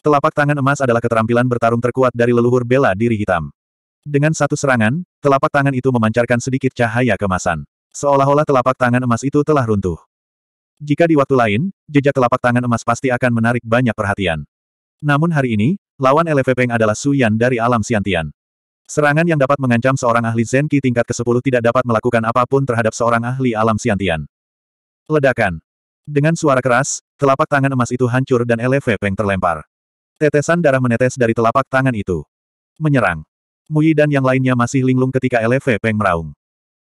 Telapak tangan emas adalah keterampilan bertarung terkuat dari leluhur bela diri hitam. Dengan satu serangan, telapak tangan itu memancarkan sedikit cahaya kemasan. Seolah-olah telapak tangan emas itu telah runtuh. Jika di waktu lain, jejak telapak tangan emas pasti akan menarik banyak perhatian. Namun hari ini, lawan Peng adalah Su Yan dari alam Siantian. Serangan yang dapat mengancam seorang ahli Zenki tingkat ke-10 tidak dapat melakukan apapun terhadap seorang ahli alam Siantian. Ledakan. Dengan suara keras, telapak tangan emas itu hancur dan Peng terlempar. Tetesan darah menetes dari telapak tangan itu. Menyerang. Muyi dan yang lainnya masih linglung ketika LV Peng meraung.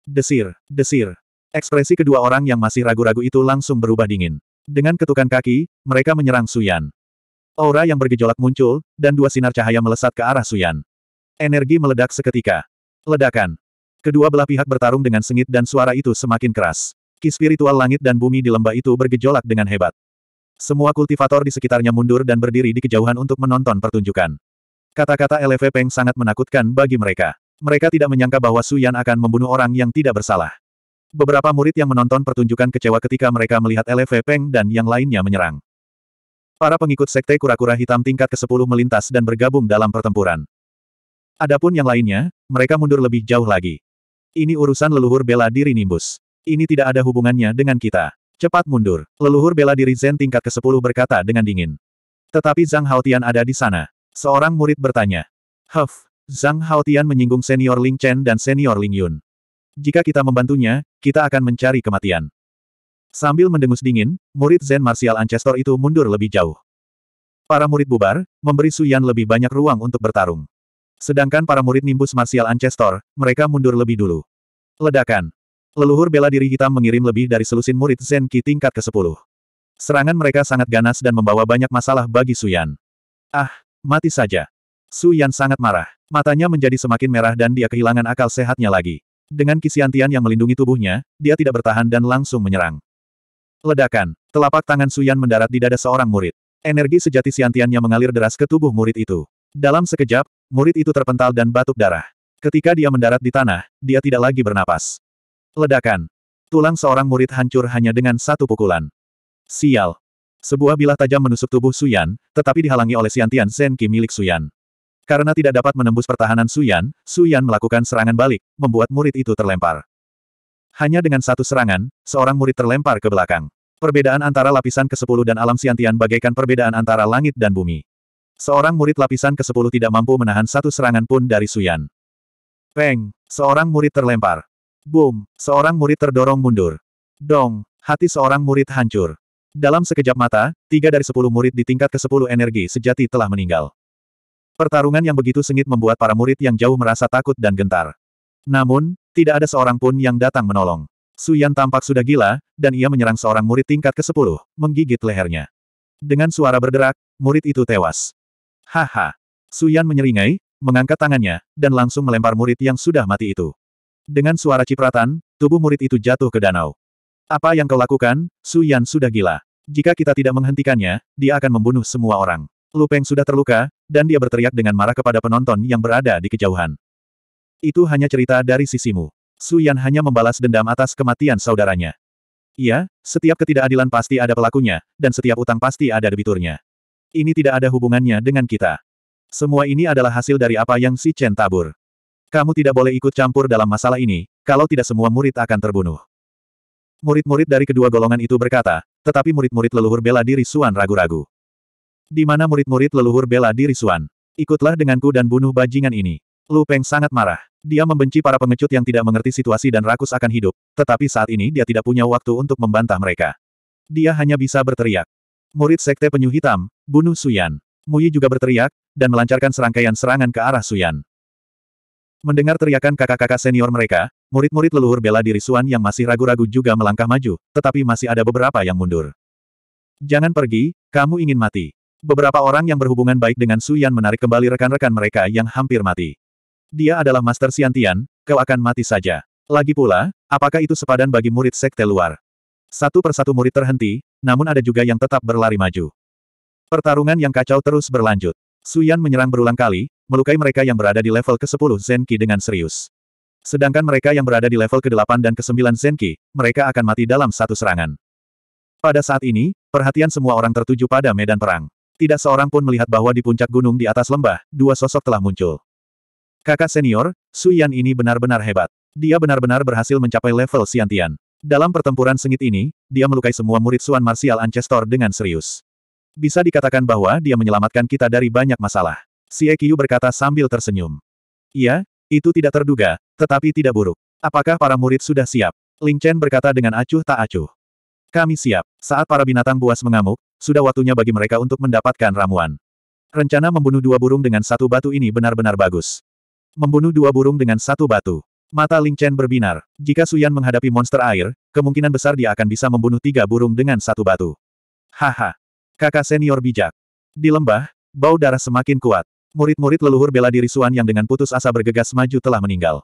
Desir, desir. Ekspresi kedua orang yang masih ragu-ragu itu langsung berubah dingin. Dengan ketukan kaki, mereka menyerang Suyan. Aura yang bergejolak muncul, dan dua sinar cahaya melesat ke arah Suyan. Energi meledak seketika. Ledakan. Kedua belah pihak bertarung dengan sengit dan suara itu semakin keras. Ki spiritual langit dan bumi di lembah itu bergejolak dengan hebat. Semua kultivator di sekitarnya mundur dan berdiri di kejauhan untuk menonton pertunjukan. Kata-kata LV Peng sangat menakutkan bagi mereka. Mereka tidak menyangka bahwa Su Yan akan membunuh orang yang tidak bersalah. Beberapa murid yang menonton pertunjukan kecewa ketika mereka melihat LV Peng dan yang lainnya menyerang. Para pengikut sekte kura-kura hitam tingkat ke-10 melintas dan bergabung dalam pertempuran. Adapun yang lainnya, mereka mundur lebih jauh lagi. Ini urusan leluhur bela diri Nimbus. Ini tidak ada hubungannya dengan kita. Cepat mundur. Leluhur bela diri Zen tingkat ke-10 berkata dengan dingin. Tetapi Zhang Haotian ada di sana. Seorang murid bertanya. Huff. Zhang Haotian menyinggung senior Ling Chen dan senior Ling Yun. Jika kita membantunya, kita akan mencari kematian. Sambil mendengus dingin, murid Zen Martial Ancestor itu mundur lebih jauh. Para murid bubar, memberi Suyan lebih banyak ruang untuk bertarung. Sedangkan para murid nimbus Martial Ancestor, mereka mundur lebih dulu. Ledakan. Leluhur bela diri hitam mengirim lebih dari selusin murid Zen Qi tingkat ke-10. Serangan mereka sangat ganas dan membawa banyak masalah bagi Suyan. Ah, mati saja. Suyan sangat marah. Matanya menjadi semakin merah dan dia kehilangan akal sehatnya lagi. Dengan kisiantian yang melindungi tubuhnya, dia tidak bertahan dan langsung menyerang. Ledakan. Telapak tangan Suyan mendarat di dada seorang murid. Energi sejati siantiannya mengalir deras ke tubuh murid itu. Dalam sekejap, murid itu terpental dan batuk darah. Ketika dia mendarat di tanah, dia tidak lagi bernapas. Ledakan. Tulang seorang murid hancur hanya dengan satu pukulan. Sial. Sebuah bilah tajam menusuk tubuh Suyan, tetapi dihalangi oleh siantian senki milik Suyan. Karena tidak dapat menembus pertahanan Suyan, Suyan melakukan serangan balik, membuat murid itu terlempar. Hanya dengan satu serangan, seorang murid terlempar ke belakang. Perbedaan antara lapisan ke-10 dan alam siantian bagaikan perbedaan antara langit dan bumi. Seorang murid lapisan ke-10 tidak mampu menahan satu serangan pun dari Suyan. Peng! Seorang murid terlempar. Boom! Seorang murid terdorong mundur. Dong! Hati seorang murid hancur. Dalam sekejap mata, tiga dari sepuluh murid di tingkat ke-10 energi sejati telah meninggal. Pertarungan yang begitu sengit membuat para murid yang jauh merasa takut dan gentar. Namun, tidak ada seorang pun yang datang menolong. Suyan tampak sudah gila, dan ia menyerang seorang murid tingkat ke-10, menggigit lehernya. Dengan suara berderak, murid itu tewas. Haha! Suyan menyeringai, mengangkat tangannya, dan langsung melempar murid yang sudah mati itu. Dengan suara cipratan, tubuh murid itu jatuh ke danau. Apa yang kau lakukan, Su Yan sudah gila. Jika kita tidak menghentikannya, dia akan membunuh semua orang. Lu Peng sudah terluka, dan dia berteriak dengan marah kepada penonton yang berada di kejauhan. Itu hanya cerita dari sisimu. Su Yan hanya membalas dendam atas kematian saudaranya. Iya, setiap ketidakadilan pasti ada pelakunya, dan setiap utang pasti ada debiturnya. Ini tidak ada hubungannya dengan kita. Semua ini adalah hasil dari apa yang si Chen tabur. Kamu tidak boleh ikut campur dalam masalah ini, kalau tidak semua murid akan terbunuh. Murid-murid dari kedua golongan itu berkata, tetapi murid-murid leluhur bela diri Suan ragu-ragu. Di mana murid-murid leluhur bela diri Suan? Ikutlah denganku dan bunuh bajingan ini. Lu Peng sangat marah. Dia membenci para pengecut yang tidak mengerti situasi dan rakus akan hidup, tetapi saat ini dia tidak punya waktu untuk membantah mereka. Dia hanya bisa berteriak. Murid Sekte Penyu Hitam, bunuh Suyan. Muyi juga berteriak, dan melancarkan serangkaian serangan ke arah Suyan. Mendengar teriakan kakak-kakak senior mereka, murid-murid leluhur bela diri Suan yang masih ragu-ragu juga melangkah maju, tetapi masih ada beberapa yang mundur. Jangan pergi, kamu ingin mati. Beberapa orang yang berhubungan baik dengan Su menarik kembali rekan-rekan mereka yang hampir mati. Dia adalah Master Siantian, kau akan mati saja. Lagi pula, apakah itu sepadan bagi murid sekte luar? Satu persatu murid terhenti, namun ada juga yang tetap berlari maju. Pertarungan yang kacau terus berlanjut. Su menyerang berulang kali, melukai mereka yang berada di level ke-10 Zenki dengan serius. Sedangkan mereka yang berada di level ke-8 dan ke-9 Zenki, mereka akan mati dalam satu serangan. Pada saat ini, perhatian semua orang tertuju pada medan perang. Tidak seorang pun melihat bahwa di puncak gunung di atas lembah, dua sosok telah muncul. Kakak senior, Suyan ini benar-benar hebat. Dia benar-benar berhasil mencapai level siantian. Dalam pertempuran sengit ini, dia melukai semua murid Suan Martial Ancestor dengan serius. Bisa dikatakan bahwa dia menyelamatkan kita dari banyak masalah. Si Ekiu berkata sambil tersenyum. Iya, itu tidak terduga, tetapi tidak buruk. Apakah para murid sudah siap? Ling Chen berkata dengan acuh tak acuh. Kami siap. Saat para binatang buas mengamuk, sudah waktunya bagi mereka untuk mendapatkan ramuan. Rencana membunuh dua burung dengan satu batu ini benar-benar bagus. Membunuh dua burung dengan satu batu. Mata Ling Chen berbinar. Jika Suyan menghadapi monster air, kemungkinan besar dia akan bisa membunuh tiga burung dengan satu batu. Haha. Kakak senior bijak. Di lembah, bau darah semakin kuat. Murid-murid leluhur bela diri Suan yang dengan putus asa bergegas maju telah meninggal.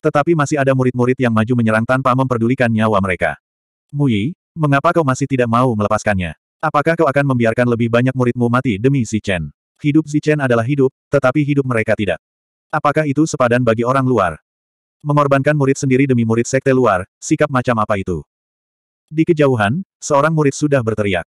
Tetapi masih ada murid-murid yang maju menyerang tanpa memperdulikan nyawa mereka. Yi, mengapa kau masih tidak mau melepaskannya? Apakah kau akan membiarkan lebih banyak muridmu mati demi si Chen? Hidup si Chen adalah hidup, tetapi hidup mereka tidak. Apakah itu sepadan bagi orang luar? Mengorbankan murid sendiri demi murid sekte luar, sikap macam apa itu? Di kejauhan, seorang murid sudah berteriak.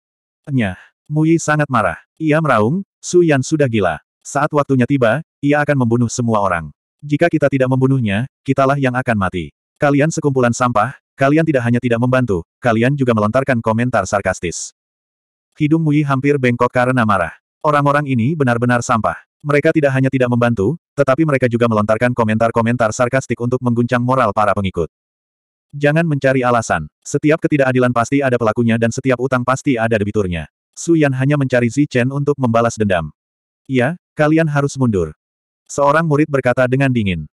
Nyah, Yi sangat marah. Ia meraung, Su Yan sudah gila. Saat waktunya tiba, ia akan membunuh semua orang. Jika kita tidak membunuhnya, kitalah yang akan mati. Kalian sekumpulan sampah, kalian tidak hanya tidak membantu, kalian juga melontarkan komentar sarkastis. Hidung Mui hampir bengkok karena marah. Orang-orang ini benar-benar sampah. Mereka tidak hanya tidak membantu, tetapi mereka juga melontarkan komentar-komentar sarkastik untuk mengguncang moral para pengikut. Jangan mencari alasan. Setiap ketidakadilan pasti ada pelakunya dan setiap utang pasti ada debiturnya. Su Yan hanya mencari Zi Chen untuk membalas dendam. Iya, Kalian harus mundur. Seorang murid berkata dengan dingin.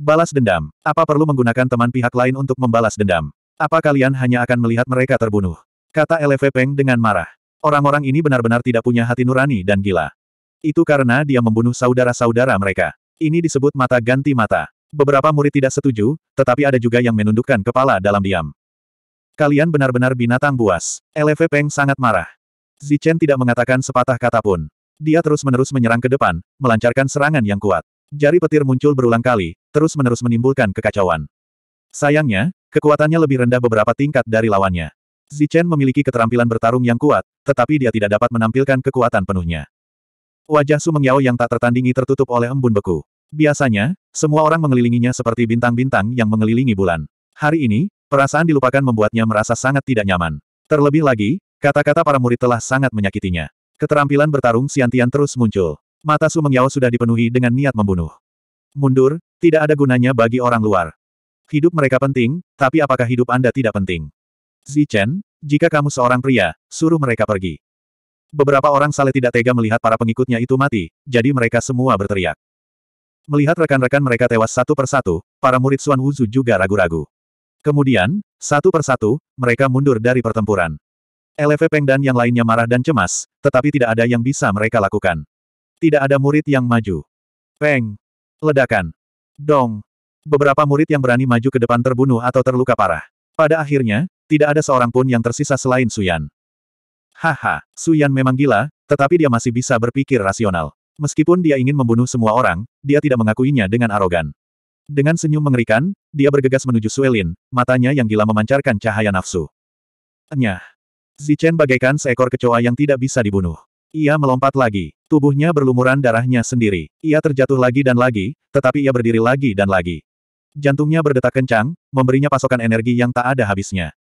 Balas dendam. Apa perlu menggunakan teman pihak lain untuk membalas dendam? Apa kalian hanya akan melihat mereka terbunuh? Kata LV Peng dengan marah. Orang-orang ini benar-benar tidak punya hati nurani dan gila. Itu karena dia membunuh saudara-saudara mereka. Ini disebut mata ganti mata. Beberapa murid tidak setuju, tetapi ada juga yang menundukkan kepala dalam diam. Kalian benar-benar binatang buas. LV Peng sangat marah. Zichen tidak mengatakan sepatah kata pun. Dia terus-menerus menyerang ke depan, melancarkan serangan yang kuat. Jari petir muncul berulang kali, terus-menerus menimbulkan kekacauan. Sayangnya, kekuatannya lebih rendah beberapa tingkat dari lawannya. Zichen memiliki keterampilan bertarung yang kuat, tetapi dia tidak dapat menampilkan kekuatan penuhnya. Wajah Su Mengyao yang tak tertandingi tertutup oleh embun beku. Biasanya, semua orang mengelilinginya seperti bintang-bintang yang mengelilingi bulan. Hari ini, perasaan dilupakan membuatnya merasa sangat tidak nyaman. Terlebih lagi, kata-kata para murid telah sangat menyakitinya. Keterampilan bertarung siantian terus muncul. Mata Su Mengyao sudah dipenuhi dengan niat membunuh. Mundur, tidak ada gunanya bagi orang luar. Hidup mereka penting, tapi apakah hidup Anda tidak penting? Zichen, jika kamu seorang pria, suruh mereka pergi. Beberapa orang saleh tidak tega melihat para pengikutnya itu mati, jadi mereka semua berteriak. Melihat rekan-rekan mereka tewas satu persatu, para murid Suan Wuzu juga ragu-ragu. Kemudian, satu persatu, mereka mundur dari pertempuran. Eleve Peng dan yang lainnya marah dan cemas, tetapi tidak ada yang bisa mereka lakukan. Tidak ada murid yang maju. Peng. Ledakan. Dong. Beberapa murid yang berani maju ke depan terbunuh atau terluka parah. Pada akhirnya, tidak ada seorang pun yang tersisa selain Suyan. Haha, Suyan memang gila, tetapi dia masih bisa berpikir rasional. Meskipun dia ingin membunuh semua orang, dia tidak mengakuinya dengan arogan. Dengan senyum mengerikan, dia bergegas menuju Suelin, matanya yang gila memancarkan cahaya nafsu. Enyah. Zichen bagaikan seekor kecoa yang tidak bisa dibunuh. Ia melompat lagi. Tubuhnya berlumuran darahnya sendiri. Ia terjatuh lagi dan lagi, tetapi ia berdiri lagi dan lagi. Jantungnya berdetak kencang, memberinya pasokan energi yang tak ada habisnya.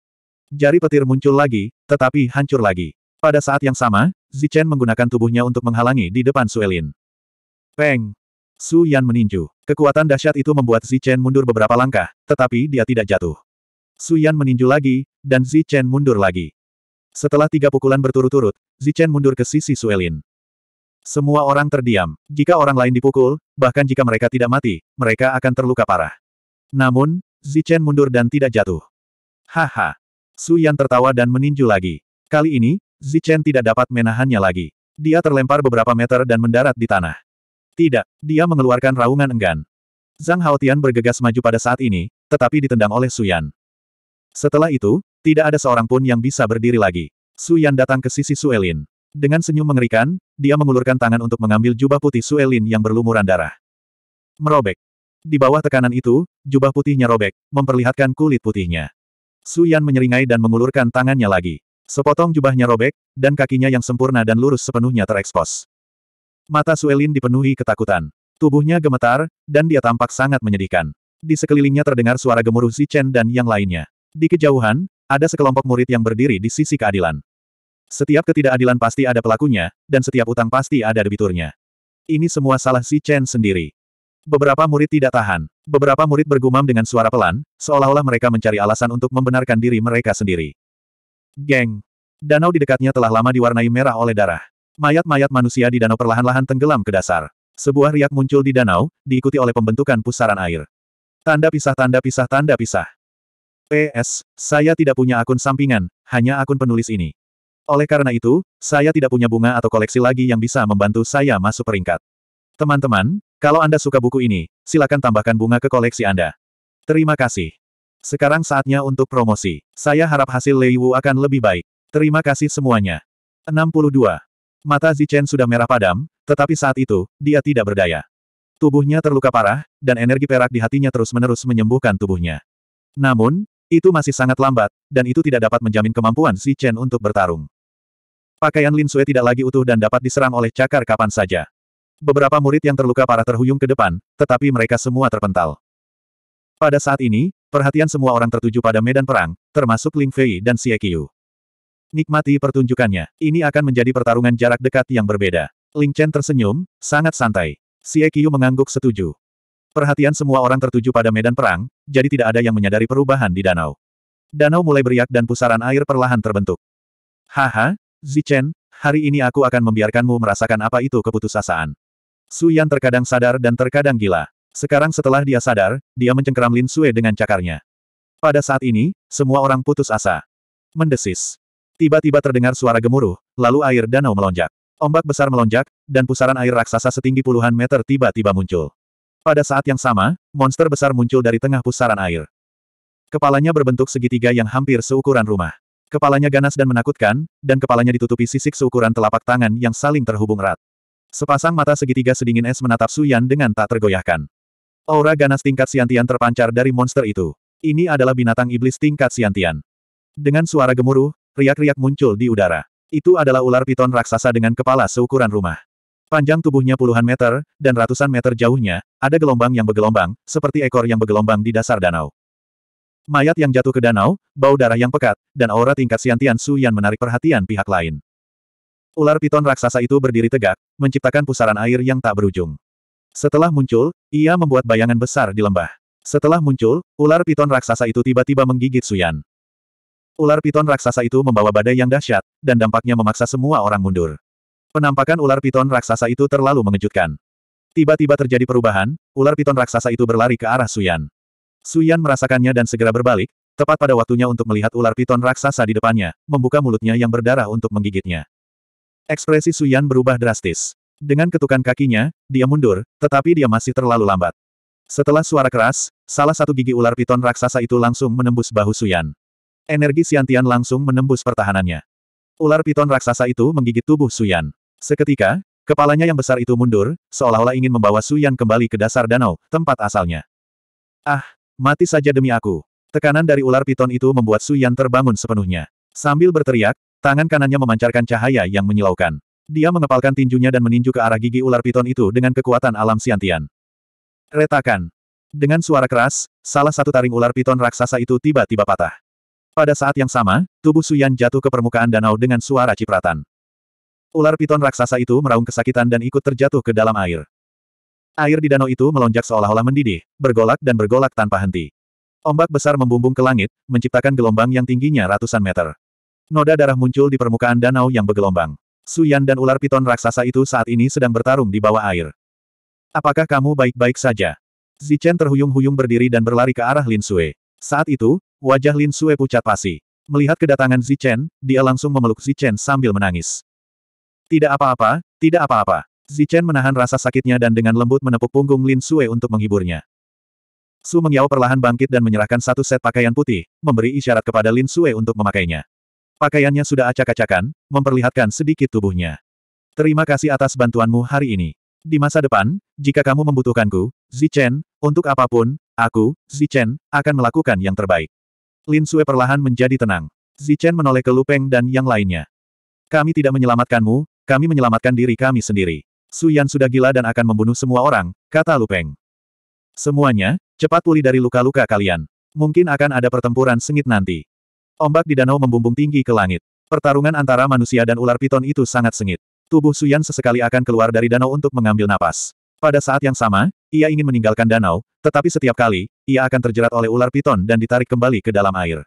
Jari petir muncul lagi, tetapi hancur lagi. Pada saat yang sama, Zichen menggunakan tubuhnya untuk menghalangi di depan Suelin. Peng! Su Yan meninju. Kekuatan dahsyat itu membuat Zichen mundur beberapa langkah, tetapi dia tidak jatuh. Su Yan meninju lagi, dan Zichen mundur lagi. Setelah tiga pukulan berturut-turut, Zichen mundur ke sisi Suelin. Semua orang terdiam. Jika orang lain dipukul, bahkan jika mereka tidak mati, mereka akan terluka parah. Namun, Zichen mundur dan tidak jatuh. Haha. Su Yan tertawa dan meninju lagi. Kali ini, Zichen tidak dapat menahannya lagi. Dia terlempar beberapa meter dan mendarat di tanah. Tidak, dia mengeluarkan raungan enggan. Zhang Haotian bergegas maju pada saat ini, tetapi ditendang oleh Suyan. Setelah itu, tidak ada seorang pun yang bisa berdiri lagi. Su Yan datang ke sisi Su Elin. Dengan senyum mengerikan, dia mengulurkan tangan untuk mengambil jubah putih Su Elin yang berlumuran darah. Merobek. Di bawah tekanan itu, jubah putihnya robek, memperlihatkan kulit putihnya. Su Yan menyeringai dan mengulurkan tangannya lagi. Sepotong jubahnya robek, dan kakinya yang sempurna dan lurus sepenuhnya terekspos. Mata Suelin dipenuhi ketakutan. Tubuhnya gemetar, dan dia tampak sangat menyedihkan. Di sekelilingnya terdengar suara gemuruh Zichen dan yang lainnya. Di kejauhan, ada sekelompok murid yang berdiri di sisi keadilan. Setiap ketidakadilan pasti ada pelakunya, dan setiap utang pasti ada debiturnya. Ini semua salah si Chen sendiri. Beberapa murid tidak tahan. Beberapa murid bergumam dengan suara pelan, seolah-olah mereka mencari alasan untuk membenarkan diri mereka sendiri. Geng. Danau di dekatnya telah lama diwarnai merah oleh darah. Mayat-mayat manusia di danau perlahan-lahan tenggelam ke dasar. Sebuah riak muncul di danau, diikuti oleh pembentukan pusaran air. Tanda pisah tanda pisah tanda pisah. PS, saya tidak punya akun sampingan, hanya akun penulis ini. Oleh karena itu, saya tidak punya bunga atau koleksi lagi yang bisa membantu saya masuk peringkat. Teman-teman, kalau Anda suka buku ini, silakan tambahkan bunga ke koleksi Anda. Terima kasih. Sekarang saatnya untuk promosi. Saya harap hasil Lei Wu akan lebih baik. Terima kasih semuanya. 62. Mata Zichen sudah merah padam, tetapi saat itu, dia tidak berdaya. Tubuhnya terluka parah, dan energi perak di hatinya terus-menerus menyembuhkan tubuhnya. Namun, itu masih sangat lambat, dan itu tidak dapat menjamin kemampuan Si Chen untuk bertarung. Pakaian Lin Sue tidak lagi utuh dan dapat diserang oleh cakar kapan saja. Beberapa murid yang terluka parah terhuyung ke depan, tetapi mereka semua terpental. Pada saat ini, perhatian semua orang tertuju pada medan perang, termasuk Ling Fei dan Xie Qiu. Nikmati pertunjukannya, ini akan menjadi pertarungan jarak dekat yang berbeda. Ling Chen tersenyum, sangat santai. Xie Qiu mengangguk setuju. Perhatian semua orang tertuju pada medan perang, jadi tidak ada yang menyadari perubahan di danau. Danau mulai beriak dan pusaran air perlahan terbentuk. Haha, Zichen, hari ini aku akan membiarkanmu merasakan apa itu keputusasaan. Su Yan terkadang sadar dan terkadang gila. Sekarang setelah dia sadar, dia mencengkeram Lin Sue dengan cakarnya. Pada saat ini, semua orang putus asa. Mendesis. Tiba-tiba terdengar suara gemuruh, lalu air danau melonjak. Ombak besar melonjak, dan pusaran air raksasa setinggi puluhan meter tiba-tiba muncul. Pada saat yang sama, monster besar muncul dari tengah pusaran air. Kepalanya berbentuk segitiga yang hampir seukuran rumah. Kepalanya ganas dan menakutkan, dan kepalanya ditutupi sisik seukuran telapak tangan yang saling terhubung erat. Sepasang mata segitiga sedingin es menatap Suyan dengan tak tergoyahkan. Aura ganas tingkat siantian terpancar dari monster itu. Ini adalah binatang iblis tingkat siantian. Dengan suara gemuruh, riak-riak muncul di udara. Itu adalah ular piton raksasa dengan kepala seukuran rumah. Panjang tubuhnya puluhan meter, dan ratusan meter jauhnya, ada gelombang yang bergelombang, seperti ekor yang bergelombang di dasar danau. Mayat yang jatuh ke danau, bau darah yang pekat, dan aura tingkat Siantian Su yang menarik perhatian pihak lain. Ular piton raksasa itu berdiri tegak, menciptakan pusaran air yang tak berujung. Setelah muncul, ia membuat bayangan besar di lembah. Setelah muncul, ular piton raksasa itu tiba-tiba menggigit Suyan. Ular piton raksasa itu membawa badai yang dahsyat, dan dampaknya memaksa semua orang mundur. Penampakan ular piton raksasa itu terlalu mengejutkan. Tiba-tiba terjadi perubahan, ular piton raksasa itu berlari ke arah Suyan. Suyan merasakannya dan segera berbalik, tepat pada waktunya untuk melihat ular piton raksasa di depannya, membuka mulutnya yang berdarah untuk menggigitnya. Ekspresi Suyan berubah drastis. Dengan ketukan kakinya, dia mundur, tetapi dia masih terlalu lambat. Setelah suara keras, salah satu gigi ular piton raksasa itu langsung menembus bahu Suyan. Energi siantian langsung menembus pertahanannya. Ular piton raksasa itu menggigit tubuh Suyan. Seketika, kepalanya yang besar itu mundur, seolah-olah ingin membawa Suyan kembali ke dasar danau, tempat asalnya. Ah, mati saja demi aku. Tekanan dari ular piton itu membuat Suyan terbangun sepenuhnya. Sambil berteriak, tangan kanannya memancarkan cahaya yang menyilaukan. Dia mengepalkan tinjunya dan meninju ke arah gigi ular piton itu dengan kekuatan alam siantian. Retakan. Dengan suara keras, salah satu taring ular piton raksasa itu tiba-tiba patah. Pada saat yang sama, tubuh Suyan jatuh ke permukaan danau dengan suara cipratan. Ular piton raksasa itu meraung kesakitan dan ikut terjatuh ke dalam air. Air di danau itu melonjak seolah-olah mendidih, bergolak dan bergolak tanpa henti. Ombak besar membumbung ke langit, menciptakan gelombang yang tingginya ratusan meter. Noda darah muncul di permukaan danau yang bergelombang. Suyan dan ular piton raksasa itu saat ini sedang bertarung di bawah air. Apakah kamu baik-baik saja? Zichen terhuyung-huyung berdiri dan berlari ke arah Lin Sue. Saat itu, wajah Lin Sue pucat pasi. Melihat kedatangan Zichen, dia langsung memeluk Zichen sambil menangis. Tidak apa-apa, tidak apa-apa. Zichen menahan rasa sakitnya dan dengan lembut menepuk punggung Lin Sue untuk menghiburnya. Su Mengyao perlahan bangkit dan menyerahkan satu set pakaian putih, memberi isyarat kepada Lin Sue untuk memakainya. Pakaiannya sudah acak-acakan, memperlihatkan sedikit tubuhnya. Terima kasih atas bantuanmu hari ini. Di masa depan, jika kamu membutuhkanku, Zichen, untuk apapun, aku, Zichen, akan melakukan yang terbaik. Lin Sue perlahan menjadi tenang. Zichen menoleh ke Lupeng dan yang lainnya. Kami tidak menyelamatkanmu, kami menyelamatkan diri kami sendiri. Su Yan sudah gila dan akan membunuh semua orang, kata Lu Peng. Semuanya, cepat pulih dari luka-luka kalian. Mungkin akan ada pertempuran sengit nanti. Ombak di danau membumbung tinggi ke langit. Pertarungan antara manusia dan ular piton itu sangat sengit. Tubuh Suyan sesekali akan keluar dari danau untuk mengambil napas. Pada saat yang sama, ia ingin meninggalkan danau, tetapi setiap kali, ia akan terjerat oleh ular piton dan ditarik kembali ke dalam air.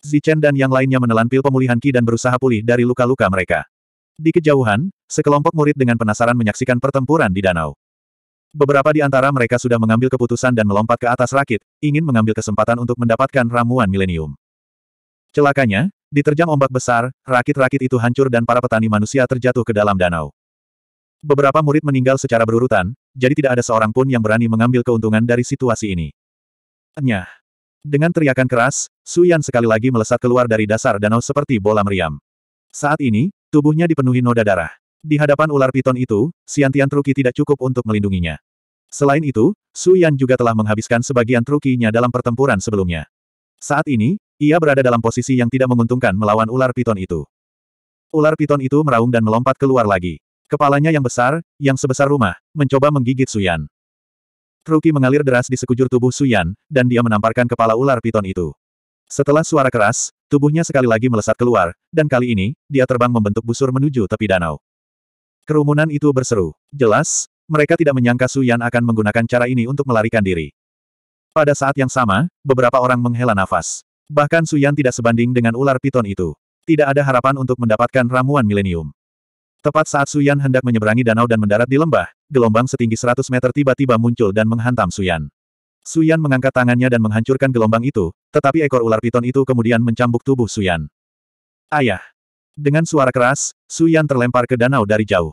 Zichen dan yang lainnya menelan pil pemulihan Ki dan berusaha pulih dari luka-luka mereka. Di kejauhan, sekelompok murid dengan penasaran menyaksikan pertempuran di danau. Beberapa di antara mereka sudah mengambil keputusan dan melompat ke atas rakit, ingin mengambil kesempatan untuk mendapatkan ramuan milenium. Celakanya, diterjang ombak besar, rakit-rakit itu hancur dan para petani manusia terjatuh ke dalam danau. Beberapa murid meninggal secara berurutan, jadi tidak ada seorang pun yang berani mengambil keuntungan dari situasi ini. Nyah! Dengan teriakan keras, Suyan sekali lagi melesat keluar dari dasar danau seperti bola meriam. Saat ini, tubuhnya dipenuhi noda darah. Di hadapan ular piton itu, siantian Truki tidak cukup untuk melindunginya. Selain itu, Su Yan juga telah menghabiskan sebagian trukinya dalam pertempuran sebelumnya. Saat ini, ia berada dalam posisi yang tidak menguntungkan melawan ular piton itu. Ular piton itu meraung dan melompat keluar lagi. Kepalanya yang besar, yang sebesar rumah, mencoba menggigit Suyan. Truki mengalir deras di sekujur tubuh Suyan, dan dia menamparkan kepala ular piton itu. Setelah suara keras, tubuhnya sekali lagi melesat keluar, dan kali ini, dia terbang membentuk busur menuju tepi danau. Kerumunan itu berseru. Jelas, mereka tidak menyangka Su Yan akan menggunakan cara ini untuk melarikan diri. Pada saat yang sama, beberapa orang menghela nafas. Bahkan Su Yan tidak sebanding dengan ular piton itu. Tidak ada harapan untuk mendapatkan ramuan milenium. Tepat saat Suyan hendak menyeberangi danau dan mendarat di lembah, gelombang setinggi 100 meter tiba-tiba muncul dan menghantam Suyan. Suyan mengangkat tangannya dan menghancurkan gelombang itu, tetapi ekor ular piton itu kemudian mencambuk tubuh Suyan. Ayah! Dengan suara keras, Suyan terlempar ke danau dari jauh.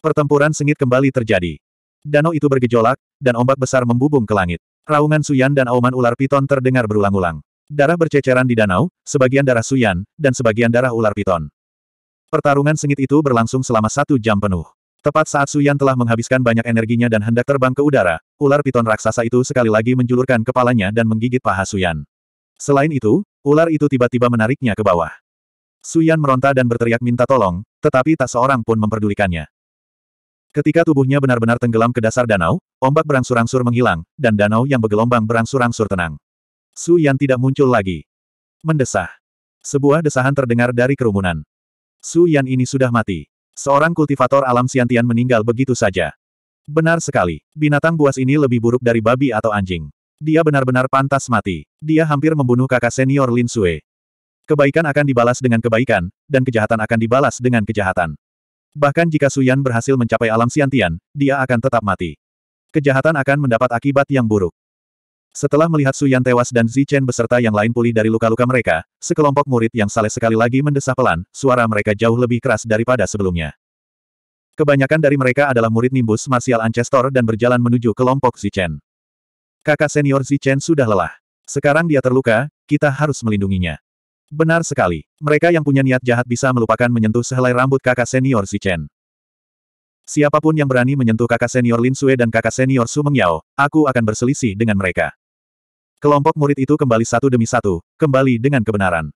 Pertempuran sengit kembali terjadi. Danau itu bergejolak, dan ombak besar membubung ke langit. Raungan Suyan dan auman ular piton terdengar berulang-ulang. Darah berceceran di danau, sebagian darah Suyan, dan sebagian darah ular piton. Pertarungan sengit itu berlangsung selama satu jam penuh. Tepat saat Suyan telah menghabiskan banyak energinya dan hendak terbang ke udara, ular piton raksasa itu sekali lagi menjulurkan kepalanya dan menggigit paha Suyan. Selain itu, ular itu tiba-tiba menariknya ke bawah. Suyan meronta dan berteriak minta tolong, tetapi tak seorang pun memperdulikannya. Ketika tubuhnya benar-benar tenggelam ke dasar danau, ombak berangsur-angsur menghilang, dan danau yang bergelombang berangsur-angsur tenang. Su tidak muncul lagi. Mendesah. Sebuah desahan terdengar dari kerumunan. Su ini sudah mati. Seorang kultivator alam Siantian meninggal begitu saja. Benar sekali. Binatang buas ini lebih buruk dari babi atau anjing. Dia benar-benar pantas mati. Dia hampir membunuh kakak senior Lin Sue. Kebaikan akan dibalas dengan kebaikan, dan kejahatan akan dibalas dengan kejahatan. Bahkan jika Suyan berhasil mencapai alam siantian, dia akan tetap mati. Kejahatan akan mendapat akibat yang buruk. Setelah melihat Suyan tewas dan Zichen beserta yang lain pulih dari luka-luka mereka, sekelompok murid yang saleh sekali lagi mendesah pelan, suara mereka jauh lebih keras daripada sebelumnya. Kebanyakan dari mereka adalah murid Nimbus Martial Ancestor dan berjalan menuju kelompok Zichen. Kakak senior Zichen sudah lelah. Sekarang dia terluka, kita harus melindunginya. Benar sekali. Mereka yang punya niat jahat bisa melupakan menyentuh sehelai rambut kakak senior Zichen. Siapapun yang berani menyentuh kakak senior Lin Sue dan kakak senior Su Meng Yao, aku akan berselisih dengan mereka. Kelompok murid itu kembali satu demi satu, kembali dengan kebenaran.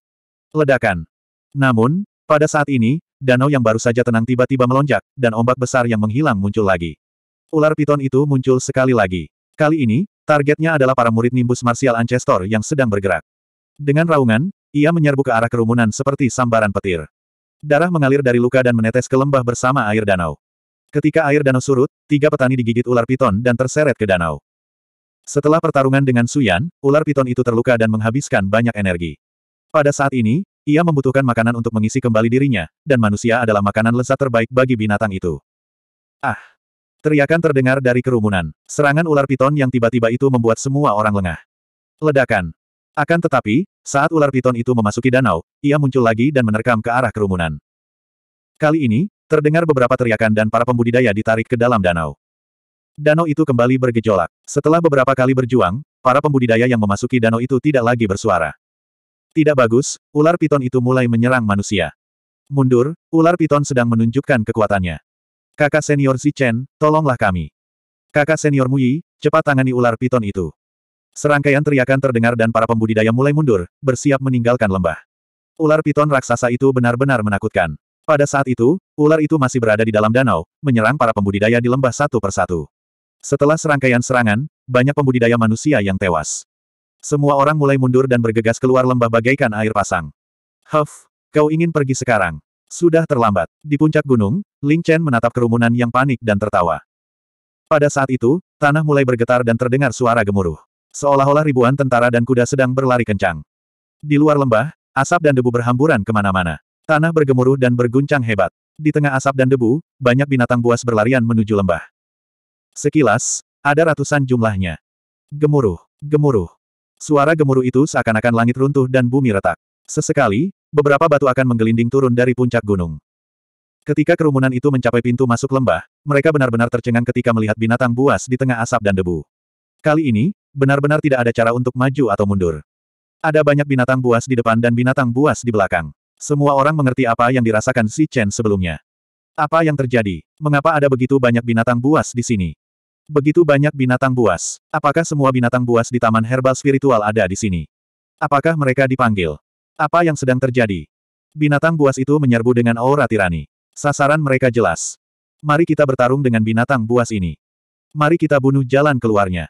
Ledakan. Namun, pada saat ini, danau yang baru saja tenang tiba-tiba melonjak, dan ombak besar yang menghilang muncul lagi. Ular piton itu muncul sekali lagi. Kali ini, targetnya adalah para murid nimbus martial ancestor yang sedang bergerak. Dengan raungan, ia menyerbu ke arah kerumunan seperti sambaran petir. Darah mengalir dari luka dan menetes ke lembah bersama air danau. Ketika air danau surut, tiga petani digigit ular piton dan terseret ke danau. Setelah pertarungan dengan Suyan, ular piton itu terluka dan menghabiskan banyak energi. Pada saat ini, ia membutuhkan makanan untuk mengisi kembali dirinya, dan manusia adalah makanan lezat terbaik bagi binatang itu. Ah! Teriakan terdengar dari kerumunan. Serangan ular piton yang tiba-tiba itu membuat semua orang lengah. Ledakan. Akan tetapi, saat ular piton itu memasuki danau, ia muncul lagi dan menerkam ke arah kerumunan. Kali ini, terdengar beberapa teriakan dan para pembudidaya ditarik ke dalam danau. Danau itu kembali bergejolak. Setelah beberapa kali berjuang, para pembudidaya yang memasuki danau itu tidak lagi bersuara. Tidak bagus, ular piton itu mulai menyerang manusia. Mundur, ular piton sedang menunjukkan kekuatannya. Kakak senior Zichen, tolonglah kami. Kakak senior Muyi, cepat tangani ular piton itu. Serangkaian teriakan terdengar dan para pembudidaya mulai mundur, bersiap meninggalkan lembah. Ular piton raksasa itu benar-benar menakutkan. Pada saat itu, ular itu masih berada di dalam danau, menyerang para pembudidaya di lembah satu persatu. Setelah serangkaian serangan, banyak pembudidaya manusia yang tewas. Semua orang mulai mundur dan bergegas keluar lembah bagaikan air pasang. Huff, kau ingin pergi sekarang. Sudah terlambat. Di puncak gunung, Ling Chen menatap kerumunan yang panik dan tertawa. Pada saat itu, tanah mulai bergetar dan terdengar suara gemuruh. Seolah-olah ribuan tentara dan kuda sedang berlari kencang. Di luar lembah, asap dan debu berhamburan kemana-mana. Tanah bergemuruh dan berguncang hebat. Di tengah asap dan debu, banyak binatang buas berlarian menuju lembah. Sekilas, ada ratusan jumlahnya. Gemuruh, gemuruh, Suara gemuruh itu seakan-akan langit runtuh dan bumi retak. Sesekali, beberapa batu akan menggelinding turun dari puncak gunung. Ketika kerumunan itu mencapai pintu masuk lembah, mereka benar-benar tercengang ketika melihat binatang buas di tengah asap dan debu. Kali ini, benar-benar tidak ada cara untuk maju atau mundur. Ada banyak binatang buas di depan dan binatang buas di belakang. Semua orang mengerti apa yang dirasakan Si Chen sebelumnya. Apa yang terjadi? Mengapa ada begitu banyak binatang buas di sini? Begitu banyak binatang buas. Apakah semua binatang buas di Taman Herbal Spiritual ada di sini? Apakah mereka dipanggil? Apa yang sedang terjadi? Binatang buas itu menyerbu dengan aura tirani. Sasaran mereka jelas. Mari kita bertarung dengan binatang buas ini. Mari kita bunuh jalan keluarnya.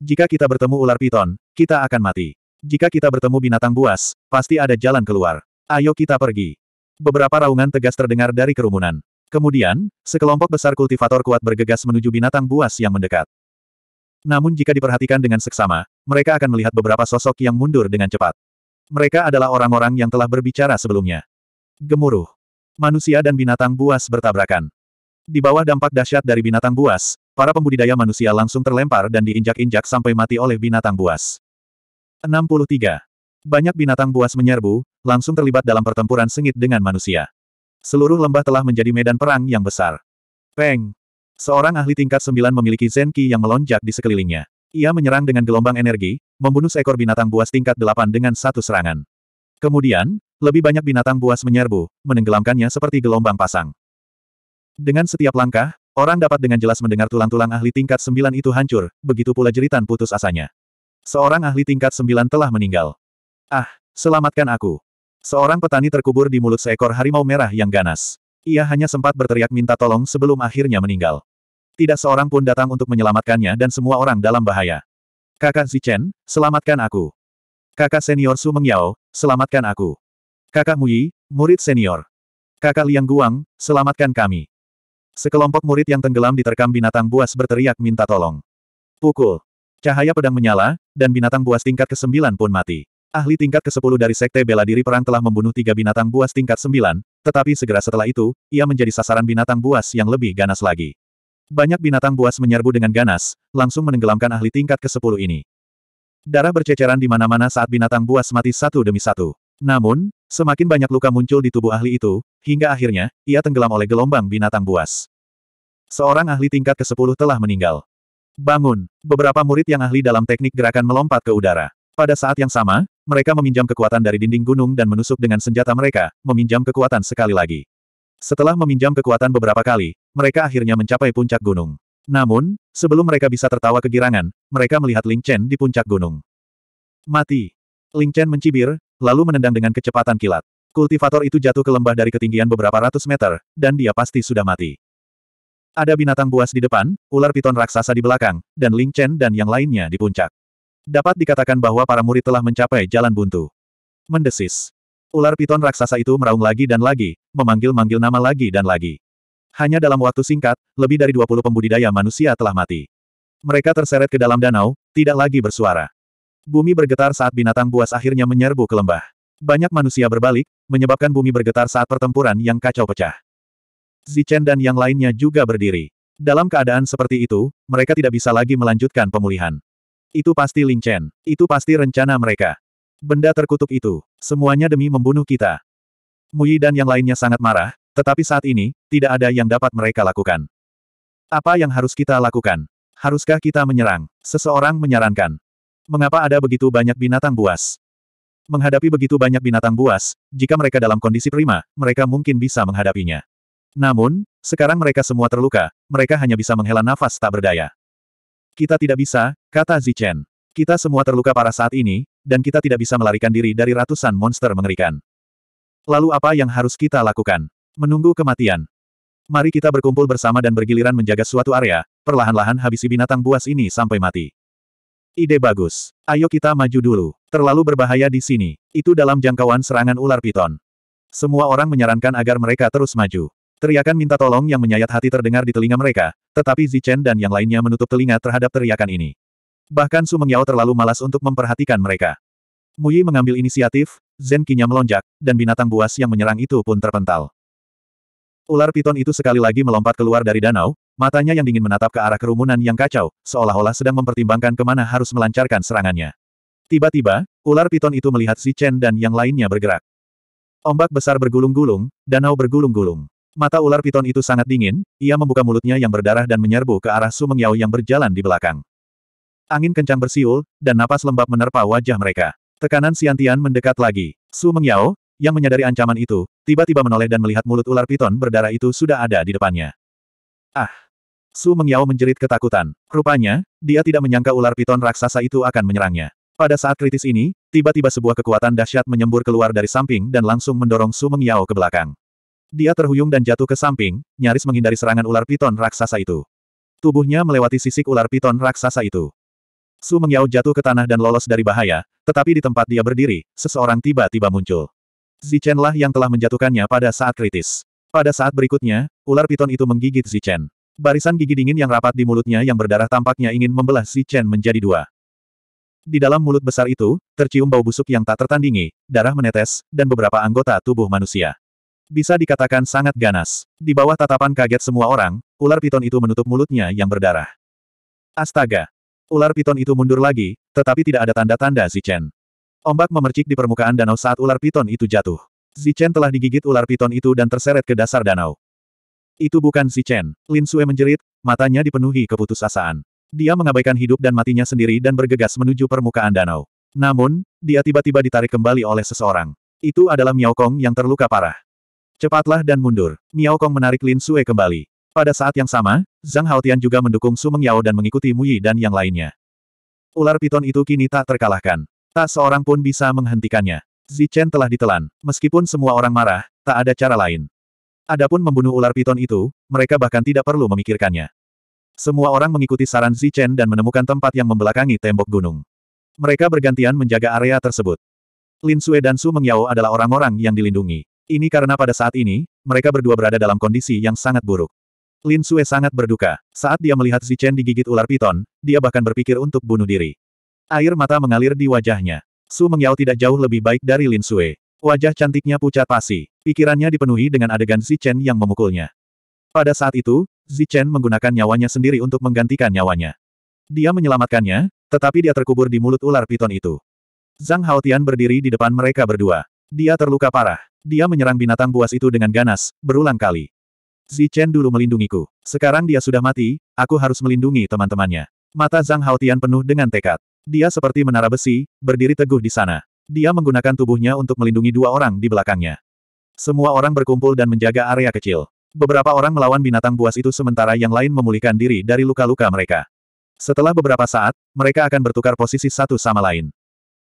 Jika kita bertemu ular piton, kita akan mati. Jika kita bertemu binatang buas, pasti ada jalan keluar. Ayo kita pergi. Beberapa raungan tegas terdengar dari kerumunan. Kemudian, sekelompok besar kultivator kuat bergegas menuju binatang buas yang mendekat. Namun jika diperhatikan dengan seksama, mereka akan melihat beberapa sosok yang mundur dengan cepat. Mereka adalah orang-orang yang telah berbicara sebelumnya. Gemuruh. Manusia dan binatang buas bertabrakan. Di bawah dampak dahsyat dari binatang buas, para pembudidaya manusia langsung terlempar dan diinjak-injak sampai mati oleh binatang buas. 63. Banyak binatang buas menyerbu, langsung terlibat dalam pertempuran sengit dengan manusia. Seluruh lembah telah menjadi medan perang yang besar. Peng! Seorang ahli tingkat sembilan memiliki Zenki yang melonjak di sekelilingnya. Ia menyerang dengan gelombang energi, membunuh seekor binatang buas tingkat delapan dengan satu serangan. Kemudian, lebih banyak binatang buas menyerbu, menenggelamkannya seperti gelombang pasang. Dengan setiap langkah, orang dapat dengan jelas mendengar tulang-tulang ahli tingkat sembilan itu hancur, begitu pula jeritan putus asanya. Seorang ahli tingkat sembilan telah meninggal. Ah, selamatkan aku. Seorang petani terkubur di mulut seekor harimau merah yang ganas. Ia hanya sempat berteriak minta tolong sebelum akhirnya meninggal. Tidak seorang pun datang untuk menyelamatkannya dan semua orang dalam bahaya. Kakak Zichen, selamatkan aku. Kakak senior Su Mengyao, selamatkan aku. Kakak Muyi, murid senior. Kakak Liang Guang, selamatkan kami. Sekelompok murid yang tenggelam diterkam binatang buas berteriak minta tolong. Pukul. Cahaya pedang menyala, dan binatang buas tingkat ke-9 pun mati. Ahli tingkat ke-10 dari Sekte Bela Diri Perang telah membunuh tiga binatang buas tingkat 9, tetapi segera setelah itu, ia menjadi sasaran binatang buas yang lebih ganas lagi. Banyak binatang buas menyerbu dengan ganas, langsung menenggelamkan ahli tingkat ke-10 ini. Darah berceceran di mana-mana saat binatang buas mati satu demi satu. Namun, semakin banyak luka muncul di tubuh ahli itu, hingga akhirnya, ia tenggelam oleh gelombang binatang buas. Seorang ahli tingkat ke-10 telah meninggal. Bangun, beberapa murid yang ahli dalam teknik gerakan melompat ke udara. Pada saat yang sama, mereka meminjam kekuatan dari dinding gunung dan menusuk dengan senjata mereka, meminjam kekuatan sekali lagi. Setelah meminjam kekuatan beberapa kali, mereka akhirnya mencapai puncak gunung. Namun, sebelum mereka bisa tertawa kegirangan, mereka melihat Ling Chen di puncak gunung. Mati. Ling Chen mencibir, lalu menendang dengan kecepatan kilat. Kultivator itu jatuh ke lembah dari ketinggian beberapa ratus meter, dan dia pasti sudah mati. Ada binatang buas di depan, ular piton raksasa di belakang, dan Ling Chen dan yang lainnya di puncak. Dapat dikatakan bahwa para murid telah mencapai jalan buntu. Mendesis. Ular piton raksasa itu meraung lagi dan lagi, memanggil-manggil nama lagi dan lagi. Hanya dalam waktu singkat, lebih dari 20 pembudidaya manusia telah mati. Mereka terseret ke dalam danau, tidak lagi bersuara. Bumi bergetar saat binatang buas akhirnya menyerbu ke lembah. Banyak manusia berbalik, menyebabkan bumi bergetar saat pertempuran yang kacau pecah. Zichen dan yang lainnya juga berdiri. Dalam keadaan seperti itu, mereka tidak bisa lagi melanjutkan pemulihan. Itu pasti Ling Chen. Itu pasti rencana mereka. Benda terkutuk itu. Semuanya demi membunuh kita. Muyi dan yang lainnya sangat marah, tetapi saat ini, tidak ada yang dapat mereka lakukan. Apa yang harus kita lakukan? Haruskah kita menyerang? Seseorang menyarankan. Mengapa ada begitu banyak binatang buas? Menghadapi begitu banyak binatang buas, jika mereka dalam kondisi prima, mereka mungkin bisa menghadapinya. Namun, sekarang mereka semua terluka, mereka hanya bisa menghela nafas tak berdaya. Kita tidak bisa, kata Zichen. Kita semua terluka parah saat ini, dan kita tidak bisa melarikan diri dari ratusan monster mengerikan. Lalu apa yang harus kita lakukan? Menunggu kematian. Mari kita berkumpul bersama dan bergiliran menjaga suatu area, perlahan-lahan habisi binatang buas ini sampai mati. Ide bagus. Ayo kita maju dulu. Terlalu berbahaya di sini. Itu dalam jangkauan serangan ular piton. Semua orang menyarankan agar mereka terus maju. Teriakan minta tolong yang menyayat hati terdengar di telinga mereka, tetapi Zichen dan yang lainnya menutup telinga terhadap teriakan ini. Bahkan Su Mengyao terlalu malas untuk memperhatikan mereka. Muyi mengambil inisiatif, Zen Kinya melonjak, dan binatang buas yang menyerang itu pun terpental. Ular piton itu sekali lagi melompat keluar dari danau, matanya yang dingin menatap ke arah kerumunan yang kacau, seolah-olah sedang mempertimbangkan kemana harus melancarkan serangannya. Tiba-tiba, ular piton itu melihat Zichen dan yang lainnya bergerak. Ombak besar bergulung-gulung, danau bergulung-gulung. Mata ular piton itu sangat dingin, ia membuka mulutnya yang berdarah dan menyerbu ke arah Su Mengyao yang berjalan di belakang. Angin kencang bersiul, dan napas lembab menerpa wajah mereka. Tekanan Siantian mendekat lagi. Su Mengyao, yang menyadari ancaman itu, tiba-tiba menoleh dan melihat mulut ular piton berdarah itu sudah ada di depannya. Ah! Su Mengyao menjerit ketakutan. Rupanya, dia tidak menyangka ular piton raksasa itu akan menyerangnya. Pada saat kritis ini, tiba-tiba sebuah kekuatan dahsyat menyembur keluar dari samping dan langsung mendorong Su Mengyao ke belakang. Dia terhuyung dan jatuh ke samping, nyaris menghindari serangan ular piton raksasa itu. Tubuhnya melewati sisik ular piton raksasa itu. Su Mengyao jatuh ke tanah dan lolos dari bahaya, tetapi di tempat dia berdiri, seseorang tiba-tiba muncul. Zichen lah yang telah menjatuhkannya pada saat kritis. Pada saat berikutnya, ular piton itu menggigit Zichen. Barisan gigi dingin yang rapat di mulutnya yang berdarah tampaknya ingin membelah Zichen menjadi dua. Di dalam mulut besar itu, tercium bau busuk yang tak tertandingi, darah menetes, dan beberapa anggota tubuh manusia. Bisa dikatakan sangat ganas. Di bawah tatapan kaget semua orang, ular piton itu menutup mulutnya yang berdarah. Astaga! Ular piton itu mundur lagi, tetapi tidak ada tanda-tanda Zichen. Ombak memercik di permukaan danau saat ular piton itu jatuh. Zichen telah digigit ular piton itu dan terseret ke dasar danau. Itu bukan Zichen. Lin Sue menjerit, matanya dipenuhi keputusasaan. Dia mengabaikan hidup dan matinya sendiri dan bergegas menuju permukaan danau. Namun, dia tiba-tiba ditarik kembali oleh seseorang. Itu adalah Miao Kong yang terluka parah. Cepatlah dan mundur. Miao Kong menarik Lin Sue kembali. Pada saat yang sama, Zhang Haotian juga mendukung Su Mengyao dan mengikuti Mu Yi dan yang lainnya. Ular piton itu kini tak terkalahkan. Tak seorang pun bisa menghentikannya. Zichen telah ditelan. Meskipun semua orang marah, tak ada cara lain. Adapun membunuh ular piton itu, mereka bahkan tidak perlu memikirkannya. Semua orang mengikuti saran Zichen dan menemukan tempat yang membelakangi tembok gunung. Mereka bergantian menjaga area tersebut. Lin Sue dan Su Mengyao adalah orang-orang yang dilindungi. Ini karena pada saat ini, mereka berdua berada dalam kondisi yang sangat buruk. Lin Sue sangat berduka. Saat dia melihat Chen digigit ular piton, dia bahkan berpikir untuk bunuh diri. Air mata mengalir di wajahnya. Su Mengyao tidak jauh lebih baik dari Lin Sue. Wajah cantiknya pucat pasi. Pikirannya dipenuhi dengan adegan Chen yang memukulnya. Pada saat itu, Chen menggunakan nyawanya sendiri untuk menggantikan nyawanya. Dia menyelamatkannya, tetapi dia terkubur di mulut ular piton itu. Zhang Haotian berdiri di depan mereka berdua. Dia terluka parah. Dia menyerang binatang buas itu dengan ganas, berulang kali. Zichen dulu melindungiku. Sekarang dia sudah mati, aku harus melindungi teman-temannya. Mata Zhang Haotian penuh dengan tekad. Dia seperti menara besi, berdiri teguh di sana. Dia menggunakan tubuhnya untuk melindungi dua orang di belakangnya. Semua orang berkumpul dan menjaga area kecil. Beberapa orang melawan binatang buas itu sementara yang lain memulihkan diri dari luka-luka mereka. Setelah beberapa saat, mereka akan bertukar posisi satu sama lain.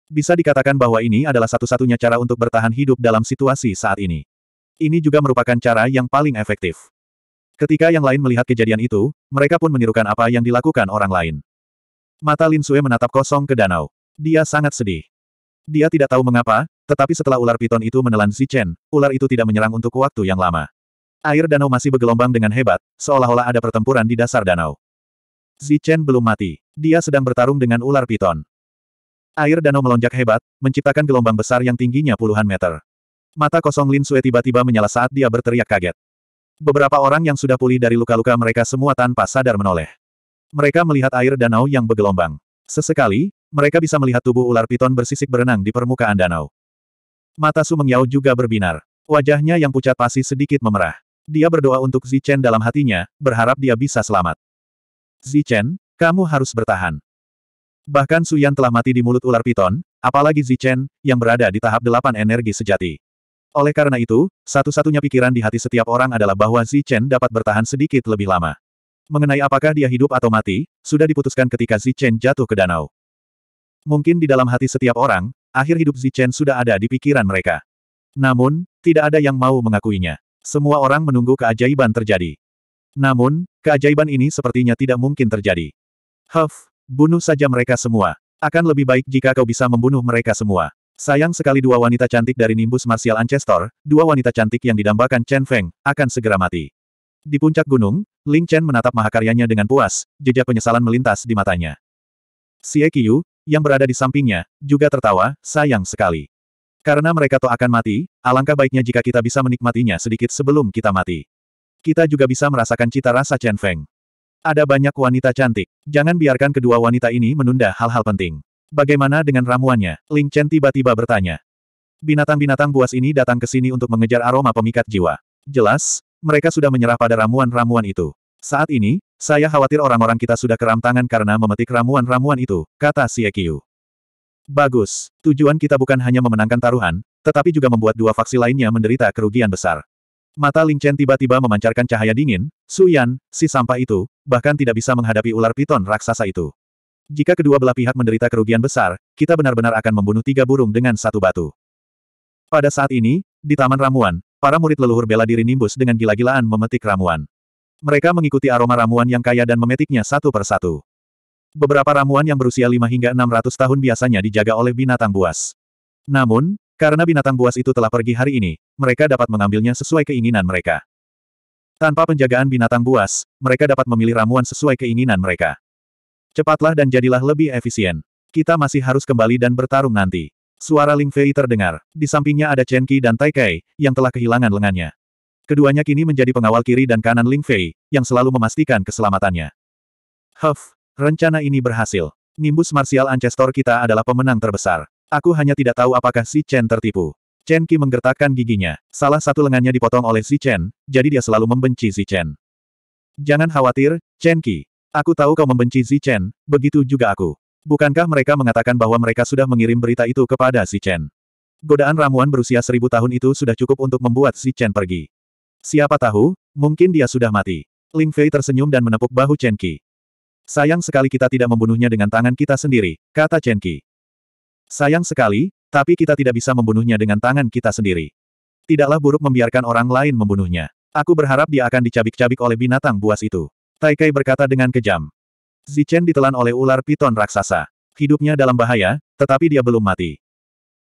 Bisa dikatakan bahwa ini adalah satu-satunya cara untuk bertahan hidup dalam situasi saat ini. Ini juga merupakan cara yang paling efektif. Ketika yang lain melihat kejadian itu, mereka pun menirukan apa yang dilakukan orang lain. Mata Lin Sue menatap kosong ke danau. Dia sangat sedih. Dia tidak tahu mengapa, tetapi setelah ular piton itu menelan Zichen, ular itu tidak menyerang untuk waktu yang lama. Air danau masih bergelombang dengan hebat, seolah-olah ada pertempuran di dasar danau. Zichen belum mati. Dia sedang bertarung dengan ular piton. Air danau melonjak hebat, menciptakan gelombang besar yang tingginya puluhan meter. Mata kosong Lin Sue tiba-tiba menyala saat dia berteriak kaget. Beberapa orang yang sudah pulih dari luka-luka mereka semua tanpa sadar menoleh. Mereka melihat air danau yang bergelombang. Sesekali, mereka bisa melihat tubuh ular piton bersisik berenang di permukaan danau. Mata Su Mengyao juga berbinar. Wajahnya yang pucat pasti sedikit memerah. Dia berdoa untuk Zichen dalam hatinya, berharap dia bisa selamat. Zichen, kamu harus bertahan. Bahkan Su Yan telah mati di mulut ular piton, apalagi Zichen, yang berada di tahap delapan energi sejati. Oleh karena itu, satu-satunya pikiran di hati setiap orang adalah bahwa Zichen dapat bertahan sedikit lebih lama. Mengenai apakah dia hidup atau mati, sudah diputuskan ketika Zichen jatuh ke danau. Mungkin di dalam hati setiap orang, akhir hidup Zichen sudah ada di pikiran mereka. Namun, tidak ada yang mau mengakuinya. Semua orang menunggu keajaiban terjadi. Namun, keajaiban ini sepertinya tidak mungkin terjadi. Huff, Bunuh saja mereka semua. Akan lebih baik jika kau bisa membunuh mereka semua. Sayang sekali dua wanita cantik dari Nimbus Martial Ancestor, dua wanita cantik yang didambakan Chen Feng, akan segera mati. Di puncak gunung, Ling Chen menatap mahakaryanya dengan puas, jejak penyesalan melintas di matanya. Xie Qiu, yang berada di sampingnya, juga tertawa, sayang sekali. Karena mereka toh akan mati, alangkah baiknya jika kita bisa menikmatinya sedikit sebelum kita mati. Kita juga bisa merasakan cita rasa Chen Feng. Ada banyak wanita cantik. Jangan biarkan kedua wanita ini menunda hal-hal penting. Bagaimana dengan ramuannya? Ling Chen tiba-tiba bertanya. Binatang-binatang buas ini datang ke sini untuk mengejar aroma pemikat jiwa. Jelas, mereka sudah menyerah pada ramuan-ramuan itu. Saat ini, saya khawatir orang-orang kita sudah keram tangan karena memetik ramuan-ramuan itu, kata Qiu. Bagus, tujuan kita bukan hanya memenangkan taruhan, tetapi juga membuat dua faksi lainnya menderita kerugian besar. Mata Ling Chen tiba-tiba memancarkan cahaya dingin, Su Yan, si sampah itu, bahkan tidak bisa menghadapi ular piton raksasa itu. Jika kedua belah pihak menderita kerugian besar, kita benar-benar akan membunuh tiga burung dengan satu batu. Pada saat ini, di Taman Ramuan, para murid leluhur bela diri nimbus dengan gila-gilaan memetik ramuan. Mereka mengikuti aroma ramuan yang kaya dan memetiknya satu per satu. Beberapa ramuan yang berusia 5 hingga 600 tahun biasanya dijaga oleh binatang buas. Namun, karena binatang buas itu telah pergi hari ini, mereka dapat mengambilnya sesuai keinginan mereka. Tanpa penjagaan binatang buas, mereka dapat memilih ramuan sesuai keinginan mereka. Cepatlah dan jadilah lebih efisien. Kita masih harus kembali dan bertarung nanti. Suara Ling Fei terdengar. Di sampingnya ada Chen Qi dan Tai Kai, yang telah kehilangan lengannya. Keduanya kini menjadi pengawal kiri dan kanan Ling Fei, yang selalu memastikan keselamatannya. Huff, rencana ini berhasil. Nimbus Martial ancestor kita adalah pemenang terbesar. Aku hanya tidak tahu apakah si Chen tertipu. Chen Qi menggertakkan giginya. Salah satu lengannya dipotong oleh si Chen, jadi dia selalu membenci si Chen. Jangan khawatir, Chen Qi. Aku tahu kau membenci si Chen, begitu juga aku. Bukankah mereka mengatakan bahwa mereka sudah mengirim berita itu kepada si Chen? Godaan ramuan berusia seribu tahun itu sudah cukup untuk membuat si Chen pergi. Siapa tahu, mungkin dia sudah mati. Ling Fei tersenyum dan menepuk bahu Chen Qi. Sayang sekali kita tidak membunuhnya dengan tangan kita sendiri, kata Chen Qi. Sayang sekali, tapi kita tidak bisa membunuhnya dengan tangan kita sendiri. Tidaklah buruk membiarkan orang lain membunuhnya. Aku berharap dia akan dicabik-cabik oleh binatang buas itu. Taikai berkata dengan kejam. Zichen ditelan oleh ular piton raksasa. Hidupnya dalam bahaya, tetapi dia belum mati.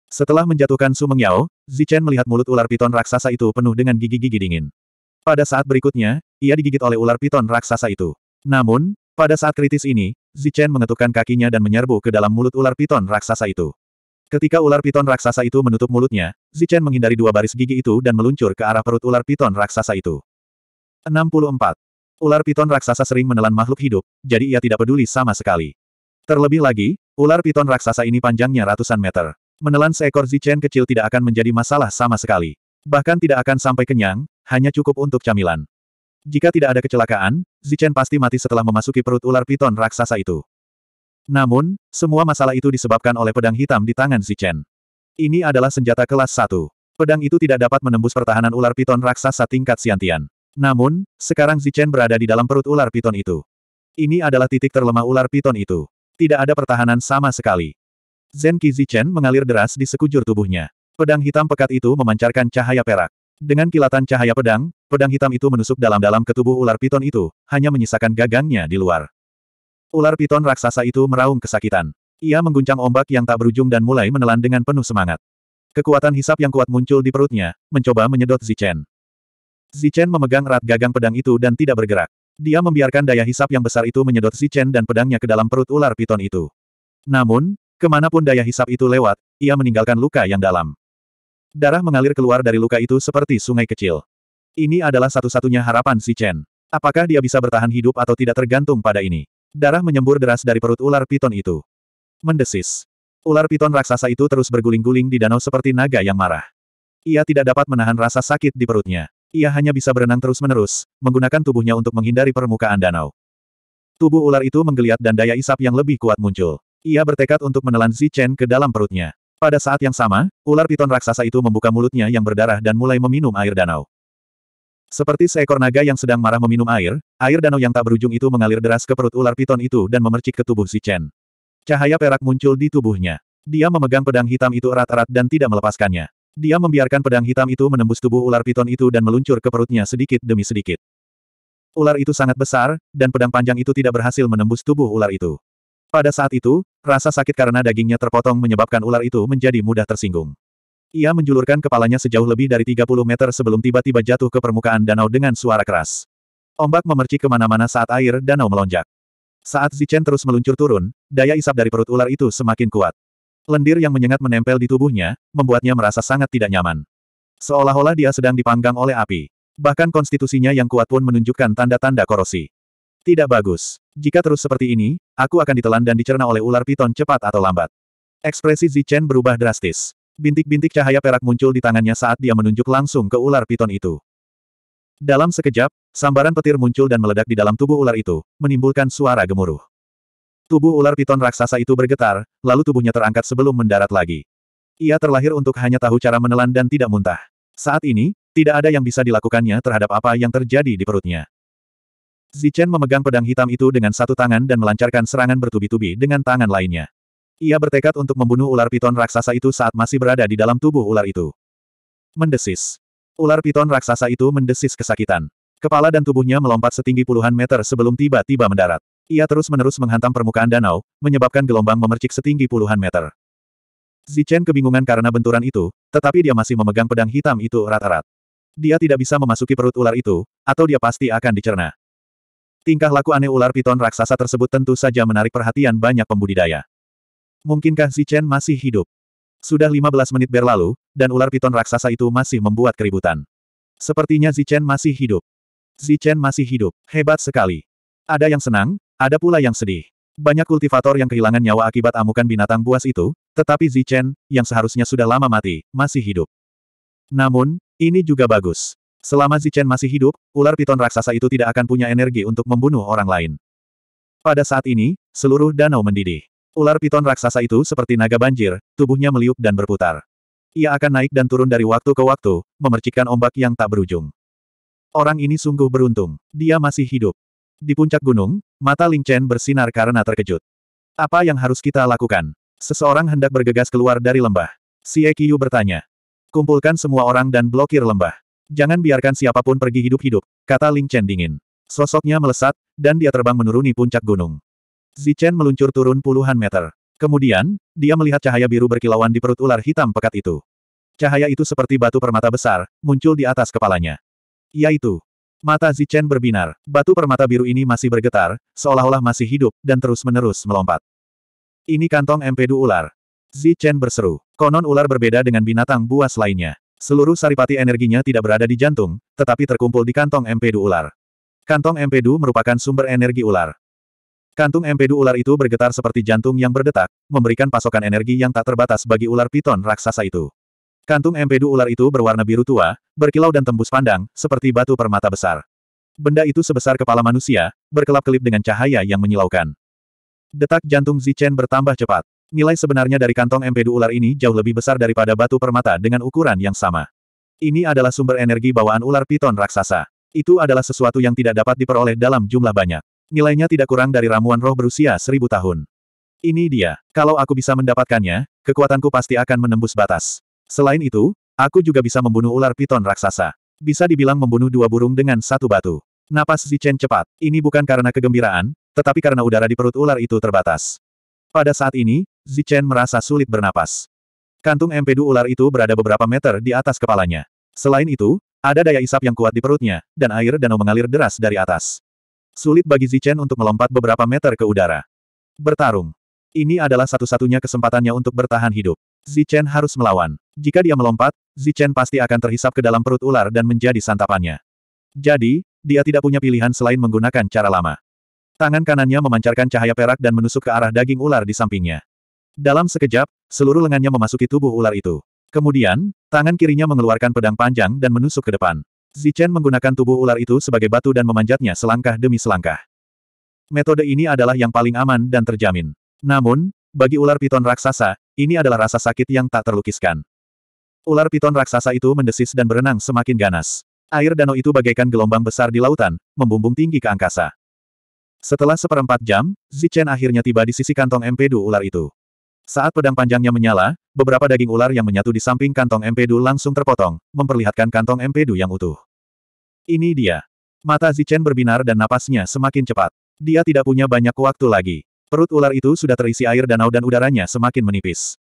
Setelah menjatuhkan Su Mengyao, Zichen melihat mulut ular piton raksasa itu penuh dengan gigi-gigi dingin. Pada saat berikutnya, ia digigit oleh ular piton raksasa itu. Namun, pada saat kritis ini, Zichen mengetukkan kakinya dan menyerbu ke dalam mulut ular piton raksasa itu. Ketika ular piton raksasa itu menutup mulutnya, Zichen menghindari dua baris gigi itu dan meluncur ke arah perut ular piton raksasa itu. 64. Ular piton raksasa sering menelan makhluk hidup, jadi ia tidak peduli sama sekali. Terlebih lagi, ular piton raksasa ini panjangnya ratusan meter. Menelan seekor Zichen kecil tidak akan menjadi masalah sama sekali. Bahkan tidak akan sampai kenyang, hanya cukup untuk camilan. Jika tidak ada kecelakaan, Zichen pasti mati setelah memasuki perut ular piton raksasa itu. Namun, semua masalah itu disebabkan oleh pedang hitam di tangan Zichen. Ini adalah senjata kelas 1. Pedang itu tidak dapat menembus pertahanan ular piton raksasa tingkat siantian. Namun, sekarang Zichen berada di dalam perut ular piton itu. Ini adalah titik terlemah ular piton itu. Tidak ada pertahanan sama sekali. Zenki Zichen mengalir deras di sekujur tubuhnya. Pedang hitam pekat itu memancarkan cahaya perak. Dengan kilatan cahaya pedang, Pedang hitam itu menusuk dalam-dalam ke tubuh ular piton itu, hanya menyisakan gagangnya di luar. Ular piton raksasa itu meraung kesakitan. Ia mengguncang ombak yang tak berujung dan mulai menelan dengan penuh semangat. Kekuatan hisap yang kuat muncul di perutnya, mencoba menyedot Zichen. Zichen memegang erat gagang pedang itu dan tidak bergerak. Dia membiarkan daya hisap yang besar itu menyedot Zichen dan pedangnya ke dalam perut ular piton itu. Namun, kemanapun daya hisap itu lewat, ia meninggalkan luka yang dalam. Darah mengalir keluar dari luka itu seperti sungai kecil. Ini adalah satu-satunya harapan si Chen. Apakah dia bisa bertahan hidup atau tidak tergantung pada ini? Darah menyembur deras dari perut ular piton itu. Mendesis. Ular piton raksasa itu terus berguling-guling di danau seperti naga yang marah. Ia tidak dapat menahan rasa sakit di perutnya. Ia hanya bisa berenang terus-menerus, menggunakan tubuhnya untuk menghindari permukaan danau. Tubuh ular itu menggeliat dan daya isap yang lebih kuat muncul. Ia bertekad untuk menelan Zi Chen ke dalam perutnya. Pada saat yang sama, ular piton raksasa itu membuka mulutnya yang berdarah dan mulai meminum air danau. Seperti seekor naga yang sedang marah meminum air, air danau yang tak berujung itu mengalir deras ke perut ular piton itu dan memercik ke tubuh si Chen. Cahaya perak muncul di tubuhnya. Dia memegang pedang hitam itu erat-erat dan tidak melepaskannya. Dia membiarkan pedang hitam itu menembus tubuh ular piton itu dan meluncur ke perutnya sedikit demi sedikit. Ular itu sangat besar, dan pedang panjang itu tidak berhasil menembus tubuh ular itu. Pada saat itu, rasa sakit karena dagingnya terpotong menyebabkan ular itu menjadi mudah tersinggung. Ia menjulurkan kepalanya sejauh lebih dari 30 meter sebelum tiba-tiba jatuh ke permukaan danau dengan suara keras. Ombak memercik kemana-mana saat air danau melonjak. Saat Zichen terus meluncur turun, daya isap dari perut ular itu semakin kuat. Lendir yang menyengat menempel di tubuhnya, membuatnya merasa sangat tidak nyaman. Seolah-olah dia sedang dipanggang oleh api. Bahkan konstitusinya yang kuat pun menunjukkan tanda-tanda korosi. Tidak bagus. Jika terus seperti ini, aku akan ditelan dan dicerna oleh ular piton cepat atau lambat. Ekspresi Zichen berubah drastis. Bintik-bintik cahaya perak muncul di tangannya saat dia menunjuk langsung ke ular piton itu. Dalam sekejap, sambaran petir muncul dan meledak di dalam tubuh ular itu, menimbulkan suara gemuruh. Tubuh ular piton raksasa itu bergetar, lalu tubuhnya terangkat sebelum mendarat lagi. Ia terlahir untuk hanya tahu cara menelan dan tidak muntah. Saat ini, tidak ada yang bisa dilakukannya terhadap apa yang terjadi di perutnya. Zichen memegang pedang hitam itu dengan satu tangan dan melancarkan serangan bertubi-tubi dengan tangan lainnya. Ia bertekad untuk membunuh ular piton raksasa itu saat masih berada di dalam tubuh ular itu. Mendesis. Ular piton raksasa itu mendesis kesakitan. Kepala dan tubuhnya melompat setinggi puluhan meter sebelum tiba-tiba mendarat. Ia terus-menerus menghantam permukaan danau, menyebabkan gelombang memercik setinggi puluhan meter. Zichen kebingungan karena benturan itu, tetapi dia masih memegang pedang hitam itu erat-erat. Dia tidak bisa memasuki perut ular itu, atau dia pasti akan dicerna. Tingkah laku aneh ular piton raksasa tersebut tentu saja menarik perhatian banyak pembudidaya. Mungkinkah Chen masih hidup? Sudah 15 menit berlalu, dan ular piton raksasa itu masih membuat keributan. Sepertinya Chen masih hidup. Chen masih hidup. Hebat sekali. Ada yang senang, ada pula yang sedih. Banyak kultivator yang kehilangan nyawa akibat amukan binatang buas itu, tetapi Zichen, yang seharusnya sudah lama mati, masih hidup. Namun, ini juga bagus. Selama Zichen masih hidup, ular piton raksasa itu tidak akan punya energi untuk membunuh orang lain. Pada saat ini, seluruh danau mendidih. Ular piton raksasa itu seperti naga banjir, tubuhnya meliuk dan berputar. Ia akan naik dan turun dari waktu ke waktu, memercikkan ombak yang tak berujung. Orang ini sungguh beruntung. Dia masih hidup. Di puncak gunung, mata Ling Chen bersinar karena terkejut. Apa yang harus kita lakukan? Seseorang hendak bergegas keluar dari lembah. Si Ekiu bertanya. Kumpulkan semua orang dan blokir lembah. Jangan biarkan siapapun pergi hidup-hidup, kata Ling Chen dingin. Sosoknya melesat, dan dia terbang menuruni puncak gunung. Zichen meluncur turun puluhan meter. Kemudian, dia melihat cahaya biru berkilauan di perut ular hitam pekat itu. Cahaya itu seperti batu permata besar, muncul di atas kepalanya. Yaitu, mata Zichen berbinar. Batu permata biru ini masih bergetar, seolah-olah masih hidup, dan terus-menerus melompat. Ini kantong empedu ular. Zichen berseru. Konon ular berbeda dengan binatang buas lainnya. Seluruh saripati energinya tidak berada di jantung, tetapi terkumpul di kantong empedu ular. Kantong empedu merupakan sumber energi ular. Kantung empedu ular itu bergetar seperti jantung yang berdetak, memberikan pasokan energi yang tak terbatas bagi ular piton raksasa itu. Kantung empedu ular itu berwarna biru tua, berkilau dan tembus pandang, seperti batu permata besar. Benda itu sebesar kepala manusia, berkelap-kelip dengan cahaya yang menyilaukan. Detak jantung Zichen bertambah cepat. Nilai sebenarnya dari kantong empedu ular ini jauh lebih besar daripada batu permata dengan ukuran yang sama. Ini adalah sumber energi bawaan ular piton raksasa. Itu adalah sesuatu yang tidak dapat diperoleh dalam jumlah banyak. Nilainya tidak kurang dari ramuan roh berusia seribu tahun. Ini dia. Kalau aku bisa mendapatkannya, kekuatanku pasti akan menembus batas. Selain itu, aku juga bisa membunuh ular piton raksasa. Bisa dibilang membunuh dua burung dengan satu batu. Napas Zichen cepat. Ini bukan karena kegembiraan, tetapi karena udara di perut ular itu terbatas. Pada saat ini, Zichen merasa sulit bernapas. Kantung empedu ular itu berada beberapa meter di atas kepalanya. Selain itu, ada daya isap yang kuat di perutnya, dan air danau mengalir deras dari atas. Sulit bagi Zichen untuk melompat beberapa meter ke udara. Bertarung. Ini adalah satu-satunya kesempatannya untuk bertahan hidup. Zichen harus melawan. Jika dia melompat, Zichen pasti akan terhisap ke dalam perut ular dan menjadi santapannya. Jadi, dia tidak punya pilihan selain menggunakan cara lama. Tangan kanannya memancarkan cahaya perak dan menusuk ke arah daging ular di sampingnya. Dalam sekejap, seluruh lengannya memasuki tubuh ular itu. Kemudian, tangan kirinya mengeluarkan pedang panjang dan menusuk ke depan. Zichen menggunakan tubuh ular itu sebagai batu dan memanjatnya selangkah demi selangkah. Metode ini adalah yang paling aman dan terjamin. Namun, bagi ular piton raksasa, ini adalah rasa sakit yang tak terlukiskan. Ular piton raksasa itu mendesis dan berenang semakin ganas. Air danau itu bagaikan gelombang besar di lautan, membumbung tinggi ke angkasa. Setelah seperempat jam, Zichen akhirnya tiba di sisi kantong empedu ular itu. Saat pedang panjangnya menyala, beberapa daging ular yang menyatu di samping kantong empedu langsung terpotong, memperlihatkan kantong empedu yang utuh. Ini dia. Mata Zichen berbinar dan napasnya semakin cepat. Dia tidak punya banyak waktu lagi. Perut ular itu sudah terisi air danau dan udaranya semakin menipis.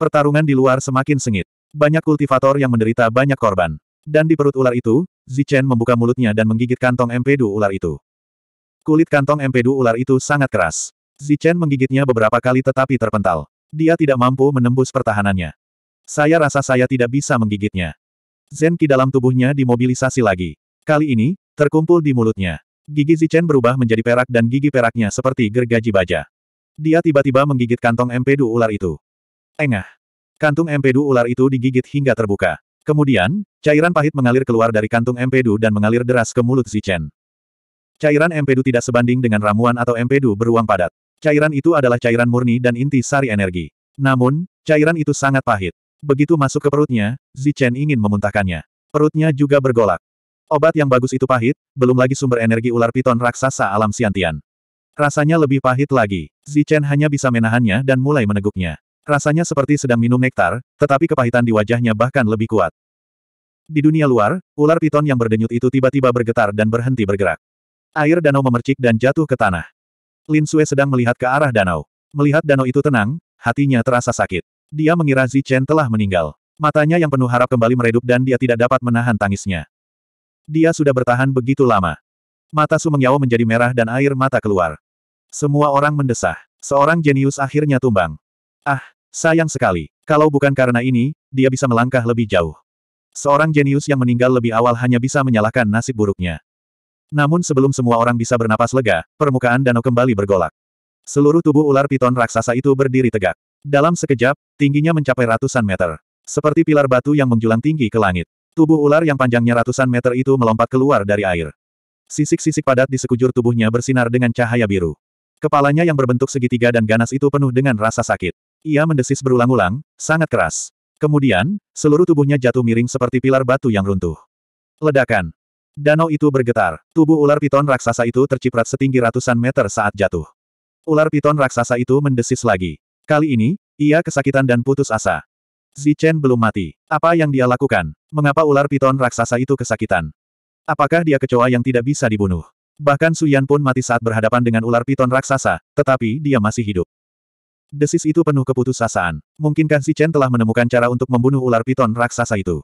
Pertarungan di luar semakin sengit. Banyak kultivator yang menderita banyak korban. Dan di perut ular itu, Zichen membuka mulutnya dan menggigit kantong empedu ular itu. Kulit kantong empedu ular itu sangat keras. Zichen menggigitnya beberapa kali tetapi terpental. Dia tidak mampu menembus pertahanannya. Saya rasa saya tidak bisa menggigitnya. Zenki dalam tubuhnya dimobilisasi lagi. Kali ini, terkumpul di mulutnya. Gigi Zichen berubah menjadi perak dan gigi peraknya seperti gergaji baja. Dia tiba-tiba menggigit kantong empedu ular itu. Engah. Kantung empedu ular itu digigit hingga terbuka. Kemudian, cairan pahit mengalir keluar dari kantung empedu dan mengalir deras ke mulut Zichen. Cairan empedu tidak sebanding dengan ramuan atau empedu beruang padat. Cairan itu adalah cairan murni dan inti sari energi. Namun, cairan itu sangat pahit. Begitu masuk ke perutnya, Zichen ingin memuntahkannya. Perutnya juga bergolak. Obat yang bagus itu pahit, belum lagi sumber energi ular piton raksasa alam siantian. Rasanya lebih pahit lagi. Zichen hanya bisa menahannya dan mulai meneguknya. Rasanya seperti sedang minum nektar, tetapi kepahitan di wajahnya bahkan lebih kuat. Di dunia luar, ular piton yang berdenyut itu tiba-tiba bergetar dan berhenti bergerak. Air danau memercik dan jatuh ke tanah. Lin Sue sedang melihat ke arah danau. Melihat danau itu tenang, hatinya terasa sakit. Dia mengira Zi Chen telah meninggal. Matanya yang penuh harap kembali meredup dan dia tidak dapat menahan tangisnya. Dia sudah bertahan begitu lama. Mata Su Mengyao menjadi merah dan air mata keluar. Semua orang mendesah. Seorang jenius akhirnya tumbang. Ah, sayang sekali. Kalau bukan karena ini, dia bisa melangkah lebih jauh. Seorang jenius yang meninggal lebih awal hanya bisa menyalahkan nasib buruknya. Namun sebelum semua orang bisa bernapas lega, permukaan danau kembali bergolak. Seluruh tubuh ular piton raksasa itu berdiri tegak. Dalam sekejap, tingginya mencapai ratusan meter. Seperti pilar batu yang menjulang tinggi ke langit. Tubuh ular yang panjangnya ratusan meter itu melompat keluar dari air. Sisik-sisik padat di sekujur tubuhnya bersinar dengan cahaya biru. Kepalanya yang berbentuk segitiga dan ganas itu penuh dengan rasa sakit. Ia mendesis berulang-ulang, sangat keras. Kemudian, seluruh tubuhnya jatuh miring seperti pilar batu yang runtuh. Ledakan. Danau itu bergetar. Tubuh ular piton raksasa itu terciprat setinggi ratusan meter saat jatuh. Ular piton raksasa itu mendesis lagi. Kali ini, ia kesakitan dan putus asa. Zichen belum mati. Apa yang dia lakukan? Mengapa ular piton raksasa itu kesakitan? Apakah dia kecoa yang tidak bisa dibunuh? Bahkan Suyan pun mati saat berhadapan dengan ular piton raksasa, tetapi dia masih hidup. Desis itu penuh keputusasaan. Mungkinkah Zichen telah menemukan cara untuk membunuh ular piton raksasa itu?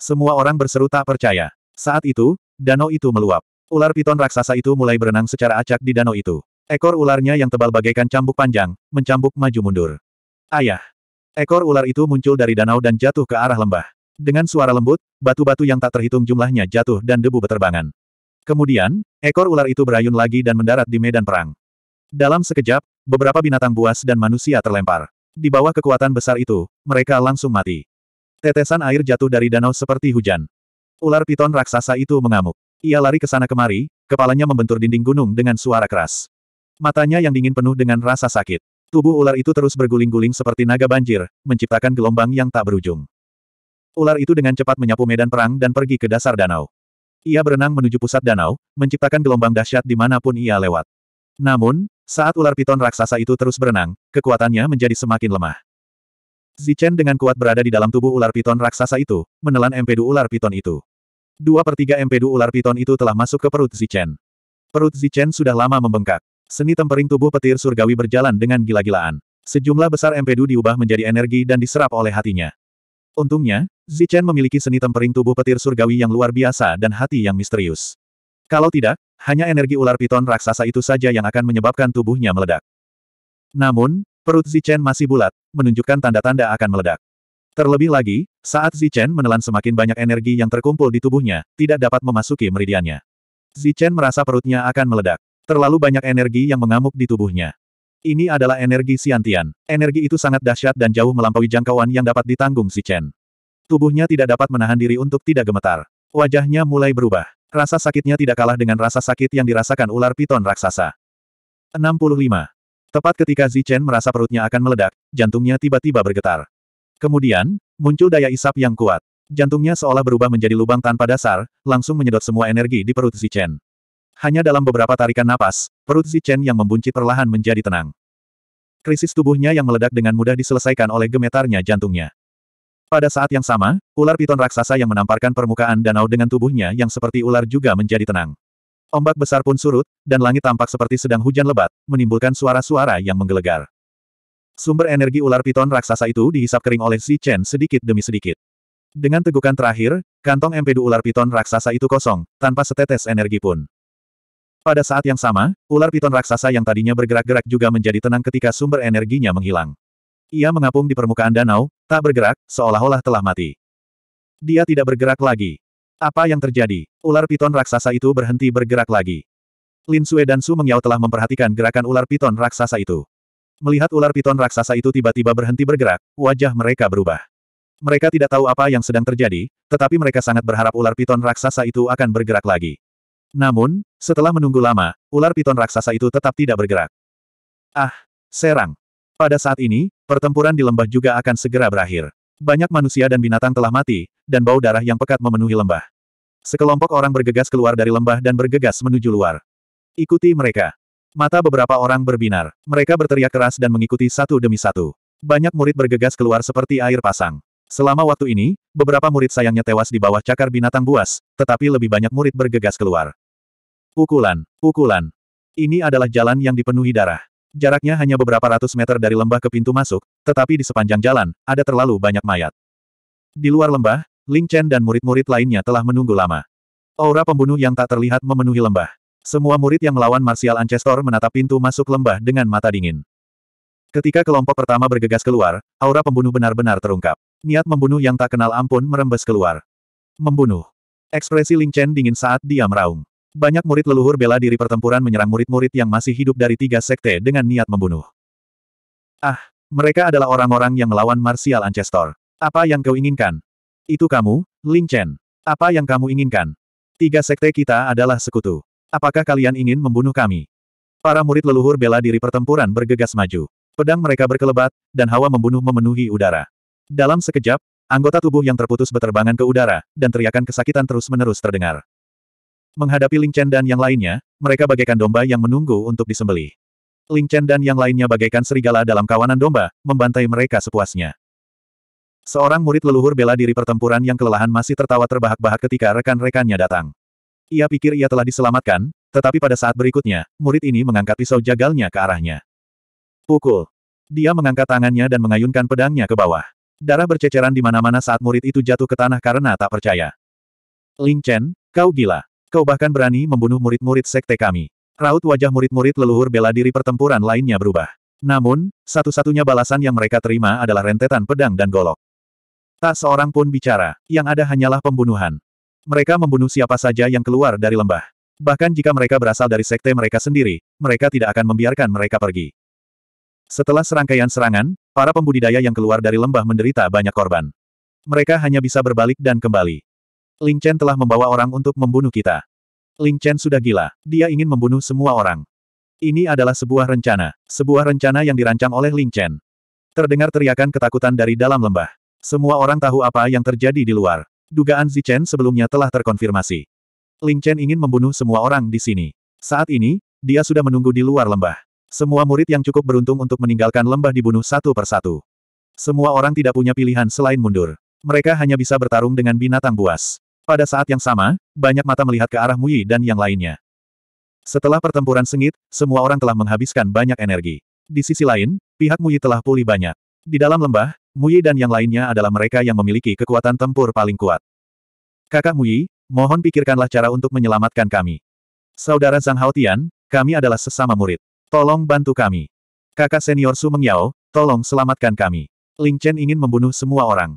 Semua orang berseru tak percaya. Saat itu, danau itu meluap. Ular piton raksasa itu mulai berenang secara acak di danau itu. Ekor ularnya yang tebal bagaikan cambuk panjang, mencambuk maju-mundur. Ayah! Ekor ular itu muncul dari danau dan jatuh ke arah lembah. Dengan suara lembut, batu-batu yang tak terhitung jumlahnya jatuh dan debu beterbangan. Kemudian, ekor ular itu berayun lagi dan mendarat di medan perang. Dalam sekejap, beberapa binatang buas dan manusia terlempar. Di bawah kekuatan besar itu, mereka langsung mati. Tetesan air jatuh dari danau seperti hujan. Ular piton raksasa itu mengamuk. Ia lari ke sana kemari, kepalanya membentur dinding gunung dengan suara keras. Matanya yang dingin penuh dengan rasa sakit. Tubuh ular itu terus berguling-guling seperti naga banjir, menciptakan gelombang yang tak berujung. Ular itu dengan cepat menyapu medan perang dan pergi ke dasar danau. Ia berenang menuju pusat danau, menciptakan gelombang dahsyat dimanapun ia lewat. Namun, saat ular piton raksasa itu terus berenang, kekuatannya menjadi semakin lemah. Zichen dengan kuat berada di dalam tubuh ular piton raksasa itu, menelan empedu ular piton itu. Dua per tiga empedu ular piton itu telah masuk ke perut Zichen. Perut Zichen sudah lama membengkak. Seni tempering tubuh petir surgawi berjalan dengan gila-gilaan. Sejumlah besar empedu diubah menjadi energi dan diserap oleh hatinya. Untungnya, Zichen memiliki seni tempering tubuh petir surgawi yang luar biasa dan hati yang misterius. Kalau tidak, hanya energi ular piton raksasa itu saja yang akan menyebabkan tubuhnya meledak. Namun, Perut Zichen masih bulat, menunjukkan tanda-tanda akan meledak. Terlebih lagi, saat Zichen menelan semakin banyak energi yang terkumpul di tubuhnya, tidak dapat memasuki meridiannya. Zichen merasa perutnya akan meledak. Terlalu banyak energi yang mengamuk di tubuhnya. Ini adalah energi siantian. Energi itu sangat dahsyat dan jauh melampaui jangkauan yang dapat ditanggung Zichen. Tubuhnya tidak dapat menahan diri untuk tidak gemetar. Wajahnya mulai berubah. Rasa sakitnya tidak kalah dengan rasa sakit yang dirasakan ular piton raksasa. 65. Tepat ketika Zichen merasa perutnya akan meledak, jantungnya tiba-tiba bergetar. Kemudian, muncul daya isap yang kuat. Jantungnya seolah berubah menjadi lubang tanpa dasar, langsung menyedot semua energi di perut Zichen. Hanya dalam beberapa tarikan napas, perut Zichen yang membuncit perlahan menjadi tenang. Krisis tubuhnya yang meledak dengan mudah diselesaikan oleh gemetarnya jantungnya. Pada saat yang sama, ular piton raksasa yang menamparkan permukaan danau dengan tubuhnya yang seperti ular juga menjadi tenang. Ombak besar pun surut, dan langit tampak seperti sedang hujan lebat, menimbulkan suara-suara yang menggelegar. Sumber energi ular piton raksasa itu dihisap kering oleh Xi Chen sedikit demi sedikit. Dengan tegukan terakhir, kantong empedu ular piton raksasa itu kosong, tanpa setetes energi pun. Pada saat yang sama, ular piton raksasa yang tadinya bergerak-gerak juga menjadi tenang ketika sumber energinya menghilang. Ia mengapung di permukaan danau, tak bergerak, seolah-olah telah mati. Dia tidak bergerak lagi. Apa yang terjadi? Ular piton raksasa itu berhenti bergerak lagi. Lin Sue dan Su Mengyao telah memperhatikan gerakan ular piton raksasa itu. Melihat ular piton raksasa itu tiba-tiba berhenti bergerak, wajah mereka berubah. Mereka tidak tahu apa yang sedang terjadi, tetapi mereka sangat berharap ular piton raksasa itu akan bergerak lagi. Namun, setelah menunggu lama, ular piton raksasa itu tetap tidak bergerak. Ah, serang. Pada saat ini, pertempuran di lembah juga akan segera berakhir. Banyak manusia dan binatang telah mati, dan bau darah yang pekat memenuhi lembah. Sekelompok orang bergegas keluar dari lembah dan bergegas menuju luar. Ikuti mereka. Mata beberapa orang berbinar. Mereka berteriak keras dan mengikuti satu demi satu. Banyak murid bergegas keluar seperti air pasang. Selama waktu ini, beberapa murid sayangnya tewas di bawah cakar binatang buas, tetapi lebih banyak murid bergegas keluar. Pukulan, pukulan. Ini adalah jalan yang dipenuhi darah. Jaraknya hanya beberapa ratus meter dari lembah ke pintu masuk, tetapi di sepanjang jalan, ada terlalu banyak mayat. Di luar lembah, Ling Chen dan murid-murid lainnya telah menunggu lama. Aura pembunuh yang tak terlihat memenuhi lembah. Semua murid yang melawan Martial Ancestor menatap pintu masuk lembah dengan mata dingin. Ketika kelompok pertama bergegas keluar, aura pembunuh benar-benar terungkap. Niat membunuh yang tak kenal ampun merembes keluar. Membunuh. Ekspresi Ling Chen dingin saat dia meraung. Banyak murid leluhur bela diri pertempuran menyerang murid-murid yang masih hidup dari tiga sekte dengan niat membunuh. Ah, mereka adalah orang-orang yang melawan Martial Ancestor. Apa yang kau inginkan? Itu kamu, Ling Chen. Apa yang kamu inginkan? Tiga sekte kita adalah sekutu. Apakah kalian ingin membunuh kami? Para murid leluhur bela diri pertempuran bergegas maju. Pedang mereka berkelebat, dan hawa membunuh memenuhi udara. Dalam sekejap, anggota tubuh yang terputus beterbangan ke udara, dan teriakan kesakitan terus-menerus terdengar. Menghadapi Ling Chen dan yang lainnya, mereka bagaikan domba yang menunggu untuk disembelih. Ling Chen dan yang lainnya bagaikan serigala dalam kawanan domba, membantai mereka sepuasnya. Seorang murid leluhur bela diri pertempuran yang kelelahan masih tertawa terbahak-bahak ketika rekan-rekannya datang. Ia pikir ia telah diselamatkan, tetapi pada saat berikutnya, murid ini mengangkat pisau jagalnya ke arahnya. Pukul. Dia mengangkat tangannya dan mengayunkan pedangnya ke bawah. Darah berceceran di mana-mana saat murid itu jatuh ke tanah karena tak percaya. Ling Chen, kau gila. Kau bahkan berani membunuh murid-murid sekte kami. Raut wajah murid-murid leluhur bela diri pertempuran lainnya berubah. Namun, satu-satunya balasan yang mereka terima adalah rentetan pedang dan golok. Tak seorang pun bicara, yang ada hanyalah pembunuhan. Mereka membunuh siapa saja yang keluar dari lembah. Bahkan jika mereka berasal dari sekte mereka sendiri, mereka tidak akan membiarkan mereka pergi. Setelah serangkaian serangan, para pembudidaya yang keluar dari lembah menderita banyak korban. Mereka hanya bisa berbalik dan kembali. Ling Chen telah membawa orang untuk membunuh kita. Ling Chen sudah gila, dia ingin membunuh semua orang. Ini adalah sebuah rencana, sebuah rencana yang dirancang oleh Ling Chen. Terdengar teriakan ketakutan dari dalam lembah. Semua orang tahu apa yang terjadi di luar. Dugaan Zichen sebelumnya telah terkonfirmasi. Ling Chen ingin membunuh semua orang di sini. Saat ini, dia sudah menunggu di luar lembah. Semua murid yang cukup beruntung untuk meninggalkan lembah dibunuh satu persatu. Semua orang tidak punya pilihan selain mundur. Mereka hanya bisa bertarung dengan binatang buas. Pada saat yang sama, banyak mata melihat ke arah Muyi dan yang lainnya. Setelah pertempuran sengit, semua orang telah menghabiskan banyak energi. Di sisi lain, pihak Muyi telah pulih banyak. Di dalam lembah, Muyi dan yang lainnya adalah mereka yang memiliki kekuatan tempur paling kuat. Kakak Muyi, mohon pikirkanlah cara untuk menyelamatkan kami. Saudara Zhang Haotian, kami adalah sesama murid. Tolong bantu kami. Kakak senior Su Mengyao, tolong selamatkan kami. Ling Chen ingin membunuh semua orang.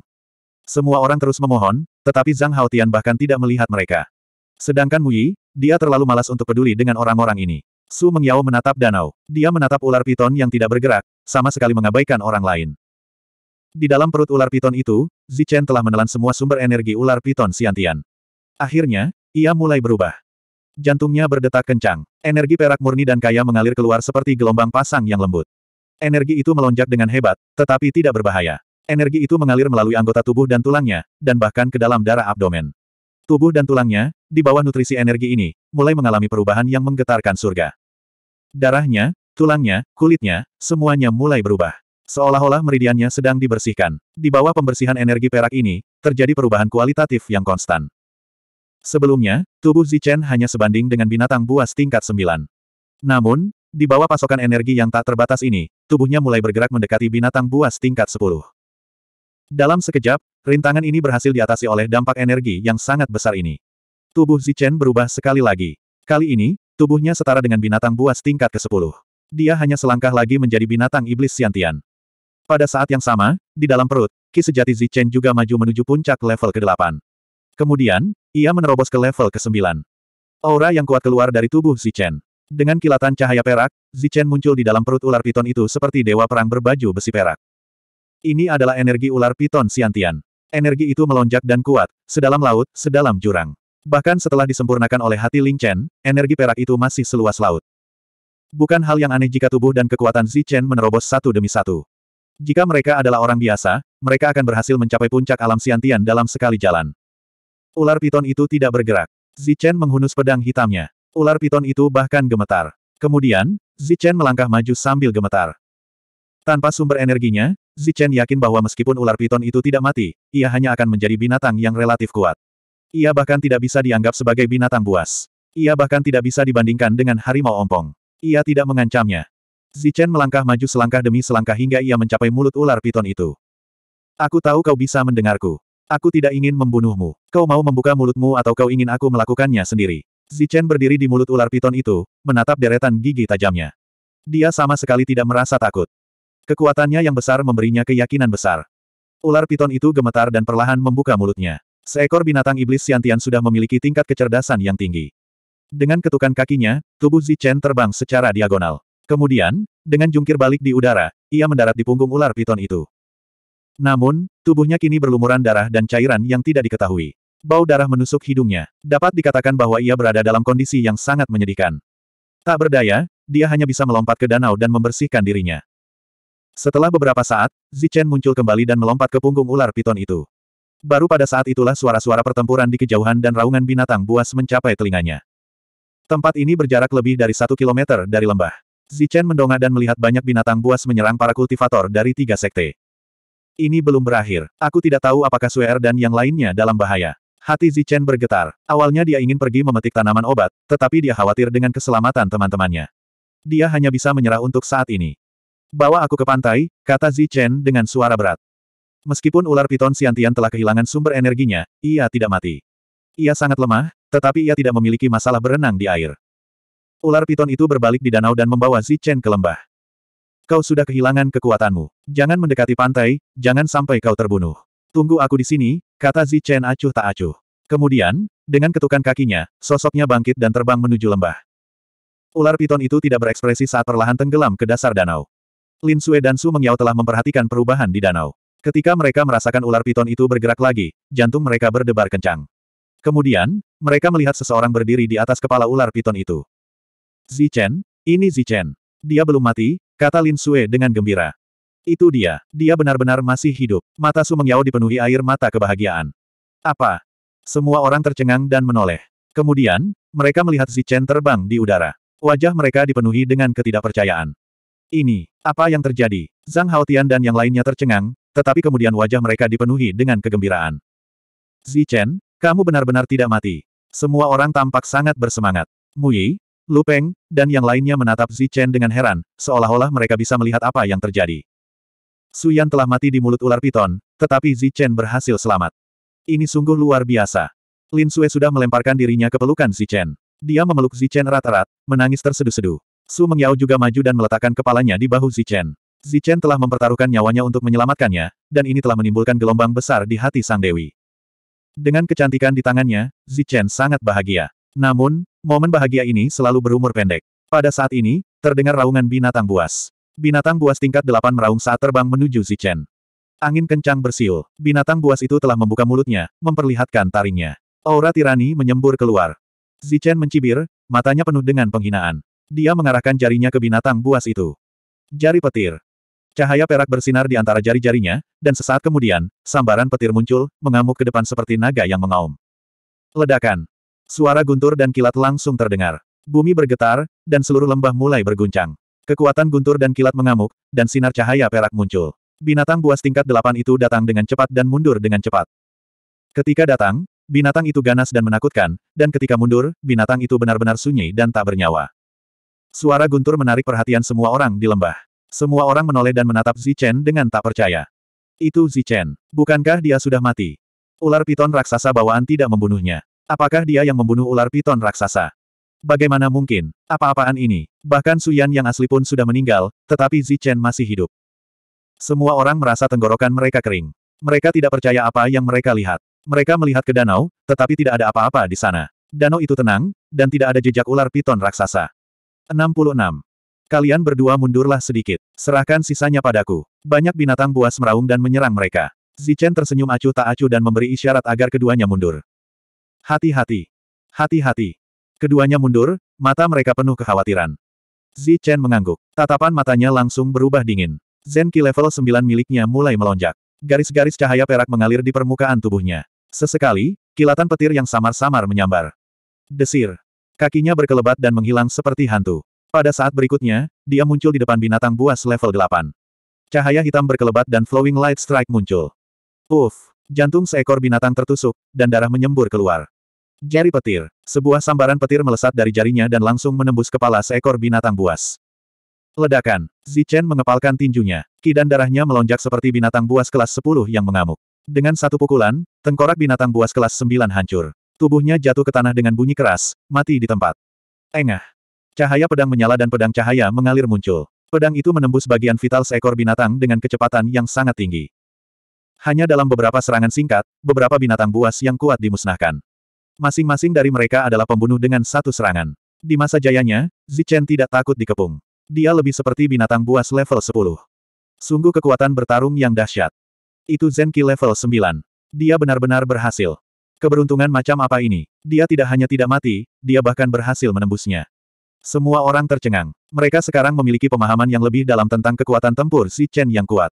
Semua orang terus memohon, tetapi Zhang Haotian bahkan tidak melihat mereka. Sedangkan Mu Yi, dia terlalu malas untuk peduli dengan orang-orang ini. Su Mengyao menatap danau. Dia menatap ular piton yang tidak bergerak, sama sekali mengabaikan orang lain. Di dalam perut ular piton itu, Zichen telah menelan semua sumber energi ular piton Xiantian. Akhirnya, ia mulai berubah. Jantungnya berdetak kencang. Energi perak murni dan kaya mengalir keluar seperti gelombang pasang yang lembut. Energi itu melonjak dengan hebat, tetapi tidak berbahaya. Energi itu mengalir melalui anggota tubuh dan tulangnya, dan bahkan ke dalam darah abdomen. Tubuh dan tulangnya, di bawah nutrisi energi ini, mulai mengalami perubahan yang menggetarkan surga. Darahnya, tulangnya, kulitnya, semuanya mulai berubah. Seolah-olah meridiannya sedang dibersihkan. Di bawah pembersihan energi perak ini, terjadi perubahan kualitatif yang konstan. Sebelumnya, tubuh Zichen hanya sebanding dengan binatang buas tingkat 9. Namun, di bawah pasokan energi yang tak terbatas ini, tubuhnya mulai bergerak mendekati binatang buas tingkat 10. Dalam sekejap, rintangan ini berhasil diatasi oleh dampak energi yang sangat besar ini. Tubuh Zichen berubah sekali lagi. Kali ini, tubuhnya setara dengan binatang buas tingkat ke-10. Dia hanya selangkah lagi menjadi binatang iblis Siantian. Pada saat yang sama, di dalam perut, Ki sejati Zichen juga maju menuju puncak level ke-8. Kemudian, ia menerobos ke level ke-9. Aura yang kuat keluar dari tubuh Zichen. Dengan kilatan cahaya perak, Zichen muncul di dalam perut ular piton itu seperti dewa perang berbaju besi perak. Ini adalah energi ular piton Siantian. Energi itu melonjak dan kuat, sedalam laut, sedalam jurang. Bahkan setelah disempurnakan oleh hati Ling Chen, energi perak itu masih seluas laut. Bukan hal yang aneh jika tubuh dan kekuatan Zi Chen menerobos satu demi satu. Jika mereka adalah orang biasa, mereka akan berhasil mencapai puncak alam Siantian dalam sekali jalan. Ular piton itu tidak bergerak. Zi Chen menghunus pedang hitamnya. Ular piton itu bahkan gemetar. Kemudian, Zi Chen melangkah maju sambil gemetar. Tanpa sumber energinya, Zichen yakin bahwa meskipun ular piton itu tidak mati, ia hanya akan menjadi binatang yang relatif kuat. Ia bahkan tidak bisa dianggap sebagai binatang buas. Ia bahkan tidak bisa dibandingkan dengan harimau ompong. Ia tidak mengancamnya. Zichen melangkah maju selangkah demi selangkah hingga ia mencapai mulut ular piton itu. Aku tahu kau bisa mendengarku. Aku tidak ingin membunuhmu. Kau mau membuka mulutmu atau kau ingin aku melakukannya sendiri? Zichen berdiri di mulut ular piton itu, menatap deretan gigi tajamnya. Dia sama sekali tidak merasa takut. Kekuatannya yang besar memberinya keyakinan besar. Ular piton itu gemetar dan perlahan membuka mulutnya. Seekor binatang iblis siantian sudah memiliki tingkat kecerdasan yang tinggi. Dengan ketukan kakinya, tubuh Zichen terbang secara diagonal. Kemudian, dengan jungkir balik di udara, ia mendarat di punggung ular piton itu. Namun, tubuhnya kini berlumuran darah dan cairan yang tidak diketahui. Bau darah menusuk hidungnya. Dapat dikatakan bahwa ia berada dalam kondisi yang sangat menyedihkan. Tak berdaya, dia hanya bisa melompat ke danau dan membersihkan dirinya. Setelah beberapa saat, Zichen muncul kembali dan melompat ke punggung ular piton itu. Baru pada saat itulah suara-suara pertempuran di kejauhan dan raungan binatang buas mencapai telinganya. Tempat ini berjarak lebih dari satu kilometer dari lembah. Zichen mendongak dan melihat banyak binatang buas menyerang para kultivator dari tiga sekte. Ini belum berakhir. Aku tidak tahu apakah Suer dan yang lainnya dalam bahaya. Hati Zichen bergetar. Awalnya dia ingin pergi memetik tanaman obat, tetapi dia khawatir dengan keselamatan teman-temannya. Dia hanya bisa menyerah untuk saat ini. Bawa aku ke pantai, kata Zi Chen dengan suara berat. Meskipun ular piton Siantian telah kehilangan sumber energinya, ia tidak mati. Ia sangat lemah, tetapi ia tidak memiliki masalah berenang di air. Ular piton itu berbalik di danau dan membawa Zi Chen ke lembah. Kau sudah kehilangan kekuatanmu. Jangan mendekati pantai, jangan sampai kau terbunuh. Tunggu aku di sini, kata Zi Chen acuh tak acuh. Kemudian, dengan ketukan kakinya, sosoknya bangkit dan terbang menuju lembah. Ular piton itu tidak berekspresi saat perlahan tenggelam ke dasar danau. Lin Sue dan Su Mengyao telah memperhatikan perubahan di danau. Ketika mereka merasakan ular piton itu bergerak lagi, jantung mereka berdebar kencang. Kemudian, mereka melihat seseorang berdiri di atas kepala ular piton itu. Zichen, ini Zichen. Dia belum mati, kata Lin Sue dengan gembira. Itu dia, dia benar-benar masih hidup. Mata Su Mengyao dipenuhi air mata kebahagiaan. Apa? Semua orang tercengang dan menoleh. Kemudian, mereka melihat Zichen terbang di udara. Wajah mereka dipenuhi dengan ketidakpercayaan. Ini, apa yang terjadi? Zhang Haotian dan yang lainnya tercengang, tetapi kemudian wajah mereka dipenuhi dengan kegembiraan. Zichen, kamu benar-benar tidak mati. Semua orang tampak sangat bersemangat. Mui, Lu Peng, dan yang lainnya menatap Zichen dengan heran, seolah-olah mereka bisa melihat apa yang terjadi. Suyan telah mati di mulut ular piton, tetapi Zichen berhasil selamat. Ini sungguh luar biasa. Lin Sue sudah melemparkan dirinya ke pelukan Zichen. Dia memeluk Zichen Chen erat-erat, menangis terseduh-seduh. Su Mengyao juga maju dan meletakkan kepalanya di bahu Zichen. Zichen telah mempertaruhkan nyawanya untuk menyelamatkannya, dan ini telah menimbulkan gelombang besar di hati Sang Dewi. Dengan kecantikan di tangannya, Zichen sangat bahagia. Namun, momen bahagia ini selalu berumur pendek. Pada saat ini, terdengar raungan binatang buas. Binatang buas tingkat delapan meraung saat terbang menuju Zichen. Angin kencang bersiul. Binatang buas itu telah membuka mulutnya, memperlihatkan taringnya. Aura tirani menyembur keluar. Zichen mencibir, matanya penuh dengan penghinaan. Dia mengarahkan jarinya ke binatang buas itu. Jari petir. Cahaya perak bersinar di antara jari-jarinya, dan sesaat kemudian, sambaran petir muncul, mengamuk ke depan seperti naga yang mengaum. Ledakan. Suara guntur dan kilat langsung terdengar. Bumi bergetar, dan seluruh lembah mulai berguncang. Kekuatan guntur dan kilat mengamuk, dan sinar cahaya perak muncul. Binatang buas tingkat delapan itu datang dengan cepat dan mundur dengan cepat. Ketika datang, binatang itu ganas dan menakutkan, dan ketika mundur, binatang itu benar-benar sunyi dan tak bernyawa. Suara guntur menarik perhatian semua orang di lembah. Semua orang menoleh dan menatap Zichen dengan tak percaya. Itu Zichen. Bukankah dia sudah mati? Ular piton raksasa bawaan tidak membunuhnya. Apakah dia yang membunuh ular piton raksasa? Bagaimana mungkin? Apa-apaan ini? Bahkan Suyan yang asli pun sudah meninggal, tetapi Zichen masih hidup. Semua orang merasa tenggorokan mereka kering. Mereka tidak percaya apa yang mereka lihat. Mereka melihat ke danau, tetapi tidak ada apa-apa di sana. Danau itu tenang, dan tidak ada jejak ular piton raksasa. 66. Kalian berdua mundurlah sedikit. Serahkan sisanya padaku. Banyak binatang buas meraung dan menyerang mereka. Zichen tersenyum acuh tak acuh dan memberi isyarat agar keduanya mundur. Hati-hati. Hati-hati. Keduanya mundur, mata mereka penuh kekhawatiran. Zichen mengangguk. Tatapan matanya langsung berubah dingin. Zenki level 9 miliknya mulai melonjak. Garis-garis cahaya perak mengalir di permukaan tubuhnya. Sesekali, kilatan petir yang samar-samar menyambar. Desir. Kakinya berkelebat dan menghilang seperti hantu. Pada saat berikutnya, dia muncul di depan binatang buas level 8. Cahaya hitam berkelebat dan flowing light strike muncul. Uff, jantung seekor binatang tertusuk, dan darah menyembur keluar. Jari petir, sebuah sambaran petir melesat dari jarinya dan langsung menembus kepala seekor binatang buas. Ledakan. Zichen mengepalkan tinjunya. Ki dan darahnya melonjak seperti binatang buas kelas 10 yang mengamuk. Dengan satu pukulan, tengkorak binatang buas kelas 9 hancur. Tubuhnya jatuh ke tanah dengan bunyi keras, mati di tempat. Engah. Cahaya pedang menyala dan pedang cahaya mengalir muncul. Pedang itu menembus bagian vital seekor binatang dengan kecepatan yang sangat tinggi. Hanya dalam beberapa serangan singkat, beberapa binatang buas yang kuat dimusnahkan. Masing-masing dari mereka adalah pembunuh dengan satu serangan. Di masa jayanya, Zichen tidak takut dikepung. Dia lebih seperti binatang buas level 10. Sungguh kekuatan bertarung yang dahsyat. Itu Zenki level 9. Dia benar-benar berhasil. Keberuntungan macam apa ini? Dia tidak hanya tidak mati, dia bahkan berhasil menembusnya. Semua orang tercengang. Mereka sekarang memiliki pemahaman yang lebih dalam tentang kekuatan tempur si Chen yang kuat.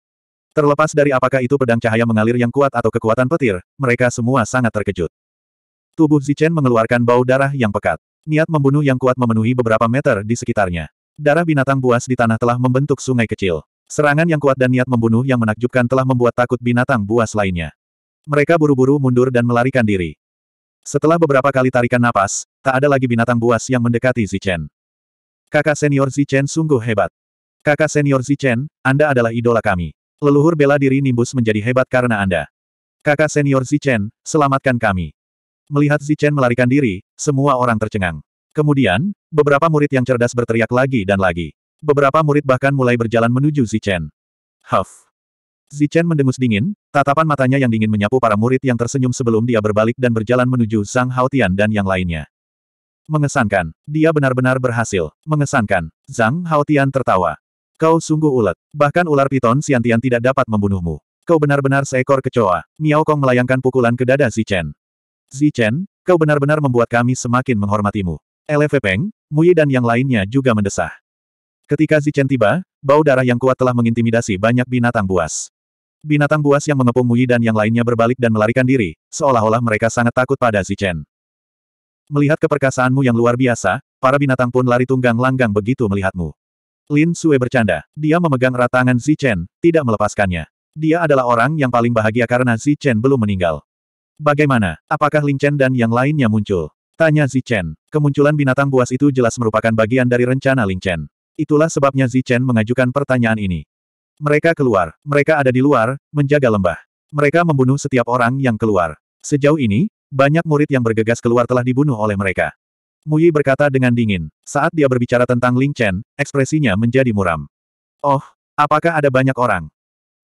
Terlepas dari apakah itu pedang cahaya mengalir yang kuat atau kekuatan petir, mereka semua sangat terkejut. Tubuh Chen mengeluarkan bau darah yang pekat. Niat membunuh yang kuat memenuhi beberapa meter di sekitarnya. Darah binatang buas di tanah telah membentuk sungai kecil. Serangan yang kuat dan niat membunuh yang menakjubkan telah membuat takut binatang buas lainnya. Mereka buru-buru mundur dan melarikan diri. Setelah beberapa kali tarikan napas, tak ada lagi binatang buas yang mendekati Zichen. Kakak senior Zichen sungguh hebat. Kakak senior Zichen, Anda adalah idola kami. Leluhur bela diri Nimbus menjadi hebat karena Anda. Kakak senior Zichen, selamatkan kami. Melihat Zichen melarikan diri, semua orang tercengang. Kemudian, beberapa murid yang cerdas berteriak lagi dan lagi. Beberapa murid bahkan mulai berjalan menuju Zichen. Huff. Zichen mendengus dingin, tatapan matanya yang dingin menyapu para murid yang tersenyum sebelum dia berbalik dan berjalan menuju Zhang Haotian dan yang lainnya. Mengesankan. Dia benar-benar berhasil. Mengesankan. Zhang Haotian tertawa. Kau sungguh ulet. Bahkan ular piton siantian tidak dapat membunuhmu. Kau benar-benar seekor kecoa. Miao Kong melayangkan pukulan ke dada Zichen. Zichen, kau benar-benar membuat kami semakin menghormatimu. Elefe Peng, Muyi dan yang lainnya juga mendesah. Ketika Zichen tiba, bau darah yang kuat telah mengintimidasi banyak binatang buas. Binatang buas yang mengepung Muyi dan yang lainnya berbalik dan melarikan diri, seolah-olah mereka sangat takut pada Zichen. Melihat keperkasaanmu yang luar biasa, para binatang pun lari tunggang langgang begitu melihatmu. Lin Sue bercanda. Dia memegang erat tangan Zichen, tidak melepaskannya. Dia adalah orang yang paling bahagia karena Zichen belum meninggal. Bagaimana? Apakah Ling Chen dan yang lainnya muncul? Tanya Zichen. Kemunculan binatang buas itu jelas merupakan bagian dari rencana Ling Chen. Itulah sebabnya Zichen mengajukan pertanyaan ini. Mereka keluar. Mereka ada di luar, menjaga lembah. Mereka membunuh setiap orang yang keluar. Sejauh ini, banyak murid yang bergegas keluar telah dibunuh oleh mereka. Muyi berkata dengan dingin. Saat dia berbicara tentang Ling Chen, ekspresinya menjadi muram. Oh, apakah ada banyak orang?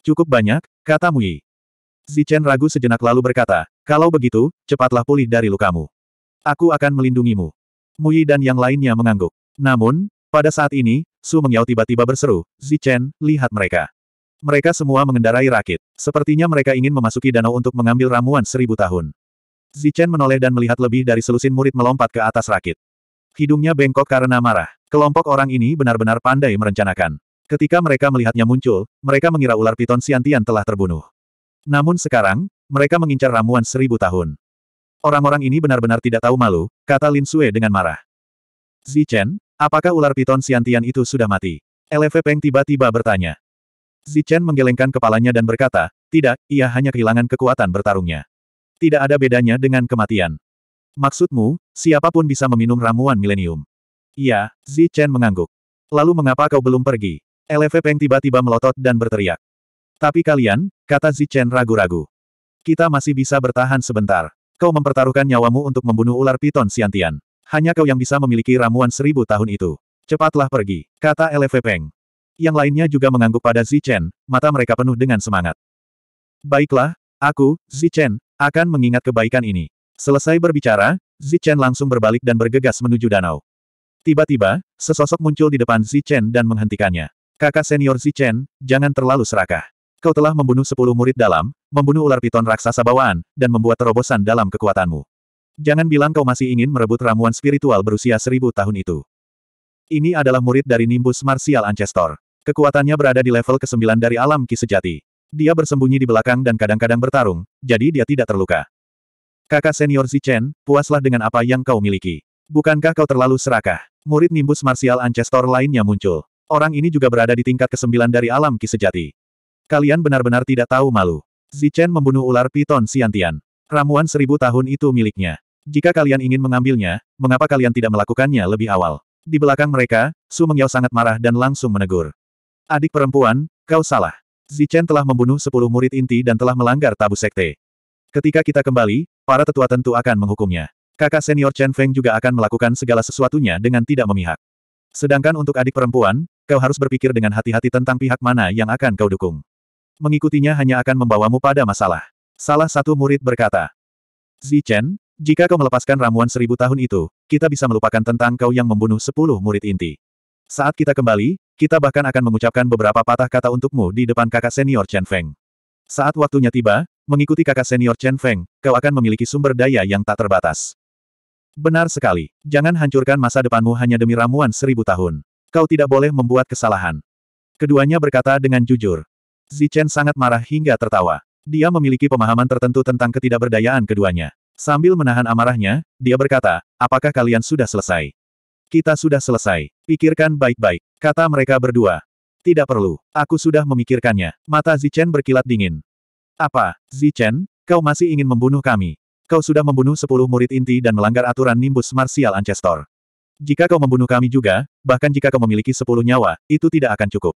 Cukup banyak, kata Muyi. Zichen ragu sejenak lalu berkata, kalau begitu, cepatlah pulih dari lukamu. Aku akan melindungimu. Muyi dan yang lainnya mengangguk. Namun, pada saat ini, Su Mengyao tiba-tiba berseru, Zichen, lihat mereka. Mereka semua mengendarai rakit. Sepertinya mereka ingin memasuki danau untuk mengambil ramuan seribu tahun. Zichen menoleh dan melihat lebih dari selusin murid melompat ke atas rakit. Hidungnya bengkok karena marah. Kelompok orang ini benar-benar pandai merencanakan. Ketika mereka melihatnya muncul, mereka mengira ular piton Siantian telah terbunuh. Namun sekarang, mereka mengincar ramuan seribu tahun. Orang-orang ini benar-benar tidak tahu malu, kata Lin Sue dengan marah. Zichen, Apakah ular piton Siantian itu sudah mati? LF Peng tiba-tiba bertanya. Zichen menggelengkan kepalanya dan berkata, tidak, ia hanya kehilangan kekuatan bertarungnya. Tidak ada bedanya dengan kematian. Maksudmu, siapapun bisa meminum ramuan milenium? Iya, Zichen mengangguk. Lalu mengapa kau belum pergi? LF Peng tiba-tiba melotot dan berteriak. Tapi kalian, kata Zichen ragu-ragu. Kita masih bisa bertahan sebentar. Kau mempertaruhkan nyawamu untuk membunuh ular piton Siantian. Hanya kau yang bisa memiliki ramuan seribu tahun itu. Cepatlah pergi, kata LV Peng. Yang lainnya juga mengangguk pada Zichen, mata mereka penuh dengan semangat. Baiklah, aku, Zichen, akan mengingat kebaikan ini. Selesai berbicara, Zichen langsung berbalik dan bergegas menuju danau. Tiba-tiba, sesosok muncul di depan Zichen dan menghentikannya. Kakak senior Zichen, jangan terlalu serakah. Kau telah membunuh sepuluh murid dalam, membunuh ular piton raksasa bawaan, dan membuat terobosan dalam kekuatanmu. Jangan bilang kau masih ingin merebut ramuan spiritual berusia seribu tahun itu. Ini adalah murid dari Nimbus Martial Ancestor. Kekuatannya berada di level ke-9 dari alam ki sejati. Dia bersembunyi di belakang dan kadang-kadang bertarung, jadi dia tidak terluka. Kakak senior Zichen, puaslah dengan apa yang kau miliki. Bukankah kau terlalu serakah? Murid Nimbus Martial Ancestor lainnya muncul. Orang ini juga berada di tingkat ke-9 dari alam ki sejati. Kalian benar-benar tidak tahu malu. Zichen membunuh ular piton Siantian. Ramuan seribu tahun itu miliknya. Jika kalian ingin mengambilnya, mengapa kalian tidak melakukannya lebih awal? Di belakang mereka, Su Mengyao sangat marah dan langsung menegur. Adik perempuan, kau salah. Zichen telah membunuh sepuluh murid inti dan telah melanggar tabu sekte. Ketika kita kembali, para tetua tentu akan menghukumnya. Kakak senior Chen Feng juga akan melakukan segala sesuatunya dengan tidak memihak. Sedangkan untuk adik perempuan, kau harus berpikir dengan hati-hati tentang pihak mana yang akan kau dukung. Mengikutinya hanya akan membawamu pada masalah. Salah satu murid berkata, Zichen, jika kau melepaskan ramuan seribu tahun itu, kita bisa melupakan tentang kau yang membunuh sepuluh murid inti. Saat kita kembali, kita bahkan akan mengucapkan beberapa patah kata untukmu di depan kakak senior Chen Feng. Saat waktunya tiba, mengikuti kakak senior Chen Feng, kau akan memiliki sumber daya yang tak terbatas. Benar sekali. Jangan hancurkan masa depanmu hanya demi ramuan seribu tahun. Kau tidak boleh membuat kesalahan. Keduanya berkata dengan jujur. Zichen sangat marah hingga tertawa. Dia memiliki pemahaman tertentu tentang ketidakberdayaan keduanya. Sambil menahan amarahnya, dia berkata, apakah kalian sudah selesai? Kita sudah selesai. Pikirkan baik-baik, kata mereka berdua. Tidak perlu, aku sudah memikirkannya. Mata Zichen berkilat dingin. Apa, Zichen, kau masih ingin membunuh kami? Kau sudah membunuh sepuluh murid inti dan melanggar aturan nimbus Martial Ancestor. Jika kau membunuh kami juga, bahkan jika kau memiliki sepuluh nyawa, itu tidak akan cukup.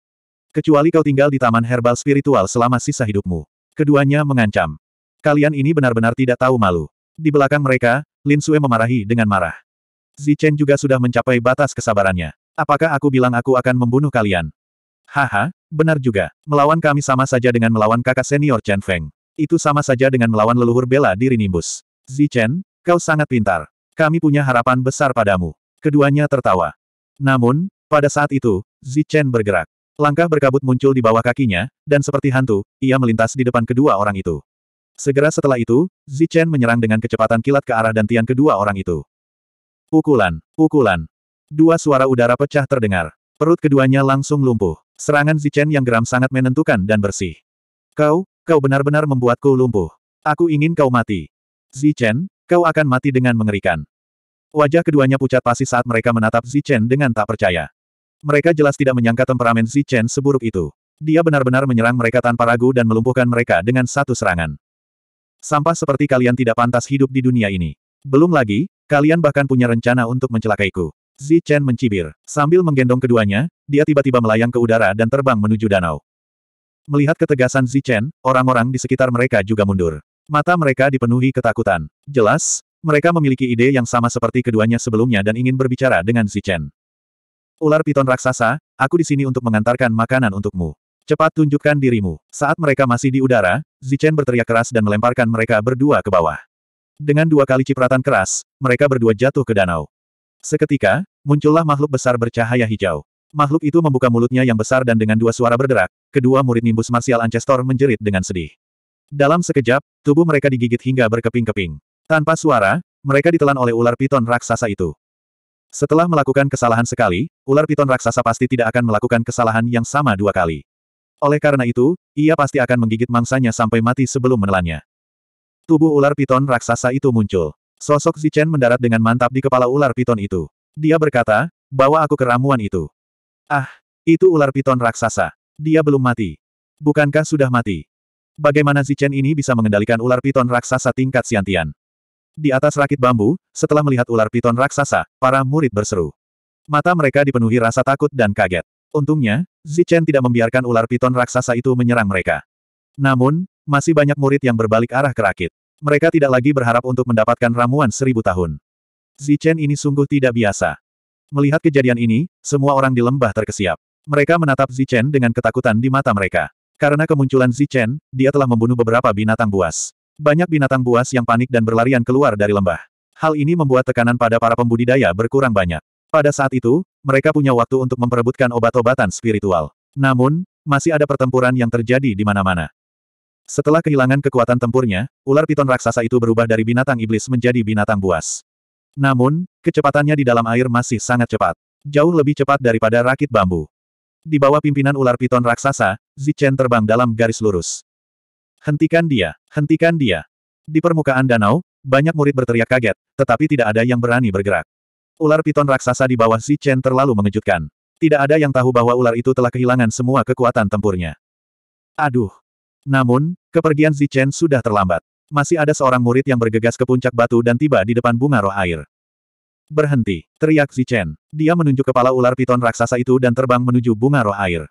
Kecuali kau tinggal di taman herbal spiritual selama sisa hidupmu. Keduanya mengancam. Kalian ini benar-benar tidak tahu malu. Di belakang mereka, Lin Sue memarahi dengan marah. Zichen juga sudah mencapai batas kesabarannya. Apakah aku bilang aku akan membunuh kalian? Haha, benar juga. Melawan kami sama saja dengan melawan kakak senior Chen Feng. Itu sama saja dengan melawan leluhur bela diri Nimbus. Zichen, kau sangat pintar. Kami punya harapan besar padamu. Keduanya tertawa. Namun, pada saat itu, Zichen bergerak. Langkah berkabut muncul di bawah kakinya, dan seperti hantu, ia melintas di depan kedua orang itu. Segera setelah itu, Zichen menyerang dengan kecepatan kilat ke arah dantian kedua orang itu. Pukulan, pukulan. Dua suara udara pecah terdengar. Perut keduanya langsung lumpuh. Serangan Zichen yang geram sangat menentukan dan bersih. Kau, kau benar-benar membuatku lumpuh. Aku ingin kau mati. Zichen, kau akan mati dengan mengerikan. Wajah keduanya pucat pasi saat mereka menatap Zichen dengan tak percaya. Mereka jelas tidak menyangka temperamen Zichen seburuk itu. Dia benar-benar menyerang mereka tanpa ragu dan melumpuhkan mereka dengan satu serangan. Sampah seperti kalian tidak pantas hidup di dunia ini. Belum lagi, kalian bahkan punya rencana untuk mencelakaiku. Zi Chen mencibir. Sambil menggendong keduanya, dia tiba-tiba melayang ke udara dan terbang menuju danau. Melihat ketegasan Zi Chen, orang-orang di sekitar mereka juga mundur. Mata mereka dipenuhi ketakutan. Jelas, mereka memiliki ide yang sama seperti keduanya sebelumnya dan ingin berbicara dengan Zi Chen. Ular piton raksasa, aku di sini untuk mengantarkan makanan untukmu. Cepat tunjukkan dirimu. Saat mereka masih di udara, Zichen berteriak keras dan melemparkan mereka berdua ke bawah. Dengan dua kali cipratan keras, mereka berdua jatuh ke danau. Seketika, muncullah makhluk besar bercahaya hijau. Makhluk itu membuka mulutnya yang besar dan dengan dua suara berderak, kedua murid nimbus marsial Ancestor menjerit dengan sedih. Dalam sekejap, tubuh mereka digigit hingga berkeping-keping. Tanpa suara, mereka ditelan oleh ular piton raksasa itu. Setelah melakukan kesalahan sekali, ular piton raksasa pasti tidak akan melakukan kesalahan yang sama dua kali. Oleh karena itu, ia pasti akan menggigit mangsanya sampai mati sebelum menelannya. Tubuh ular piton raksasa itu muncul. Sosok Zichen mendarat dengan mantap di kepala ular piton itu. Dia berkata, bawa aku ke ramuan itu. Ah, itu ular piton raksasa. Dia belum mati. Bukankah sudah mati? Bagaimana Zichen ini bisa mengendalikan ular piton raksasa tingkat siantian? Di atas rakit bambu, setelah melihat ular piton raksasa, para murid berseru. Mata mereka dipenuhi rasa takut dan kaget. Untungnya, Zichen tidak membiarkan ular piton raksasa itu menyerang mereka. Namun, masih banyak murid yang berbalik arah ke rakit. Mereka tidak lagi berharap untuk mendapatkan ramuan seribu tahun. Zichen ini sungguh tidak biasa. Melihat kejadian ini, semua orang di lembah terkesiap. Mereka menatap Zichen dengan ketakutan di mata mereka. Karena kemunculan Zichen, dia telah membunuh beberapa binatang buas. Banyak binatang buas yang panik dan berlarian keluar dari lembah. Hal ini membuat tekanan pada para pembudidaya berkurang banyak. Pada saat itu, mereka punya waktu untuk memperebutkan obat-obatan spiritual. Namun, masih ada pertempuran yang terjadi di mana-mana. Setelah kehilangan kekuatan tempurnya, ular piton raksasa itu berubah dari binatang iblis menjadi binatang buas. Namun, kecepatannya di dalam air masih sangat cepat. Jauh lebih cepat daripada rakit bambu. Di bawah pimpinan ular piton raksasa, Zichen terbang dalam garis lurus. Hentikan dia, hentikan dia. Di permukaan danau, banyak murid berteriak kaget, tetapi tidak ada yang berani bergerak. Ular piton raksasa di bawah Si Chen terlalu mengejutkan. Tidak ada yang tahu bahwa ular itu telah kehilangan semua kekuatan tempurnya. Aduh. Namun, kepergian Si Chen sudah terlambat. Masih ada seorang murid yang bergegas ke puncak batu dan tiba di depan bunga roh air. Berhenti, teriak Si Chen. Dia menunjuk kepala ular piton raksasa itu dan terbang menuju bunga roh air.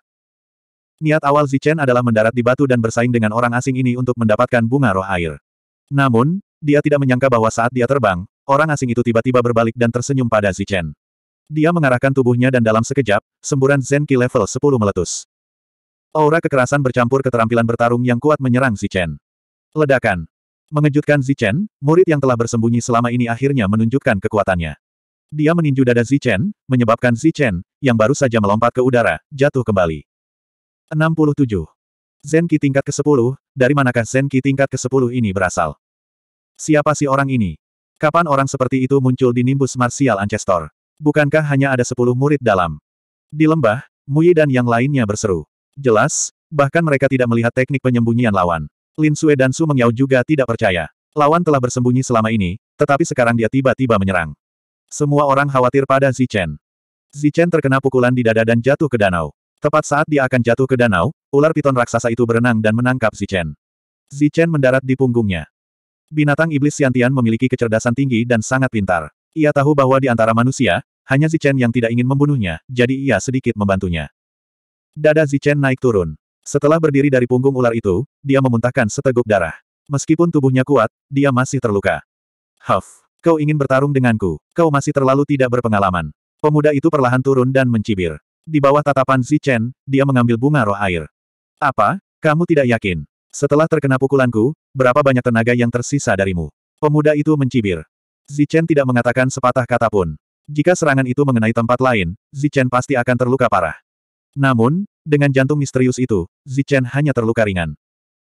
Niat awal Chen adalah mendarat di batu dan bersaing dengan orang asing ini untuk mendapatkan bunga roh air. Namun, dia tidak menyangka bahwa saat dia terbang, Orang asing itu tiba-tiba berbalik dan tersenyum pada Zichen. Dia mengarahkan tubuhnya dan dalam sekejap, semburan Zenki level 10 meletus. Aura kekerasan bercampur keterampilan bertarung yang kuat menyerang Zichen. Ledakan. Mengejutkan Zichen, murid yang telah bersembunyi selama ini akhirnya menunjukkan kekuatannya. Dia meninju dada Zichen, menyebabkan Zichen, yang baru saja melompat ke udara, jatuh kembali. 67. Zenki tingkat ke-10, dari manakah Zenki tingkat ke-10 ini berasal? Siapa si orang ini? Kapan orang seperti itu muncul di nimbus Martial Ancestor? Bukankah hanya ada sepuluh murid dalam? Di lembah, Muyi dan yang lainnya berseru. Jelas, bahkan mereka tidak melihat teknik penyembunyian lawan. Lin Sue dan Su Mengyao juga tidak percaya. Lawan telah bersembunyi selama ini, tetapi sekarang dia tiba-tiba menyerang. Semua orang khawatir pada Zichen. Zichen terkena pukulan di dada dan jatuh ke danau. Tepat saat dia akan jatuh ke danau, ular piton raksasa itu berenang dan menangkap Zichen. Zichen mendarat di punggungnya. Binatang iblis siantian memiliki kecerdasan tinggi dan sangat pintar. Ia tahu bahwa di antara manusia, hanya Zichen yang tidak ingin membunuhnya, jadi ia sedikit membantunya. Dada Zichen naik turun. Setelah berdiri dari punggung ular itu, dia memuntahkan seteguk darah. Meskipun tubuhnya kuat, dia masih terluka. Huff, kau ingin bertarung denganku, kau masih terlalu tidak berpengalaman. Pemuda itu perlahan turun dan mencibir. Di bawah tatapan Zichen, dia mengambil bunga roh air. Apa? Kamu tidak yakin? Setelah terkena pukulanku, berapa banyak tenaga yang tersisa darimu? Pemuda itu mencibir. Zichen tidak mengatakan sepatah kata pun. Jika serangan itu mengenai tempat lain, Zichen pasti akan terluka parah. Namun, dengan jantung misterius itu, Zichen hanya terluka ringan.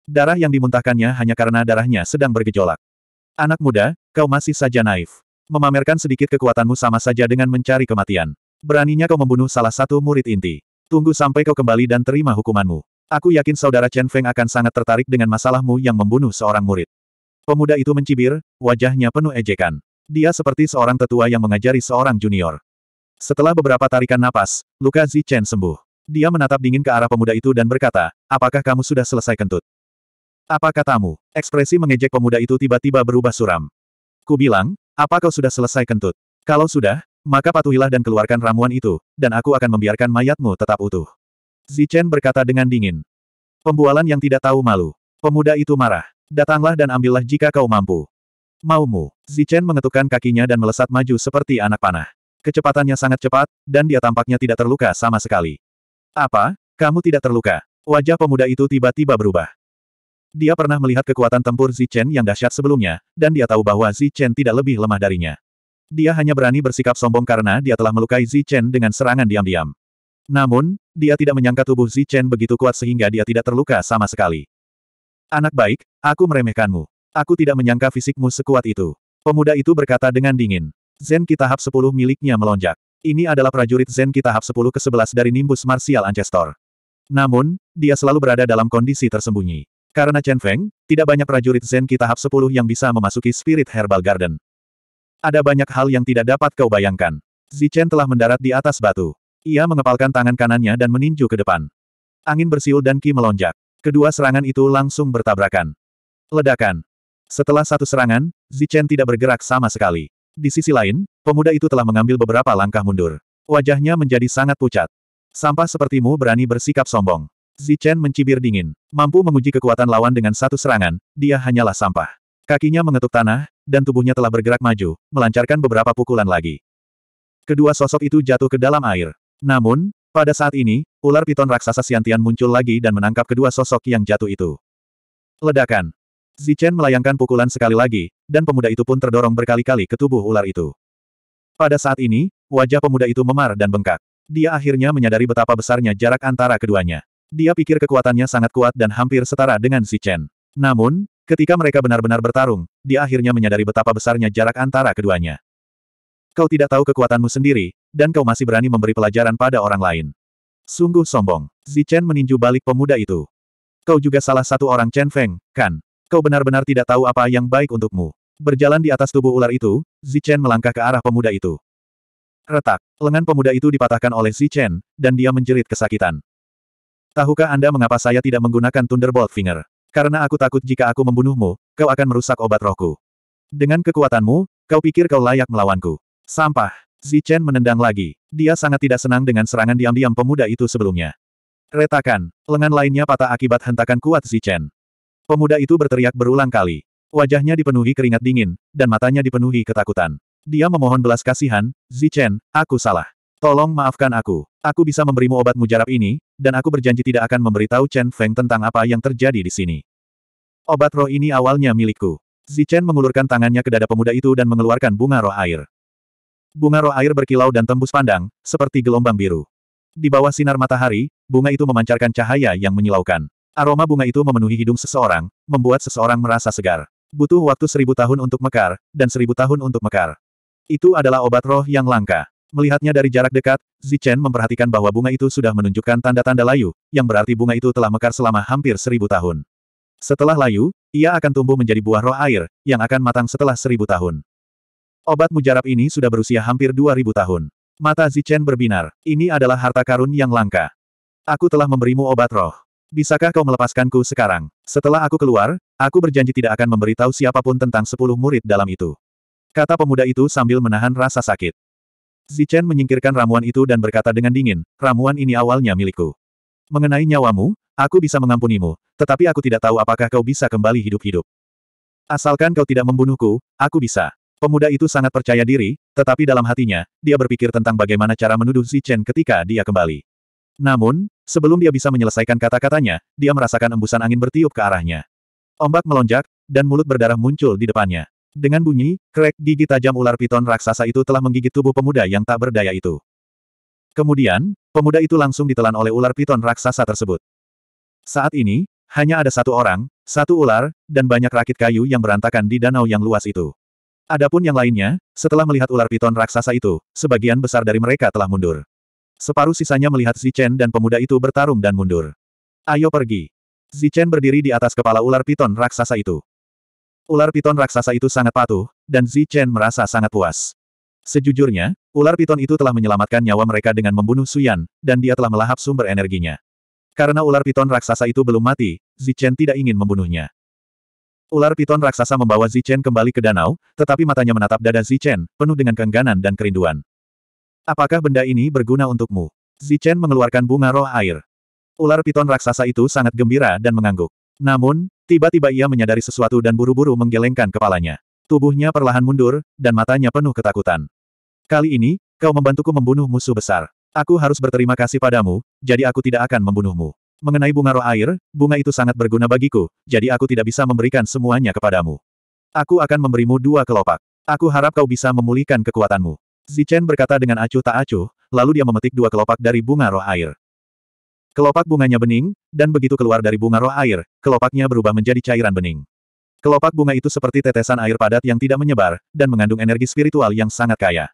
Darah yang dimuntahkannya hanya karena darahnya sedang bergejolak. Anak muda, kau masih saja naif. Memamerkan sedikit kekuatanmu sama saja dengan mencari kematian. Beraninya kau membunuh salah satu murid inti. Tunggu sampai kau kembali dan terima hukumanmu. Aku yakin saudara Chen Feng akan sangat tertarik dengan masalahmu yang membunuh seorang murid. Pemuda itu mencibir, wajahnya penuh ejekan. Dia seperti seorang tetua yang mengajari seorang junior. Setelah beberapa tarikan napas, luka Chen sembuh. Dia menatap dingin ke arah pemuda itu dan berkata, apakah kamu sudah selesai kentut? Apa katamu? Ekspresi mengejek pemuda itu tiba-tiba berubah suram. Ku bilang, apa kau sudah selesai kentut? Kalau sudah, maka patuhilah dan keluarkan ramuan itu, dan aku akan membiarkan mayatmu tetap utuh. Zichen berkata dengan dingin. Pembualan yang tidak tahu malu. Pemuda itu marah. Datanglah dan ambillah jika kau mampu. Maumu. Zichen mengetukkan kakinya dan melesat maju seperti anak panah. Kecepatannya sangat cepat, dan dia tampaknya tidak terluka sama sekali. Apa? Kamu tidak terluka? Wajah pemuda itu tiba-tiba berubah. Dia pernah melihat kekuatan tempur Zichen yang dahsyat sebelumnya, dan dia tahu bahwa Zichen tidak lebih lemah darinya. Dia hanya berani bersikap sombong karena dia telah melukai Zichen dengan serangan diam-diam. Namun, dia tidak menyangka tubuh Zichen begitu kuat sehingga dia tidak terluka sama sekali. Anak baik, aku meremehkanmu. Aku tidak menyangka fisikmu sekuat itu. Pemuda itu berkata dengan dingin. Zenki tahap 10 miliknya melonjak. Ini adalah prajurit Zenki tahap 10 ke-11 dari Nimbus Martial Ancestor. Namun, dia selalu berada dalam kondisi tersembunyi. Karena Chen Feng, tidak banyak prajurit Zenki tahap 10 yang bisa memasuki Spirit Herbal Garden. Ada banyak hal yang tidak dapat kau bayangkan. Zichen telah mendarat di atas batu. Ia mengepalkan tangan kanannya dan meninju ke depan. Angin bersiul dan ki melonjak. Kedua serangan itu langsung bertabrakan. Ledakan. Setelah satu serangan, Zichen tidak bergerak sama sekali. Di sisi lain, pemuda itu telah mengambil beberapa langkah mundur. Wajahnya menjadi sangat pucat. Sampah sepertimu berani bersikap sombong. Zichen mencibir dingin. Mampu menguji kekuatan lawan dengan satu serangan, dia hanyalah sampah. Kakinya mengetuk tanah, dan tubuhnya telah bergerak maju, melancarkan beberapa pukulan lagi. Kedua sosok itu jatuh ke dalam air. Namun, pada saat ini, ular piton raksasa Siantian muncul lagi dan menangkap kedua sosok yang jatuh itu. Ledakan. Zichen melayangkan pukulan sekali lagi, dan pemuda itu pun terdorong berkali-kali ke tubuh ular itu. Pada saat ini, wajah pemuda itu memar dan bengkak. Dia akhirnya menyadari betapa besarnya jarak antara keduanya. Dia pikir kekuatannya sangat kuat dan hampir setara dengan Zichen. Namun, ketika mereka benar-benar bertarung, dia akhirnya menyadari betapa besarnya jarak antara keduanya. Kau tidak tahu kekuatanmu sendiri, dan kau masih berani memberi pelajaran pada orang lain. Sungguh sombong. Zichen meninju balik pemuda itu. Kau juga salah satu orang Chen Feng, kan? Kau benar-benar tidak tahu apa yang baik untukmu. Berjalan di atas tubuh ular itu, Zichen melangkah ke arah pemuda itu. Retak, lengan pemuda itu dipatahkan oleh Zichen, dan dia menjerit kesakitan. Tahukah Anda mengapa saya tidak menggunakan Thunderbolt Finger? Karena aku takut jika aku membunuhmu, kau akan merusak obat rohku. Dengan kekuatanmu, kau pikir kau layak melawanku. Sampah. Zichen menendang lagi. Dia sangat tidak senang dengan serangan diam-diam pemuda itu sebelumnya. Retakan, lengan lainnya patah akibat hentakan kuat Zichen. Pemuda itu berteriak berulang kali. Wajahnya dipenuhi keringat dingin, dan matanya dipenuhi ketakutan. Dia memohon belas kasihan, Zichen, aku salah. Tolong maafkan aku. Aku bisa memberimu obat mujarab ini, dan aku berjanji tidak akan memberitahu Chen Feng tentang apa yang terjadi di sini. Obat roh ini awalnya milikku. Zichen mengulurkan tangannya ke dada pemuda itu dan mengeluarkan bunga roh air. Bunga roh air berkilau dan tembus pandang, seperti gelombang biru. Di bawah sinar matahari, bunga itu memancarkan cahaya yang menyilaukan. Aroma bunga itu memenuhi hidung seseorang, membuat seseorang merasa segar. Butuh waktu seribu tahun untuk mekar, dan seribu tahun untuk mekar. Itu adalah obat roh yang langka. Melihatnya dari jarak dekat, Zichen memperhatikan bahwa bunga itu sudah menunjukkan tanda-tanda layu, yang berarti bunga itu telah mekar selama hampir seribu tahun. Setelah layu, ia akan tumbuh menjadi buah roh air, yang akan matang setelah seribu tahun. Obat mujarab ini sudah berusia hampir 2000 tahun. Mata Zichen berbinar. Ini adalah harta karun yang langka. Aku telah memberimu obat roh. Bisakah kau melepaskanku sekarang? Setelah aku keluar, aku berjanji tidak akan memberitahu siapapun tentang sepuluh murid dalam itu. Kata pemuda itu sambil menahan rasa sakit. Zichen menyingkirkan ramuan itu dan berkata dengan dingin, ramuan ini awalnya milikku. Mengenai nyawamu, aku bisa mengampunimu, tetapi aku tidak tahu apakah kau bisa kembali hidup-hidup. Asalkan kau tidak membunuhku, aku bisa. Pemuda itu sangat percaya diri, tetapi dalam hatinya, dia berpikir tentang bagaimana cara menuduh Zichen Chen ketika dia kembali. Namun, sebelum dia bisa menyelesaikan kata-katanya, dia merasakan embusan angin bertiup ke arahnya. Ombak melonjak, dan mulut berdarah muncul di depannya. Dengan bunyi, krek gigi tajam ular piton raksasa itu telah menggigit tubuh pemuda yang tak berdaya itu. Kemudian, pemuda itu langsung ditelan oleh ular piton raksasa tersebut. Saat ini, hanya ada satu orang, satu ular, dan banyak rakit kayu yang berantakan di danau yang luas itu. Adapun yang lainnya, setelah melihat ular piton raksasa itu, sebagian besar dari mereka telah mundur. Separuh sisanya melihat Zichen dan pemuda itu bertarung dan mundur. Ayo pergi. Zichen berdiri di atas kepala ular piton raksasa itu. Ular piton raksasa itu sangat patuh, dan Zichen merasa sangat puas. Sejujurnya, ular piton itu telah menyelamatkan nyawa mereka dengan membunuh Suyan, dan dia telah melahap sumber energinya. Karena ular piton raksasa itu belum mati, Zichen tidak ingin membunuhnya. Ular piton raksasa membawa Zichen kembali ke danau, tetapi matanya menatap dada Zichen, penuh dengan keengganan dan kerinduan. Apakah benda ini berguna untukmu? Zichen mengeluarkan bunga roh air. Ular piton raksasa itu sangat gembira dan mengangguk. Namun, tiba-tiba ia menyadari sesuatu dan buru-buru menggelengkan kepalanya. Tubuhnya perlahan mundur, dan matanya penuh ketakutan. Kali ini, kau membantuku membunuh musuh besar. Aku harus berterima kasih padamu, jadi aku tidak akan membunuhmu. Mengenai bunga roh air, bunga itu sangat berguna bagiku, jadi aku tidak bisa memberikan semuanya kepadamu. Aku akan memberimu dua kelopak. Aku harap kau bisa memulihkan kekuatanmu. Zichen berkata dengan acuh tak acuh, lalu dia memetik dua kelopak dari bunga roh air. Kelopak bunganya bening, dan begitu keluar dari bunga roh air, kelopaknya berubah menjadi cairan bening. Kelopak bunga itu seperti tetesan air padat yang tidak menyebar, dan mengandung energi spiritual yang sangat kaya.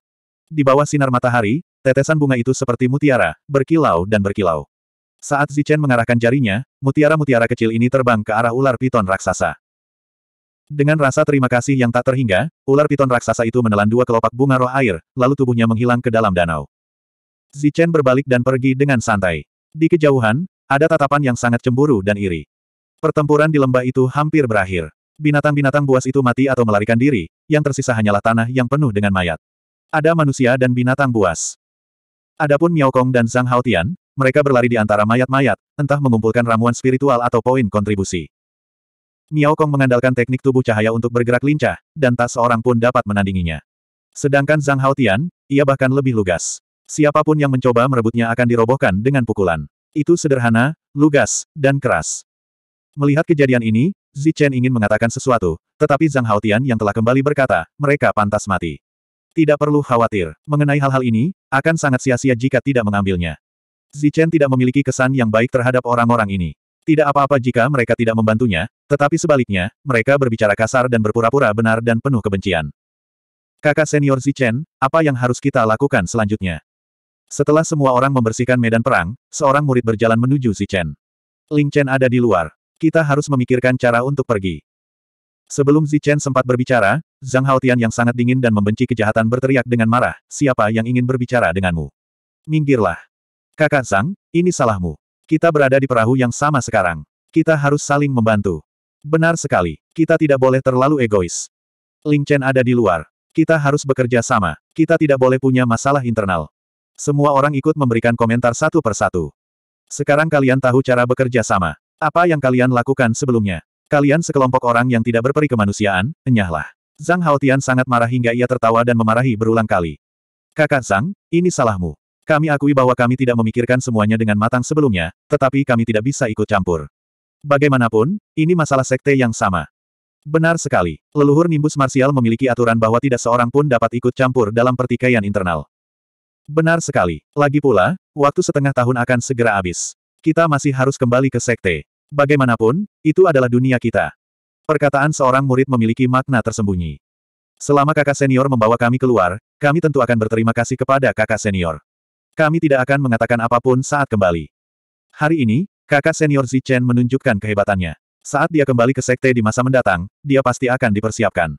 Di bawah sinar matahari, tetesan bunga itu seperti mutiara, berkilau dan berkilau. Saat Zichen mengarahkan jarinya, mutiara-mutiara kecil ini terbang ke arah ular piton raksasa. Dengan rasa terima kasih yang tak terhingga, ular piton raksasa itu menelan dua kelopak bunga roh air, lalu tubuhnya menghilang ke dalam danau. Zichen berbalik dan pergi dengan santai. Di kejauhan, ada tatapan yang sangat cemburu dan iri. Pertempuran di lembah itu hampir berakhir. Binatang-binatang buas itu mati atau melarikan diri, yang tersisa hanyalah tanah yang penuh dengan mayat. Ada manusia dan binatang buas. Adapun Miao Kong dan Zhang Haotian, mereka berlari di antara mayat-mayat, entah mengumpulkan ramuan spiritual atau poin kontribusi. Miao Kong mengandalkan teknik tubuh cahaya untuk bergerak lincah, dan tak seorang pun dapat menandinginya. Sedangkan Zhang Haotian, ia bahkan lebih lugas. Siapapun yang mencoba merebutnya akan dirobohkan dengan pukulan. Itu sederhana, lugas, dan keras. Melihat kejadian ini, Zi Chen ingin mengatakan sesuatu, tetapi Zhang Haotian yang telah kembali berkata, mereka pantas mati. Tidak perlu khawatir, mengenai hal-hal ini, akan sangat sia-sia jika tidak mengambilnya. Zichen tidak memiliki kesan yang baik terhadap orang-orang ini. Tidak apa-apa jika mereka tidak membantunya, tetapi sebaliknya, mereka berbicara kasar dan berpura-pura benar dan penuh kebencian. Kakak senior Zichen, apa yang harus kita lakukan selanjutnya? Setelah semua orang membersihkan medan perang, seorang murid berjalan menuju Zichen. Ling Chen ada di luar. Kita harus memikirkan cara untuk pergi. Sebelum Zichen sempat berbicara, Zhang Haotian yang sangat dingin dan membenci kejahatan berteriak dengan marah, siapa yang ingin berbicara denganmu? Minggirlah. Kakak Sang, ini salahmu. Kita berada di perahu yang sama sekarang. Kita harus saling membantu. Benar sekali, kita tidak boleh terlalu egois. Ling Chen ada di luar. Kita harus bekerja sama. Kita tidak boleh punya masalah internal. Semua orang ikut memberikan komentar satu persatu. Sekarang kalian tahu cara bekerja sama. Apa yang kalian lakukan sebelumnya? Kalian sekelompok orang yang tidak berperi kemanusiaan, enyahlah. Zhang Haotian sangat marah hingga ia tertawa dan memarahi berulang kali. Kakak Zhang, ini salahmu. Kami akui bahwa kami tidak memikirkan semuanya dengan matang sebelumnya, tetapi kami tidak bisa ikut campur. Bagaimanapun, ini masalah sekte yang sama. Benar sekali, leluhur nimbus Martial memiliki aturan bahwa tidak seorang pun dapat ikut campur dalam pertikaian internal. Benar sekali. Lagi pula, waktu setengah tahun akan segera habis. Kita masih harus kembali ke sekte. Bagaimanapun, itu adalah dunia kita. Perkataan seorang murid memiliki makna tersembunyi. Selama kakak senior membawa kami keluar, kami tentu akan berterima kasih kepada kakak senior. Kami tidak akan mengatakan apapun saat kembali. Hari ini, kakak senior Zichen menunjukkan kehebatannya. Saat dia kembali ke sekte di masa mendatang, dia pasti akan dipersiapkan.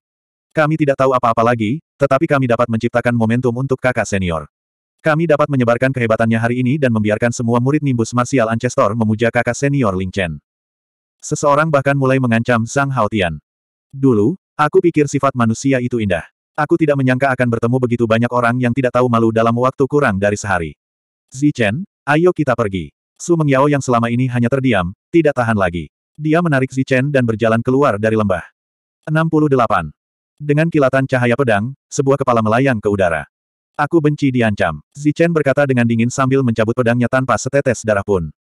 Kami tidak tahu apa-apa lagi, tetapi kami dapat menciptakan momentum untuk kakak senior. Kami dapat menyebarkan kehebatannya hari ini dan membiarkan semua murid nimbus Martial Ancestor memuja kakak senior Ling Chen. Seseorang bahkan mulai mengancam Zhang Haotian. Dulu, aku pikir sifat manusia itu indah. Aku tidak menyangka akan bertemu begitu banyak orang yang tidak tahu malu dalam waktu kurang dari sehari. Zichen, ayo kita pergi. Su Mengyao yang selama ini hanya terdiam, tidak tahan lagi. Dia menarik Zichen dan berjalan keluar dari lembah. 68. Dengan kilatan cahaya pedang, sebuah kepala melayang ke udara. Aku benci diancam. Zichen berkata dengan dingin sambil mencabut pedangnya tanpa setetes darah pun.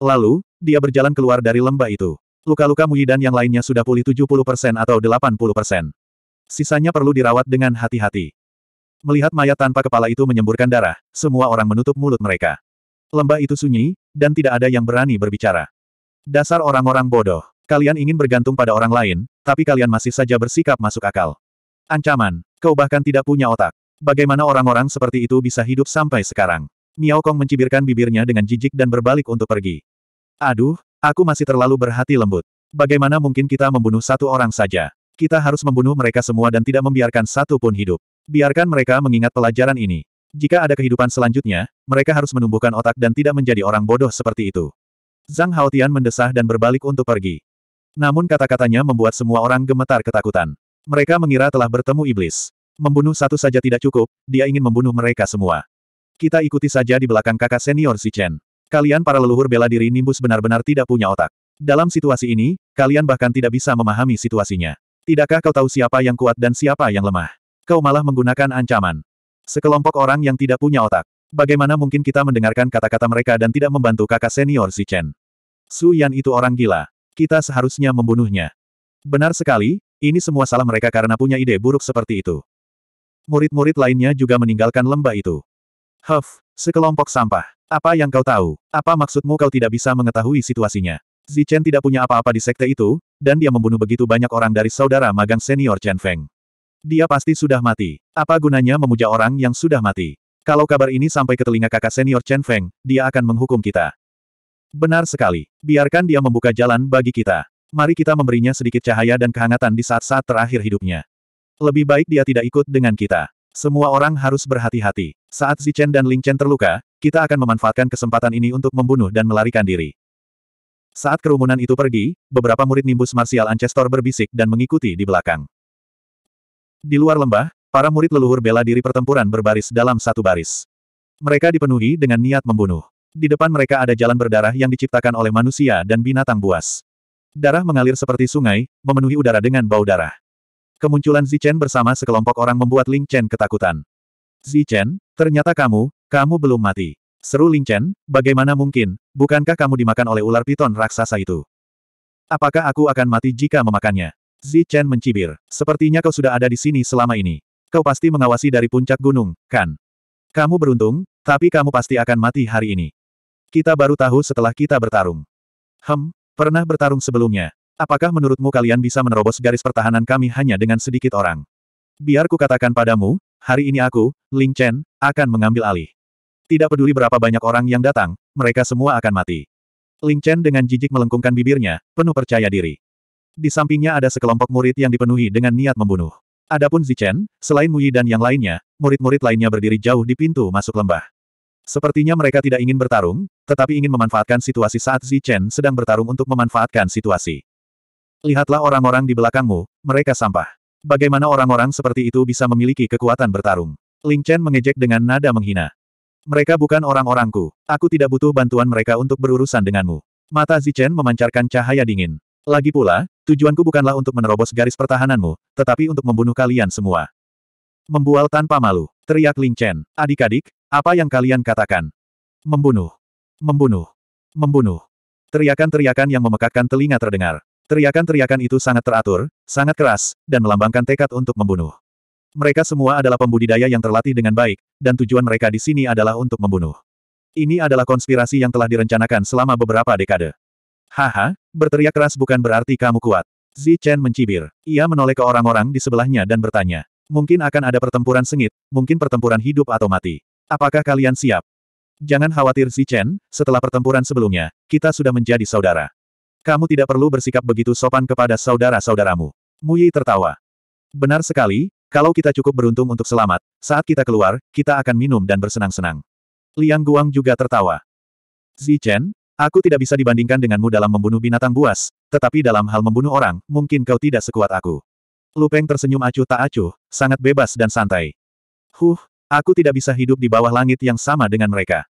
Lalu, dia berjalan keluar dari lembah itu. Luka-luka Muyi dan yang lainnya sudah pulih 70% atau 80%. Sisanya perlu dirawat dengan hati-hati. Melihat mayat tanpa kepala itu menyemburkan darah, semua orang menutup mulut mereka. Lembah itu sunyi, dan tidak ada yang berani berbicara. Dasar orang-orang bodoh. Kalian ingin bergantung pada orang lain, tapi kalian masih saja bersikap masuk akal. Ancaman, kau bahkan tidak punya otak. Bagaimana orang-orang seperti itu bisa hidup sampai sekarang? Miao Kong mencibirkan bibirnya dengan jijik dan berbalik untuk pergi. Aduh, aku masih terlalu berhati lembut. Bagaimana mungkin kita membunuh satu orang saja? Kita harus membunuh mereka semua dan tidak membiarkan satu pun hidup. Biarkan mereka mengingat pelajaran ini. Jika ada kehidupan selanjutnya, mereka harus menumbuhkan otak dan tidak menjadi orang bodoh seperti itu. Zhang Haotian mendesah dan berbalik untuk pergi. Namun kata-katanya membuat semua orang gemetar ketakutan. Mereka mengira telah bertemu iblis. Membunuh satu saja tidak cukup, dia ingin membunuh mereka semua. Kita ikuti saja di belakang kakak senior si Chen. Kalian para leluhur bela diri Nimbus benar-benar tidak punya otak. Dalam situasi ini, kalian bahkan tidak bisa memahami situasinya. Tidakkah kau tahu siapa yang kuat dan siapa yang lemah? Kau malah menggunakan ancaman. Sekelompok orang yang tidak punya otak. Bagaimana mungkin kita mendengarkan kata-kata mereka dan tidak membantu kakak senior si Chen? Su Yan itu orang gila. Kita seharusnya membunuhnya. Benar sekali, ini semua salah mereka karena punya ide buruk seperti itu. Murid-murid lainnya juga meninggalkan lembah itu. Huff, sekelompok sampah. Apa yang kau tahu? Apa maksudmu kau tidak bisa mengetahui situasinya? Zichen tidak punya apa-apa di sekte itu, dan dia membunuh begitu banyak orang dari saudara magang senior Chen Feng. Dia pasti sudah mati. Apa gunanya memuja orang yang sudah mati? Kalau kabar ini sampai ke telinga kakak senior Chen Feng, dia akan menghukum kita. Benar sekali. Biarkan dia membuka jalan bagi kita. Mari kita memberinya sedikit cahaya dan kehangatan di saat-saat terakhir hidupnya. Lebih baik dia tidak ikut dengan kita. Semua orang harus berhati-hati. Saat Zichen dan Ling Chen terluka, kita akan memanfaatkan kesempatan ini untuk membunuh dan melarikan diri. Saat kerumunan itu pergi, beberapa murid nimbus marsial Ancestor berbisik dan mengikuti di belakang. Di luar lembah, para murid leluhur bela diri pertempuran berbaris dalam satu baris. Mereka dipenuhi dengan niat membunuh. Di depan mereka ada jalan berdarah yang diciptakan oleh manusia dan binatang buas. Darah mengalir seperti sungai, memenuhi udara dengan bau darah. Kemunculan Zichen bersama sekelompok orang membuat Ling Chen ketakutan. Zichen, ternyata kamu, kamu belum mati. Seru Ling Chen, bagaimana mungkin, bukankah kamu dimakan oleh ular piton raksasa itu? Apakah aku akan mati jika memakannya? Zi Chen mencibir. Sepertinya kau sudah ada di sini selama ini. Kau pasti mengawasi dari puncak gunung, kan? Kamu beruntung, tapi kamu pasti akan mati hari ini. Kita baru tahu setelah kita bertarung. Hem, pernah bertarung sebelumnya. Apakah menurutmu kalian bisa menerobos garis pertahanan kami hanya dengan sedikit orang? Biar ku katakan padamu, hari ini aku, Ling Chen, akan mengambil alih. Tidak peduli berapa banyak orang yang datang, mereka semua akan mati. Ling Chen dengan jijik melengkungkan bibirnya, penuh percaya diri. Di sampingnya ada sekelompok murid yang dipenuhi dengan niat membunuh. Adapun Zichen, selain Mu Yi dan yang lainnya, murid-murid lainnya berdiri jauh di pintu masuk lembah. Sepertinya mereka tidak ingin bertarung, tetapi ingin memanfaatkan situasi saat Zichen sedang bertarung untuk memanfaatkan situasi. Lihatlah orang-orang di belakangmu, mereka sampah. Bagaimana orang-orang seperti itu bisa memiliki kekuatan bertarung? Ling Chen mengejek dengan nada menghina. Mereka bukan orang-orangku. Aku tidak butuh bantuan mereka untuk berurusan denganmu. Mata Zichen memancarkan cahaya dingin. Lagi pula, tujuanku bukanlah untuk menerobos garis pertahananmu, tetapi untuk membunuh kalian semua. Membual tanpa malu, teriak Ling Chen. Adik-adik, apa yang kalian katakan? Membunuh. Membunuh. Membunuh. Teriakan-teriakan yang memekakkan telinga terdengar. Teriakan-teriakan itu sangat teratur, sangat keras, dan melambangkan tekad untuk membunuh. Mereka semua adalah pembudidaya yang terlatih dengan baik, dan tujuan mereka di sini adalah untuk membunuh. Ini adalah konspirasi yang telah direncanakan selama beberapa dekade. Haha, berteriak keras bukan berarti kamu kuat. Zi Chen mencibir. Ia menoleh ke orang-orang di sebelahnya dan bertanya. Mungkin akan ada pertempuran sengit, mungkin pertempuran hidup atau mati. Apakah kalian siap? Jangan khawatir Zi Chen, setelah pertempuran sebelumnya, kita sudah menjadi saudara. Kamu tidak perlu bersikap begitu sopan kepada saudara-saudaramu. Mu Yi tertawa. Benar sekali, kalau kita cukup beruntung untuk selamat, saat kita keluar, kita akan minum dan bersenang-senang. Liang Guang juga tertawa. Chen, aku tidak bisa dibandingkan denganmu dalam membunuh binatang buas, tetapi dalam hal membunuh orang, mungkin kau tidak sekuat aku. Lu Peng tersenyum acuh tak acuh, sangat bebas dan santai. Huh, aku tidak bisa hidup di bawah langit yang sama dengan mereka.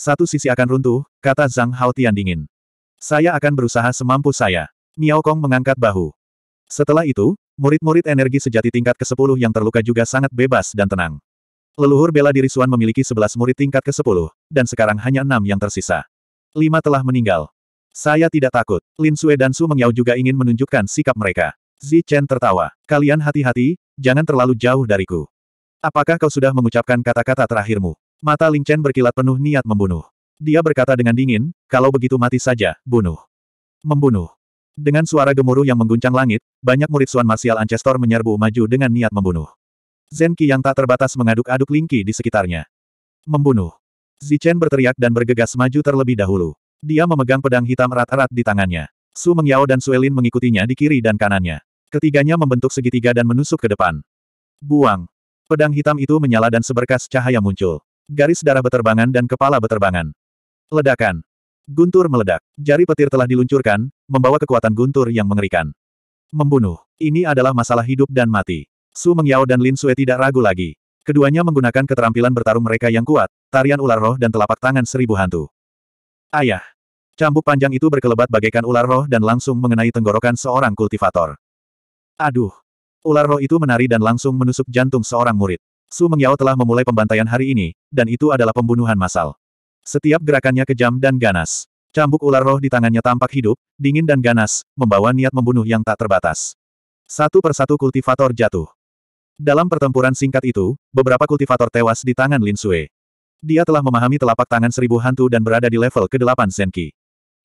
Satu sisi akan runtuh, kata Zhang Hao Tian dingin. Saya akan berusaha semampu saya. Miao Kong mengangkat bahu. Setelah itu, Murid-murid energi sejati tingkat ke-10 yang terluka juga sangat bebas dan tenang. Leluhur bela diri Suan memiliki 11 murid tingkat ke-10, dan sekarang hanya enam yang tersisa. Lima telah meninggal. Saya tidak takut. Lin Sue dan Su Mengyao juga ingin menunjukkan sikap mereka. Zi Chen tertawa. Kalian hati-hati, jangan terlalu jauh dariku. Apakah kau sudah mengucapkan kata-kata terakhirmu? Mata Ling Chen berkilat penuh niat membunuh. Dia berkata dengan dingin, kalau begitu mati saja, bunuh. Membunuh. Dengan suara gemuruh yang mengguncang langit, banyak murid Suan Martial Ancestor menyerbu maju dengan niat membunuh. Zen Qi yang tak terbatas mengaduk-aduk Lingqi di sekitarnya. Membunuh. Zichen berteriak dan bergegas maju terlebih dahulu. Dia memegang pedang hitam erat-erat di tangannya. Su Mengyao dan Suelin mengikutinya di kiri dan kanannya. Ketiganya membentuk segitiga dan menusuk ke depan. Buang. Pedang hitam itu menyala dan seberkas cahaya muncul. Garis darah beterbangan dan kepala beterbangan. Ledakan. Guntur meledak. Jari petir telah diluncurkan, membawa kekuatan guntur yang mengerikan. Membunuh. Ini adalah masalah hidup dan mati. Su Mengyao dan Lin Sue tidak ragu lagi. Keduanya menggunakan keterampilan bertarung mereka yang kuat, tarian ular roh dan telapak tangan seribu hantu. Ayah. Cambuk panjang itu berkelebat bagaikan ular roh dan langsung mengenai tenggorokan seorang kultivator. Aduh. Ular roh itu menari dan langsung menusuk jantung seorang murid. Su Mengyao telah memulai pembantaian hari ini, dan itu adalah pembunuhan massal. Setiap gerakannya kejam dan ganas. Cambuk ular roh di tangannya tampak hidup, dingin dan ganas, membawa niat membunuh yang tak terbatas. Satu persatu kultivator jatuh. Dalam pertempuran singkat itu, beberapa kultivator tewas di tangan Lin Sui. Dia telah memahami telapak tangan seribu hantu dan berada di level ke-8 Senki.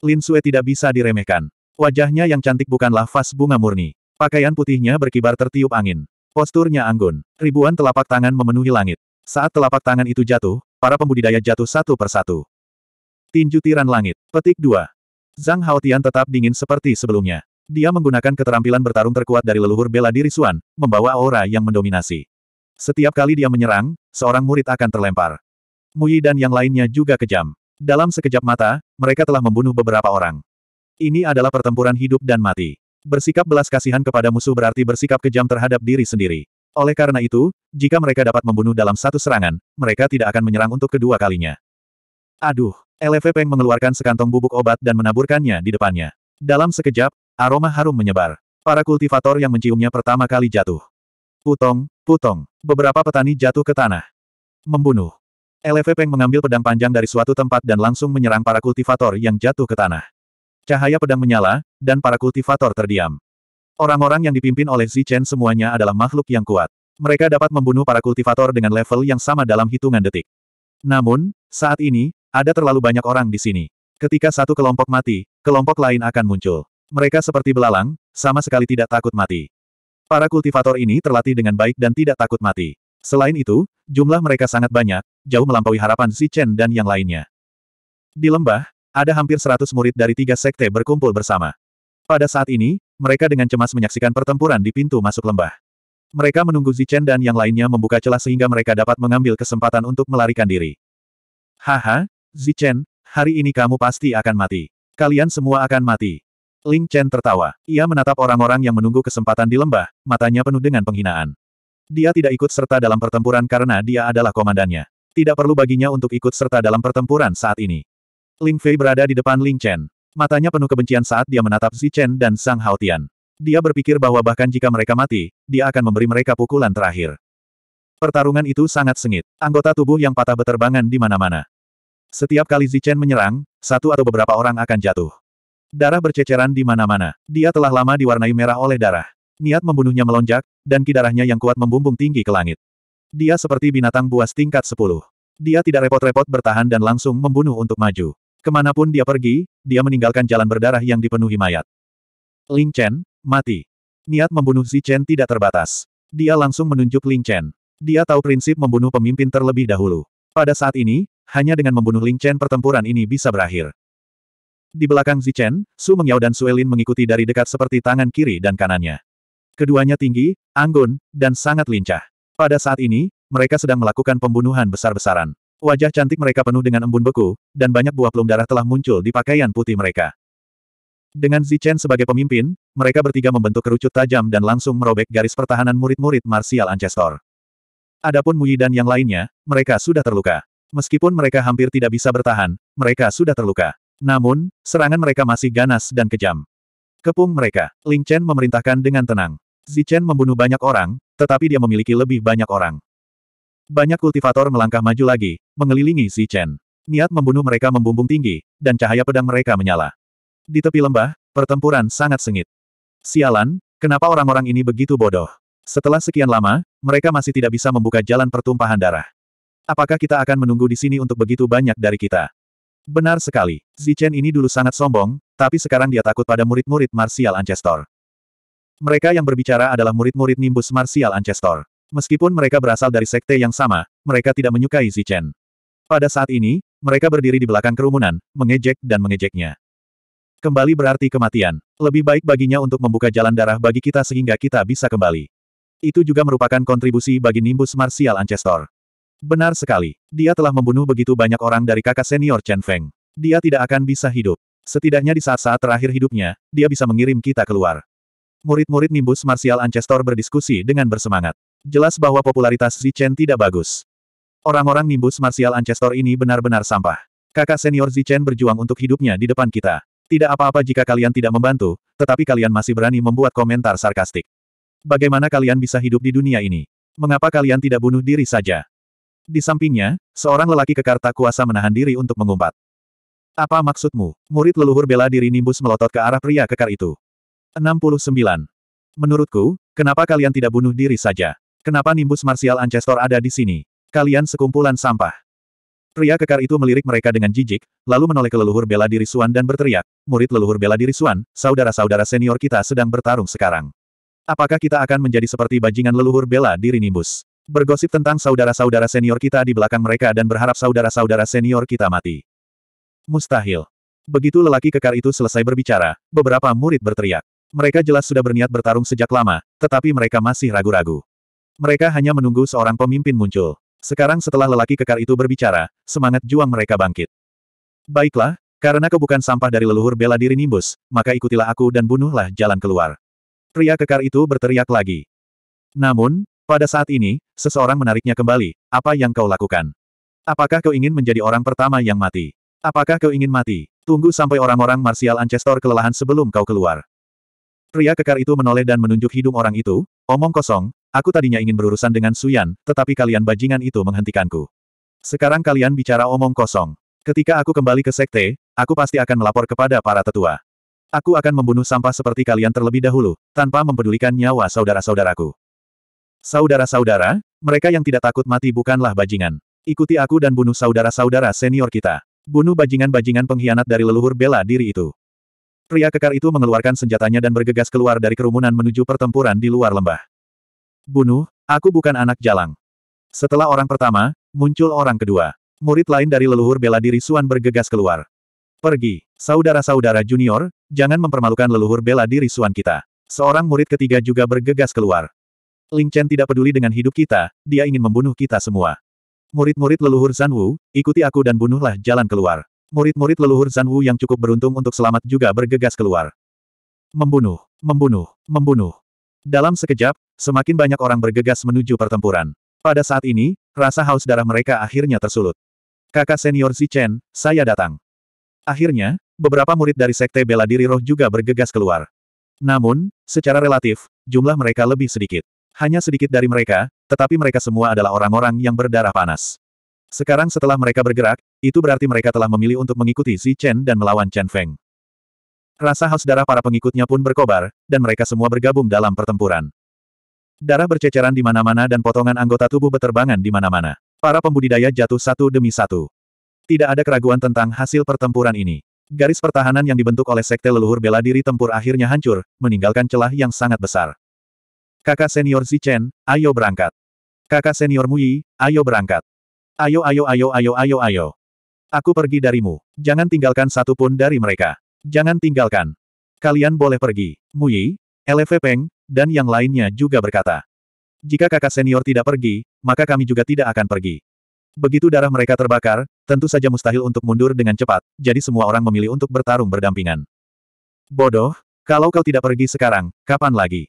Lin Sui tidak bisa diremehkan. Wajahnya yang cantik bukanlah vas bunga murni. Pakaian putihnya berkibar tertiup angin. Posturnya anggun. Ribuan telapak tangan memenuhi langit. Saat telapak tangan itu jatuh, para pembudidaya jatuh satu persatu. Tinju Tiran Langit. Petik 2. Zhang Haotian tetap dingin seperti sebelumnya. Dia menggunakan keterampilan bertarung terkuat dari leluhur bela diri Suan, membawa aura yang mendominasi. Setiap kali dia menyerang, seorang murid akan terlempar. Muyi dan yang lainnya juga kejam. Dalam sekejap mata, mereka telah membunuh beberapa orang. Ini adalah pertempuran hidup dan mati. Bersikap belas kasihan kepada musuh berarti bersikap kejam terhadap diri sendiri. Oleh karena itu, jika mereka dapat membunuh dalam satu serangan, mereka tidak akan menyerang untuk kedua kalinya. Aduh, LV Peng mengeluarkan sekantong bubuk obat dan menaburkannya di depannya. Dalam sekejap, aroma harum menyebar. Para kultivator yang menciumnya pertama kali jatuh. Putong, putong. Beberapa petani jatuh ke tanah. Membunuh. LV Peng mengambil pedang panjang dari suatu tempat dan langsung menyerang para kultivator yang jatuh ke tanah. Cahaya pedang menyala, dan para kultivator terdiam. Orang-orang yang dipimpin oleh Zichen semuanya adalah makhluk yang kuat. Mereka dapat membunuh para kultivator dengan level yang sama dalam hitungan detik. Namun, saat ini, ada terlalu banyak orang di sini. Ketika satu kelompok mati, kelompok lain akan muncul. Mereka seperti belalang, sama sekali tidak takut mati. Para kultivator ini terlatih dengan baik dan tidak takut mati. Selain itu, jumlah mereka sangat banyak, jauh melampaui harapan Zichen dan yang lainnya. Di lembah, ada hampir 100 murid dari tiga sekte berkumpul bersama. Pada saat ini, mereka dengan cemas menyaksikan pertempuran di pintu masuk lembah. Mereka menunggu Zichen dan yang lainnya membuka celah sehingga mereka dapat mengambil kesempatan untuk melarikan diri. Haha, Zichen, hari ini kamu pasti akan mati. Kalian semua akan mati. Ling Chen tertawa. Ia menatap orang-orang yang menunggu kesempatan di lembah, matanya penuh dengan penghinaan. Dia tidak ikut serta dalam pertempuran karena dia adalah komandannya. Tidak perlu baginya untuk ikut serta dalam pertempuran saat ini. Ling Fei berada di depan Ling Chen. Matanya penuh kebencian saat dia menatap Zichen dan Sang Haotian. Dia berpikir bahwa bahkan jika mereka mati, dia akan memberi mereka pukulan terakhir. Pertarungan itu sangat sengit. Anggota tubuh yang patah beterbangan di mana-mana. Setiap kali Zichen menyerang, satu atau beberapa orang akan jatuh. Darah berceceran di mana-mana. Dia telah lama diwarnai merah oleh darah. Niat membunuhnya melonjak, dan kidarahnya yang kuat membumbung tinggi ke langit. Dia seperti binatang buas tingkat 10. Dia tidak repot-repot bertahan dan langsung membunuh untuk maju. Kemanapun dia pergi, dia meninggalkan jalan berdarah yang dipenuhi mayat. Ling Chen, mati. Niat membunuh Zi Chen tidak terbatas. Dia langsung menunjuk Ling Chen. Dia tahu prinsip membunuh pemimpin terlebih dahulu. Pada saat ini, hanya dengan membunuh Ling Chen pertempuran ini bisa berakhir. Di belakang Zi Chen, Su Mengyao dan Suelin mengikuti dari dekat seperti tangan kiri dan kanannya. Keduanya tinggi, anggun, dan sangat lincah. Pada saat ini, mereka sedang melakukan pembunuhan besar-besaran. Wajah cantik mereka penuh dengan embun beku, dan banyak buah pelum darah telah muncul di pakaian putih mereka. Dengan Zichen sebagai pemimpin, mereka bertiga membentuk kerucut tajam dan langsung merobek garis pertahanan murid-murid Martial Ancestor. Adapun Muyi dan yang lainnya, mereka sudah terluka. Meskipun mereka hampir tidak bisa bertahan, mereka sudah terluka. Namun, serangan mereka masih ganas dan kejam. Kepung mereka, Ling Chen memerintahkan dengan tenang. Zichen membunuh banyak orang, tetapi dia memiliki lebih banyak orang. Banyak kultivator melangkah maju lagi, mengelilingi Si Chen. Niat membunuh mereka membumbung tinggi, dan cahaya pedang mereka menyala. Di tepi lembah, pertempuran sangat sengit. Sialan, kenapa orang-orang ini begitu bodoh? Setelah sekian lama, mereka masih tidak bisa membuka jalan pertumpahan darah. Apakah kita akan menunggu di sini untuk begitu banyak dari kita? Benar sekali, Zichen ini dulu sangat sombong, tapi sekarang dia takut pada murid-murid Martial Ancestor. Mereka yang berbicara adalah murid-murid Nimbus Martial Ancestor. Meskipun mereka berasal dari sekte yang sama, mereka tidak menyukai Zichen. Pada saat ini, mereka berdiri di belakang kerumunan, mengejek dan mengejeknya. Kembali berarti kematian. Lebih baik baginya untuk membuka jalan darah bagi kita sehingga kita bisa kembali. Itu juga merupakan kontribusi bagi nimbus Martial Ancestor. Benar sekali. Dia telah membunuh begitu banyak orang dari kakak senior Chen Feng. Dia tidak akan bisa hidup. Setidaknya di saat-saat terakhir hidupnya, dia bisa mengirim kita keluar. Murid-murid nimbus Martial Ancestor berdiskusi dengan bersemangat. Jelas bahwa popularitas Zichen tidak bagus. Orang-orang nimbus martial Ancestor ini benar-benar sampah. Kakak senior Zichen berjuang untuk hidupnya di depan kita. Tidak apa-apa jika kalian tidak membantu, tetapi kalian masih berani membuat komentar sarkastik. Bagaimana kalian bisa hidup di dunia ini? Mengapa kalian tidak bunuh diri saja? Di sampingnya, seorang lelaki kekar tak kuasa menahan diri untuk mengumpat. Apa maksudmu? Murid leluhur bela diri nimbus melotot ke arah pria kekar itu. 69. Menurutku, kenapa kalian tidak bunuh diri saja? Kenapa nimbus Martial Ancestor ada di sini? Kalian sekumpulan sampah. Pria kekar itu melirik mereka dengan jijik, lalu menoleh ke leluhur bela diri Suan dan berteriak, murid leluhur bela diri Suan, saudara-saudara senior kita sedang bertarung sekarang. Apakah kita akan menjadi seperti bajingan leluhur bela diri nimbus? Bergosip tentang saudara-saudara senior kita di belakang mereka dan berharap saudara-saudara senior kita mati. Mustahil. Begitu lelaki kekar itu selesai berbicara, beberapa murid berteriak. Mereka jelas sudah berniat bertarung sejak lama, tetapi mereka masih ragu-ragu. Mereka hanya menunggu seorang pemimpin muncul. Sekarang setelah lelaki kekar itu berbicara, semangat juang mereka bangkit. Baiklah, karena kau bukan sampah dari leluhur bela diri Nimbus, maka ikutilah aku dan bunuhlah jalan keluar. Pria kekar itu berteriak lagi. Namun, pada saat ini, seseorang menariknya kembali, apa yang kau lakukan? Apakah kau ingin menjadi orang pertama yang mati? Apakah kau ingin mati? Tunggu sampai orang-orang martial Ancestor kelelahan sebelum kau keluar. Pria kekar itu menoleh dan menunjuk hidung orang itu, omong kosong, Aku tadinya ingin berurusan dengan Suyan, tetapi kalian bajingan itu menghentikanku. Sekarang kalian bicara omong kosong. Ketika aku kembali ke sekte, aku pasti akan melapor kepada para tetua. Aku akan membunuh sampah seperti kalian terlebih dahulu, tanpa mempedulikan nyawa saudara-saudaraku. Saudara-saudara, mereka yang tidak takut mati bukanlah bajingan. Ikuti aku dan bunuh saudara-saudara senior kita. Bunuh bajingan-bajingan pengkhianat dari leluhur bela diri itu. Pria kekar itu mengeluarkan senjatanya dan bergegas keluar dari kerumunan menuju pertempuran di luar lembah. Bunuh, aku bukan anak jalang. Setelah orang pertama, muncul orang kedua. Murid lain dari leluhur bela diri Suan bergegas keluar. Pergi, saudara-saudara junior, jangan mempermalukan leluhur bela diri Suan kita. Seorang murid ketiga juga bergegas keluar. Ling Chen tidak peduli dengan hidup kita, dia ingin membunuh kita semua. Murid-murid leluhur Zan Wu, ikuti aku dan bunuhlah jalan keluar. Murid-murid leluhur Zan Wu yang cukup beruntung untuk selamat juga bergegas keluar. Membunuh, membunuh, membunuh. Dalam sekejap, Semakin banyak orang bergegas menuju pertempuran. Pada saat ini, rasa haus darah mereka akhirnya tersulut. Kakak senior Chen, saya datang. Akhirnya, beberapa murid dari sekte bela diri roh juga bergegas keluar. Namun, secara relatif, jumlah mereka lebih sedikit. Hanya sedikit dari mereka, tetapi mereka semua adalah orang-orang yang berdarah panas. Sekarang setelah mereka bergerak, itu berarti mereka telah memilih untuk mengikuti Xi Chen dan melawan Chen Feng. Rasa haus darah para pengikutnya pun berkobar, dan mereka semua bergabung dalam pertempuran. Darah berceceran di mana-mana dan potongan anggota tubuh beterbangan di mana-mana. Para pembudidaya jatuh satu demi satu. Tidak ada keraguan tentang hasil pertempuran ini. Garis pertahanan yang dibentuk oleh sekte leluhur bela diri tempur akhirnya hancur, meninggalkan celah yang sangat besar. Kakak senior Zichen, ayo berangkat. Kakak senior Muyi, ayo berangkat. Ayo ayo ayo ayo ayo ayo. Aku pergi darimu. Jangan tinggalkan satu pun dari mereka. Jangan tinggalkan. Kalian boleh pergi. Muyi, Eleve Peng, dan yang lainnya juga berkata, jika kakak senior tidak pergi, maka kami juga tidak akan pergi. Begitu darah mereka terbakar, tentu saja mustahil untuk mundur dengan cepat, jadi semua orang memilih untuk bertarung berdampingan. Bodoh, kalau kau tidak pergi sekarang, kapan lagi?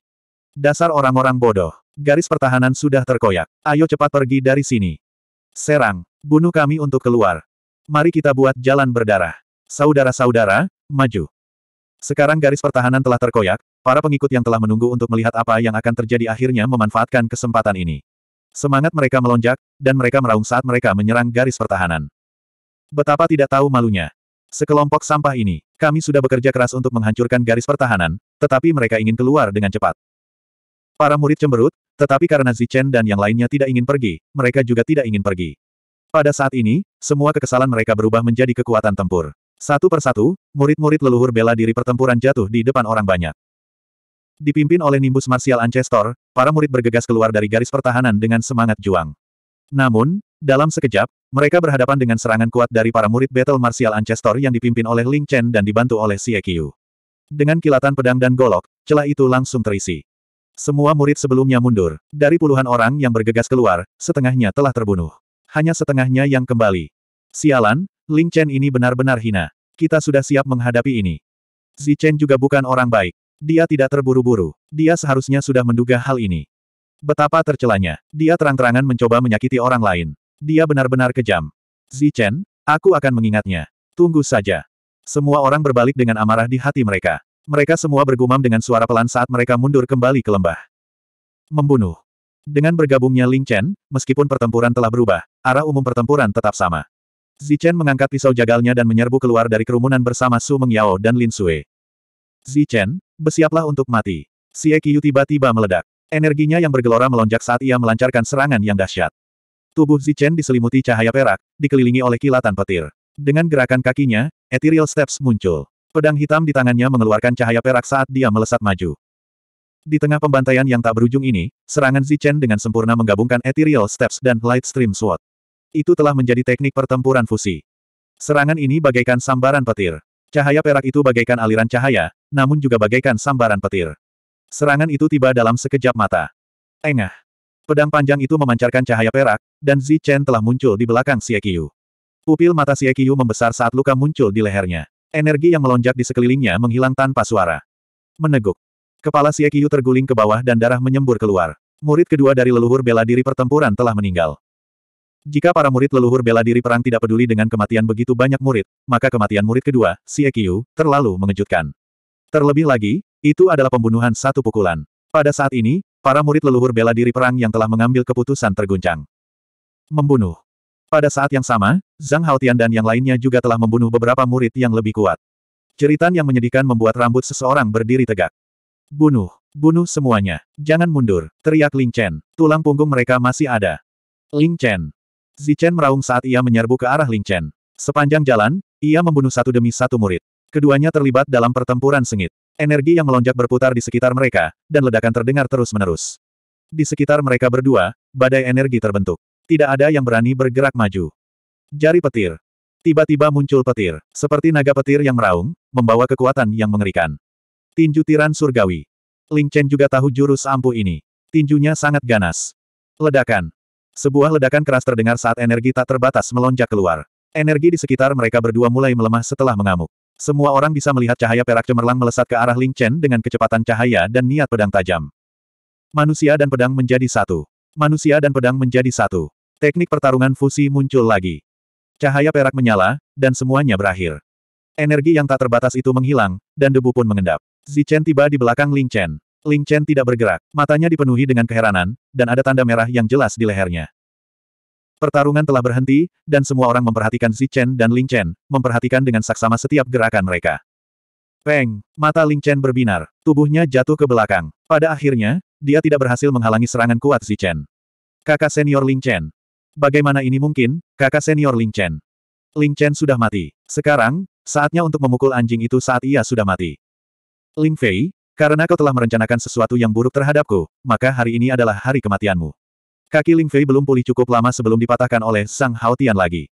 Dasar orang-orang bodoh. Garis pertahanan sudah terkoyak. Ayo cepat pergi dari sini. Serang, bunuh kami untuk keluar. Mari kita buat jalan berdarah. Saudara-saudara, maju. Sekarang garis pertahanan telah terkoyak, para pengikut yang telah menunggu untuk melihat apa yang akan terjadi akhirnya memanfaatkan kesempatan ini. Semangat mereka melonjak, dan mereka meraung saat mereka menyerang garis pertahanan. Betapa tidak tahu malunya. Sekelompok sampah ini, kami sudah bekerja keras untuk menghancurkan garis pertahanan, tetapi mereka ingin keluar dengan cepat. Para murid cemberut, tetapi karena Zichen dan yang lainnya tidak ingin pergi, mereka juga tidak ingin pergi. Pada saat ini, semua kekesalan mereka berubah menjadi kekuatan tempur. Satu persatu, murid-murid leluhur bela diri pertempuran jatuh di depan orang banyak. Dipimpin oleh nimbus Martial Ancestor, para murid bergegas keluar dari garis pertahanan dengan semangat juang. Namun, dalam sekejap, mereka berhadapan dengan serangan kuat dari para murid battle Martial Ancestor yang dipimpin oleh Ling Chen dan dibantu oleh Xie Qiu. Dengan kilatan pedang dan golok, celah itu langsung terisi. Semua murid sebelumnya mundur. Dari puluhan orang yang bergegas keluar, setengahnya telah terbunuh. Hanya setengahnya yang kembali. Sialan, Ling Chen ini benar-benar hina. Kita sudah siap menghadapi ini. Chen juga bukan orang baik. Dia tidak terburu-buru. Dia seharusnya sudah menduga hal ini. Betapa tercelanya. Dia terang-terangan mencoba menyakiti orang lain. Dia benar-benar kejam. Chen, aku akan mengingatnya. Tunggu saja. Semua orang berbalik dengan amarah di hati mereka. Mereka semua bergumam dengan suara pelan saat mereka mundur kembali ke lembah. Membunuh. Dengan bergabungnya Ling Chen, meskipun pertempuran telah berubah, arah umum pertempuran tetap sama. Zichen mengangkat pisau jagalnya dan menyerbu keluar dari kerumunan bersama Su Mengyao dan Lin Sui. Zichen, bersiaplah untuk mati. Xie Qiu tiba-tiba meledak. Energinya yang bergelora melonjak saat ia melancarkan serangan yang dahsyat. Tubuh Zichen diselimuti cahaya perak, dikelilingi oleh kilatan petir. Dengan gerakan kakinya, Ethereal Steps muncul. Pedang hitam di tangannya mengeluarkan cahaya perak saat dia melesat maju. Di tengah pembantaian yang tak berujung ini, serangan Zichen dengan sempurna menggabungkan Ethereal Steps dan Light Stream Sword. Itu telah menjadi teknik pertempuran fusi. Serangan ini bagaikan sambaran petir. Cahaya perak itu bagaikan aliran cahaya, namun juga bagaikan sambaran petir. Serangan itu tiba dalam sekejap mata. Engah. Pedang panjang itu memancarkan cahaya perak, dan Zi Chen telah muncul di belakang Xie Qiu. Pupil mata Xie Qiu membesar saat luka muncul di lehernya. Energi yang melonjak di sekelilingnya menghilang tanpa suara. Meneguk. Kepala Xie Qiu terguling ke bawah dan darah menyembur keluar. Murid kedua dari leluhur bela diri pertempuran telah meninggal. Jika para murid leluhur bela diri perang tidak peduli dengan kematian begitu banyak murid, maka kematian murid kedua, si Ekiu, terlalu mengejutkan. Terlebih lagi, itu adalah pembunuhan satu pukulan. Pada saat ini, para murid leluhur bela diri perang yang telah mengambil keputusan terguncang. Membunuh. Pada saat yang sama, Zhang Haotian dan yang lainnya juga telah membunuh beberapa murid yang lebih kuat. Ceritan yang menyedihkan membuat rambut seseorang berdiri tegak. Bunuh, bunuh semuanya. Jangan mundur, teriak Ling Chen. Tulang punggung mereka masih ada. Ling Chen, Zichen meraung saat ia menyerbu ke arah Ling Chen. Sepanjang jalan, ia membunuh satu demi satu murid. Keduanya terlibat dalam pertempuran sengit. Energi yang melonjak berputar di sekitar mereka, dan ledakan terdengar terus-menerus. Di sekitar mereka berdua, badai energi terbentuk. Tidak ada yang berani bergerak maju. Jari petir. Tiba-tiba muncul petir, seperti naga petir yang meraung, membawa kekuatan yang mengerikan. Tinju tiran surgawi. Ling Chen juga tahu jurus ampuh ini. Tinjunya sangat ganas. Ledakan. Sebuah ledakan keras terdengar saat energi tak terbatas melonjak keluar. Energi di sekitar mereka berdua mulai melemah setelah mengamuk. Semua orang bisa melihat cahaya perak cemerlang melesat ke arah Ling Chen dengan kecepatan cahaya dan niat pedang tajam. Manusia dan pedang menjadi satu. Manusia dan pedang menjadi satu. Teknik pertarungan fusi muncul lagi. Cahaya perak menyala, dan semuanya berakhir. Energi yang tak terbatas itu menghilang, dan debu pun mengendap. Zichen tiba di belakang Ling Chen. Ling Chen tidak bergerak, matanya dipenuhi dengan keheranan, dan ada tanda merah yang jelas di lehernya. Pertarungan telah berhenti, dan semua orang memperhatikan Zi Chen dan Ling Chen, memperhatikan dengan saksama setiap gerakan mereka. Peng, mata Ling Chen berbinar, tubuhnya jatuh ke belakang. Pada akhirnya, dia tidak berhasil menghalangi serangan kuat Zi Chen. Kakak senior Ling Chen. Bagaimana ini mungkin, kakak senior Ling Chen? Ling Chen sudah mati. Sekarang, saatnya untuk memukul anjing itu saat ia sudah mati. Ling Fei, karena kau telah merencanakan sesuatu yang buruk terhadapku, maka hari ini adalah hari kematianmu. Kaki Ling Fei belum pulih cukup lama sebelum dipatahkan oleh Sang Hao lagi.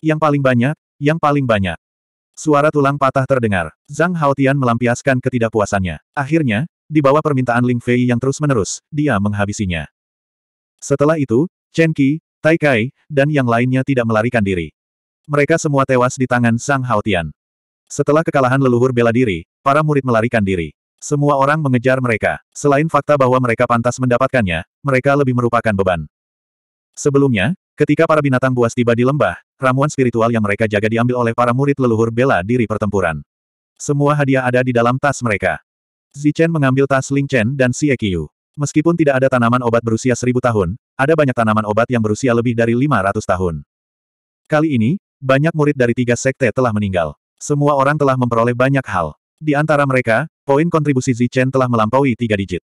Yang paling banyak, yang paling banyak. Suara tulang patah terdengar. Zhang Hao melampiaskan ketidakpuasannya. Akhirnya, di bawah permintaan Ling Fei yang terus-menerus, dia menghabisinya. Setelah itu, Chen Qi, Tai Kai, dan yang lainnya tidak melarikan diri. Mereka semua tewas di tangan Sang Hao Setelah kekalahan leluhur bela diri, para murid melarikan diri. Semua orang mengejar mereka. Selain fakta bahwa mereka pantas mendapatkannya, mereka lebih merupakan beban. Sebelumnya, ketika para binatang buas tiba di lembah, ramuan spiritual yang mereka jaga diambil oleh para murid leluhur bela diri pertempuran. Semua hadiah ada di dalam tas mereka. Zichen mengambil tas Ling Chen dan Xie Qiu. Meskipun tidak ada tanaman obat berusia seribu tahun, ada banyak tanaman obat yang berusia lebih dari lima ratus tahun. Kali ini, banyak murid dari tiga sekte telah meninggal. Semua orang telah memperoleh banyak hal. Di antara mereka, Poin kontribusi Zichen telah melampaui tiga digit.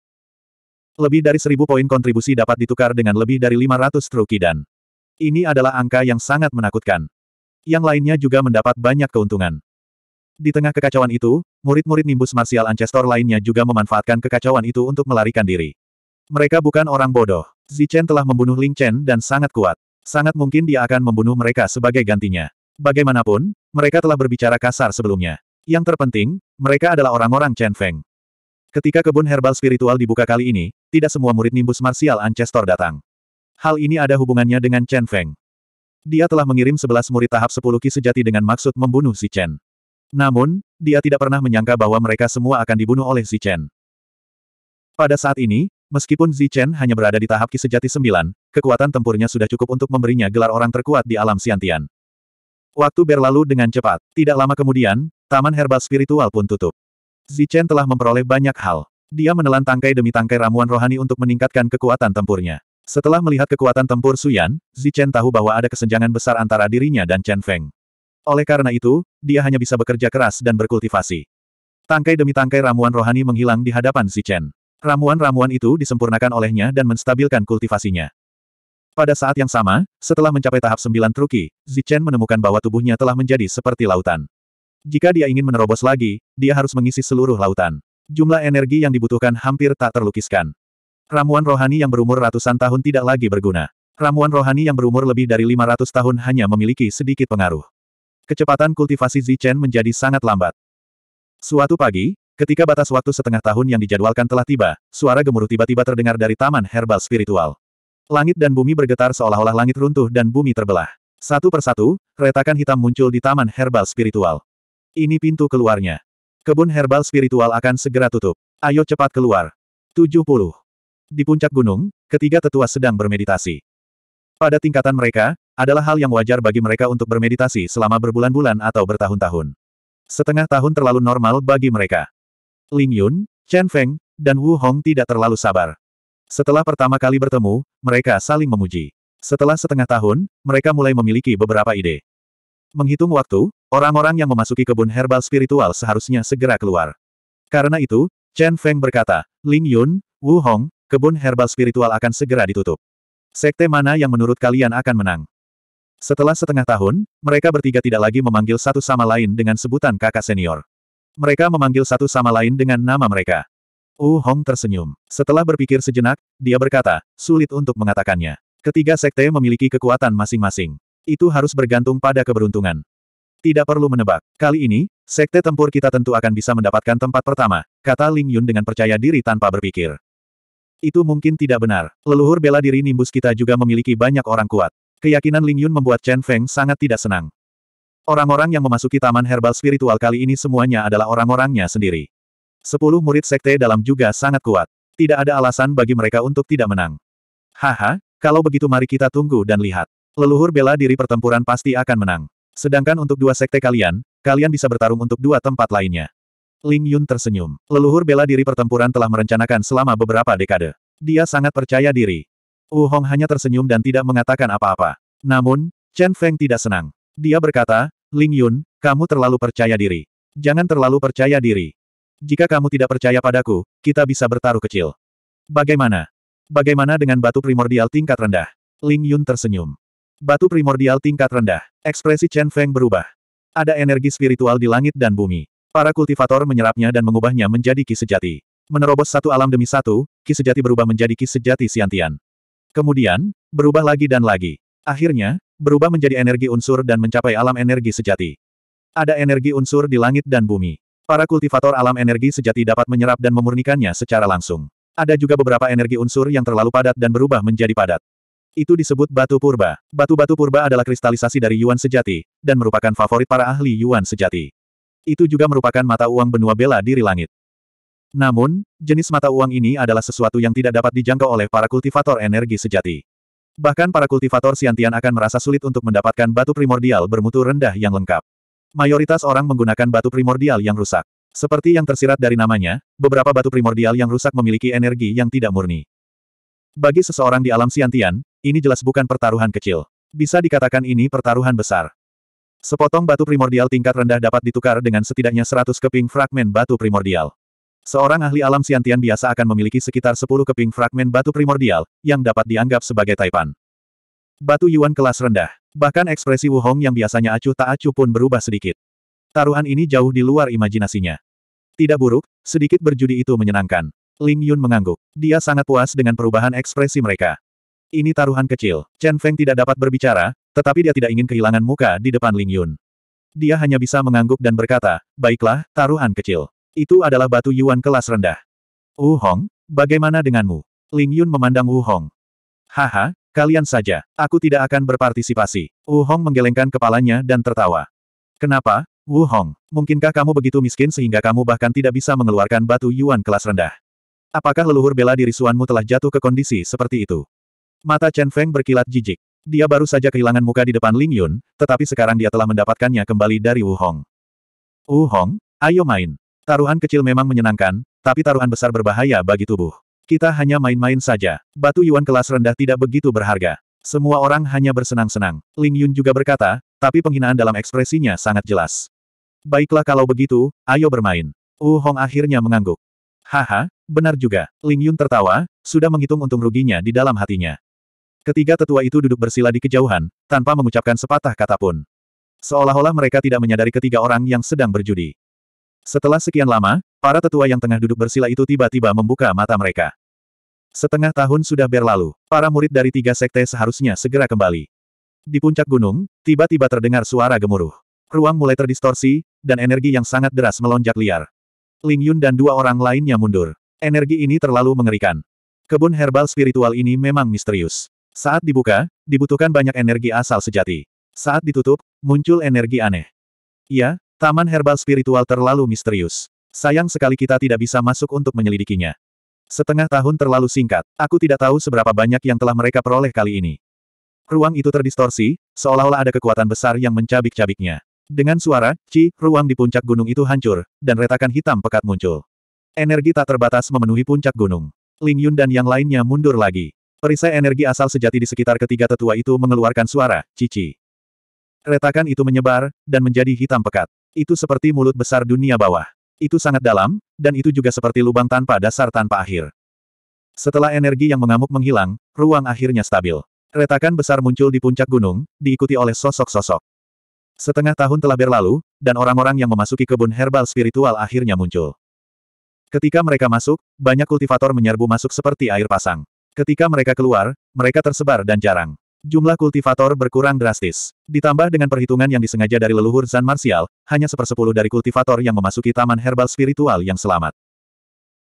Lebih dari seribu poin kontribusi dapat ditukar dengan lebih dari 500 truki dan ini adalah angka yang sangat menakutkan. Yang lainnya juga mendapat banyak keuntungan. Di tengah kekacauan itu, murid-murid nimbus martial Ancestor lainnya juga memanfaatkan kekacauan itu untuk melarikan diri. Mereka bukan orang bodoh. Zichen telah membunuh Ling Chen dan sangat kuat. Sangat mungkin dia akan membunuh mereka sebagai gantinya. Bagaimanapun, mereka telah berbicara kasar sebelumnya. Yang terpenting, mereka adalah orang-orang Chen Feng. Ketika kebun herbal spiritual dibuka kali ini, tidak semua murid nimbus marsial Ancestor datang. Hal ini ada hubungannya dengan Chen Feng. Dia telah mengirim sebelas murid tahap sepuluh ki sejati dengan maksud membunuh si Chen. Namun, dia tidak pernah menyangka bahwa mereka semua akan dibunuh oleh si Chen. Pada saat ini, meskipun Si Chen hanya berada di tahap ki sejati sembilan, kekuatan tempurnya sudah cukup untuk memberinya gelar orang terkuat di alam Siantian. Waktu berlalu dengan cepat. Tidak lama kemudian, Taman herbal spiritual pun tutup. Zichen telah memperoleh banyak hal. Dia menelan tangkai demi tangkai ramuan rohani untuk meningkatkan kekuatan tempurnya. Setelah melihat kekuatan tempur Suyan, Zichen tahu bahwa ada kesenjangan besar antara dirinya dan Chen Feng. Oleh karena itu, dia hanya bisa bekerja keras dan berkultivasi. Tangkai demi tangkai ramuan rohani menghilang di hadapan Zichen. Ramuan-ramuan itu disempurnakan olehnya dan menstabilkan kultivasinya. Pada saat yang sama, setelah mencapai tahap sembilan truki, Zichen menemukan bahwa tubuhnya telah menjadi seperti lautan. Jika dia ingin menerobos lagi, dia harus mengisi seluruh lautan. Jumlah energi yang dibutuhkan hampir tak terlukiskan. Ramuan rohani yang berumur ratusan tahun tidak lagi berguna. Ramuan rohani yang berumur lebih dari 500 tahun hanya memiliki sedikit pengaruh. Kecepatan kultivasi Zichen menjadi sangat lambat. Suatu pagi, ketika batas waktu setengah tahun yang dijadwalkan telah tiba, suara gemuruh tiba-tiba terdengar dari taman herbal spiritual. Langit dan bumi bergetar seolah-olah langit runtuh dan bumi terbelah. Satu persatu, retakan hitam muncul di taman herbal spiritual. Ini pintu keluarnya. Kebun herbal spiritual akan segera tutup. Ayo cepat keluar. 70. Di puncak gunung, ketiga tetua sedang bermeditasi. Pada tingkatan mereka, adalah hal yang wajar bagi mereka untuk bermeditasi selama berbulan-bulan atau bertahun-tahun. Setengah tahun terlalu normal bagi mereka. Ling Yun, Chen Feng, dan Wu Hong tidak terlalu sabar. Setelah pertama kali bertemu, mereka saling memuji. Setelah setengah tahun, mereka mulai memiliki beberapa ide. Menghitung waktu, orang-orang yang memasuki kebun herbal spiritual seharusnya segera keluar. Karena itu, Chen Feng berkata, Ling Yun, Wu Hong, kebun herbal spiritual akan segera ditutup. Sekte mana yang menurut kalian akan menang? Setelah setengah tahun, mereka bertiga tidak lagi memanggil satu sama lain dengan sebutan kakak senior. Mereka memanggil satu sama lain dengan nama mereka. Wu Hong tersenyum. Setelah berpikir sejenak, dia berkata, sulit untuk mengatakannya. Ketiga sekte memiliki kekuatan masing-masing. Itu harus bergantung pada keberuntungan. Tidak perlu menebak. Kali ini, sekte tempur kita tentu akan bisa mendapatkan tempat pertama, kata Ling Yun dengan percaya diri tanpa berpikir. Itu mungkin tidak benar. Leluhur bela diri nimbus kita juga memiliki banyak orang kuat. Keyakinan Ling Yun membuat Chen Feng sangat tidak senang. Orang-orang yang memasuki taman herbal spiritual kali ini semuanya adalah orang-orangnya sendiri. Sepuluh murid sekte dalam juga sangat kuat. Tidak ada alasan bagi mereka untuk tidak menang. Haha, kalau begitu mari kita tunggu dan lihat leluhur bela diri pertempuran pasti akan menang. Sedangkan untuk dua sekte kalian, kalian bisa bertarung untuk dua tempat lainnya. Ling Yun tersenyum. Leluhur bela diri pertempuran telah merencanakan selama beberapa dekade. Dia sangat percaya diri. Wu Hong hanya tersenyum dan tidak mengatakan apa-apa. Namun, Chen Feng tidak senang. Dia berkata, Ling Yun, kamu terlalu percaya diri. Jangan terlalu percaya diri. Jika kamu tidak percaya padaku, kita bisa bertaruh kecil. Bagaimana? Bagaimana dengan batu primordial tingkat rendah? Ling Yun tersenyum. Batu primordial tingkat rendah. Ekspresi Chen Feng berubah. Ada energi spiritual di langit dan bumi. Para kultivator menyerapnya dan mengubahnya menjadi ki sejati. Menerobos satu alam demi satu, ki sejati berubah menjadi ki sejati siantian. Kemudian, berubah lagi dan lagi. Akhirnya, berubah menjadi energi unsur dan mencapai alam energi sejati. Ada energi unsur di langit dan bumi. Para kultivator alam energi sejati dapat menyerap dan memurnikannya secara langsung. Ada juga beberapa energi unsur yang terlalu padat dan berubah menjadi padat. Itu disebut batu purba. Batu-batu purba adalah kristalisasi dari Yuan sejati, dan merupakan favorit para ahli Yuan sejati. Itu juga merupakan mata uang benua bela diri langit. Namun, jenis mata uang ini adalah sesuatu yang tidak dapat dijangkau oleh para kultivator energi sejati. Bahkan para kultivator siantian akan merasa sulit untuk mendapatkan batu primordial bermutu rendah yang lengkap. Mayoritas orang menggunakan batu primordial yang rusak. Seperti yang tersirat dari namanya, beberapa batu primordial yang rusak memiliki energi yang tidak murni. Bagi seseorang di alam Siantian, ini jelas bukan pertaruhan kecil. Bisa dikatakan ini pertaruhan besar. Sepotong batu primordial tingkat rendah dapat ditukar dengan setidaknya 100 keping fragmen batu primordial. Seorang ahli alam Siantian biasa akan memiliki sekitar 10 keping fragmen batu primordial, yang dapat dianggap sebagai taipan. Batu Yuan kelas rendah. Bahkan ekspresi Wu Hong yang biasanya acuh tak acuh pun berubah sedikit. Taruhan ini jauh di luar imajinasinya. Tidak buruk, sedikit berjudi itu menyenangkan. Ling Yun mengangguk. Dia sangat puas dengan perubahan ekspresi mereka. Ini taruhan kecil. Chen Feng tidak dapat berbicara, tetapi dia tidak ingin kehilangan muka di depan Ling Yun. Dia hanya bisa mengangguk dan berkata, baiklah, taruhan kecil. Itu adalah batu Yuan kelas rendah. Wu Hong, bagaimana denganmu? Ling Yun memandang Wu Hong. Haha, kalian saja, aku tidak akan berpartisipasi. Wu Hong menggelengkan kepalanya dan tertawa. Kenapa, Wu Hong, mungkinkah kamu begitu miskin sehingga kamu bahkan tidak bisa mengeluarkan batu Yuan kelas rendah? Apakah leluhur bela diri Suanmu telah jatuh ke kondisi seperti itu? Mata Chen Feng berkilat jijik. Dia baru saja kehilangan muka di depan Ling Yun, tetapi sekarang dia telah mendapatkannya kembali dari Wu Hong. Wu Hong, ayo main. Taruhan kecil memang menyenangkan, tapi taruhan besar berbahaya bagi tubuh. Kita hanya main-main saja. Batu Yuan kelas rendah tidak begitu berharga. Semua orang hanya bersenang-senang. Ling Yun juga berkata, tapi penghinaan dalam ekspresinya sangat jelas. Baiklah kalau begitu, ayo bermain. Wu Hong akhirnya mengangguk. Haha, Benar juga, Ling Yun tertawa, sudah menghitung untung ruginya di dalam hatinya. Ketiga tetua itu duduk bersila di kejauhan, tanpa mengucapkan sepatah kata pun. Seolah-olah mereka tidak menyadari ketiga orang yang sedang berjudi. Setelah sekian lama, para tetua yang tengah duduk bersila itu tiba-tiba membuka mata mereka. Setengah tahun sudah berlalu, para murid dari tiga sekte seharusnya segera kembali. Di puncak gunung, tiba-tiba terdengar suara gemuruh. Ruang mulai terdistorsi, dan energi yang sangat deras melonjak liar. Ling Yun dan dua orang lainnya mundur. Energi ini terlalu mengerikan. Kebun herbal spiritual ini memang misterius. Saat dibuka, dibutuhkan banyak energi asal sejati. Saat ditutup, muncul energi aneh. Iya, taman herbal spiritual terlalu misterius. Sayang sekali kita tidak bisa masuk untuk menyelidikinya. Setengah tahun terlalu singkat, aku tidak tahu seberapa banyak yang telah mereka peroleh kali ini. Ruang itu terdistorsi, seolah-olah ada kekuatan besar yang mencabik-cabiknya. Dengan suara, ci, ruang di puncak gunung itu hancur, dan retakan hitam pekat muncul. Energi tak terbatas memenuhi puncak gunung. Ling Yun dan yang lainnya mundur lagi. Perisai energi asal sejati di sekitar ketiga tetua itu mengeluarkan suara, cici. Retakan itu menyebar, dan menjadi hitam pekat. Itu seperti mulut besar dunia bawah. Itu sangat dalam, dan itu juga seperti lubang tanpa dasar tanpa akhir. Setelah energi yang mengamuk menghilang, ruang akhirnya stabil. Retakan besar muncul di puncak gunung, diikuti oleh sosok-sosok. Setengah tahun telah berlalu, dan orang-orang yang memasuki kebun herbal spiritual akhirnya muncul. Ketika mereka masuk, banyak kultivator menyerbu masuk seperti air pasang. Ketika mereka keluar, mereka tersebar dan jarang. Jumlah kultivator berkurang drastis. Ditambah dengan perhitungan yang disengaja dari leluhur Zan Martial, hanya sepersepuluh dari kultivator yang memasuki taman herbal spiritual yang selamat.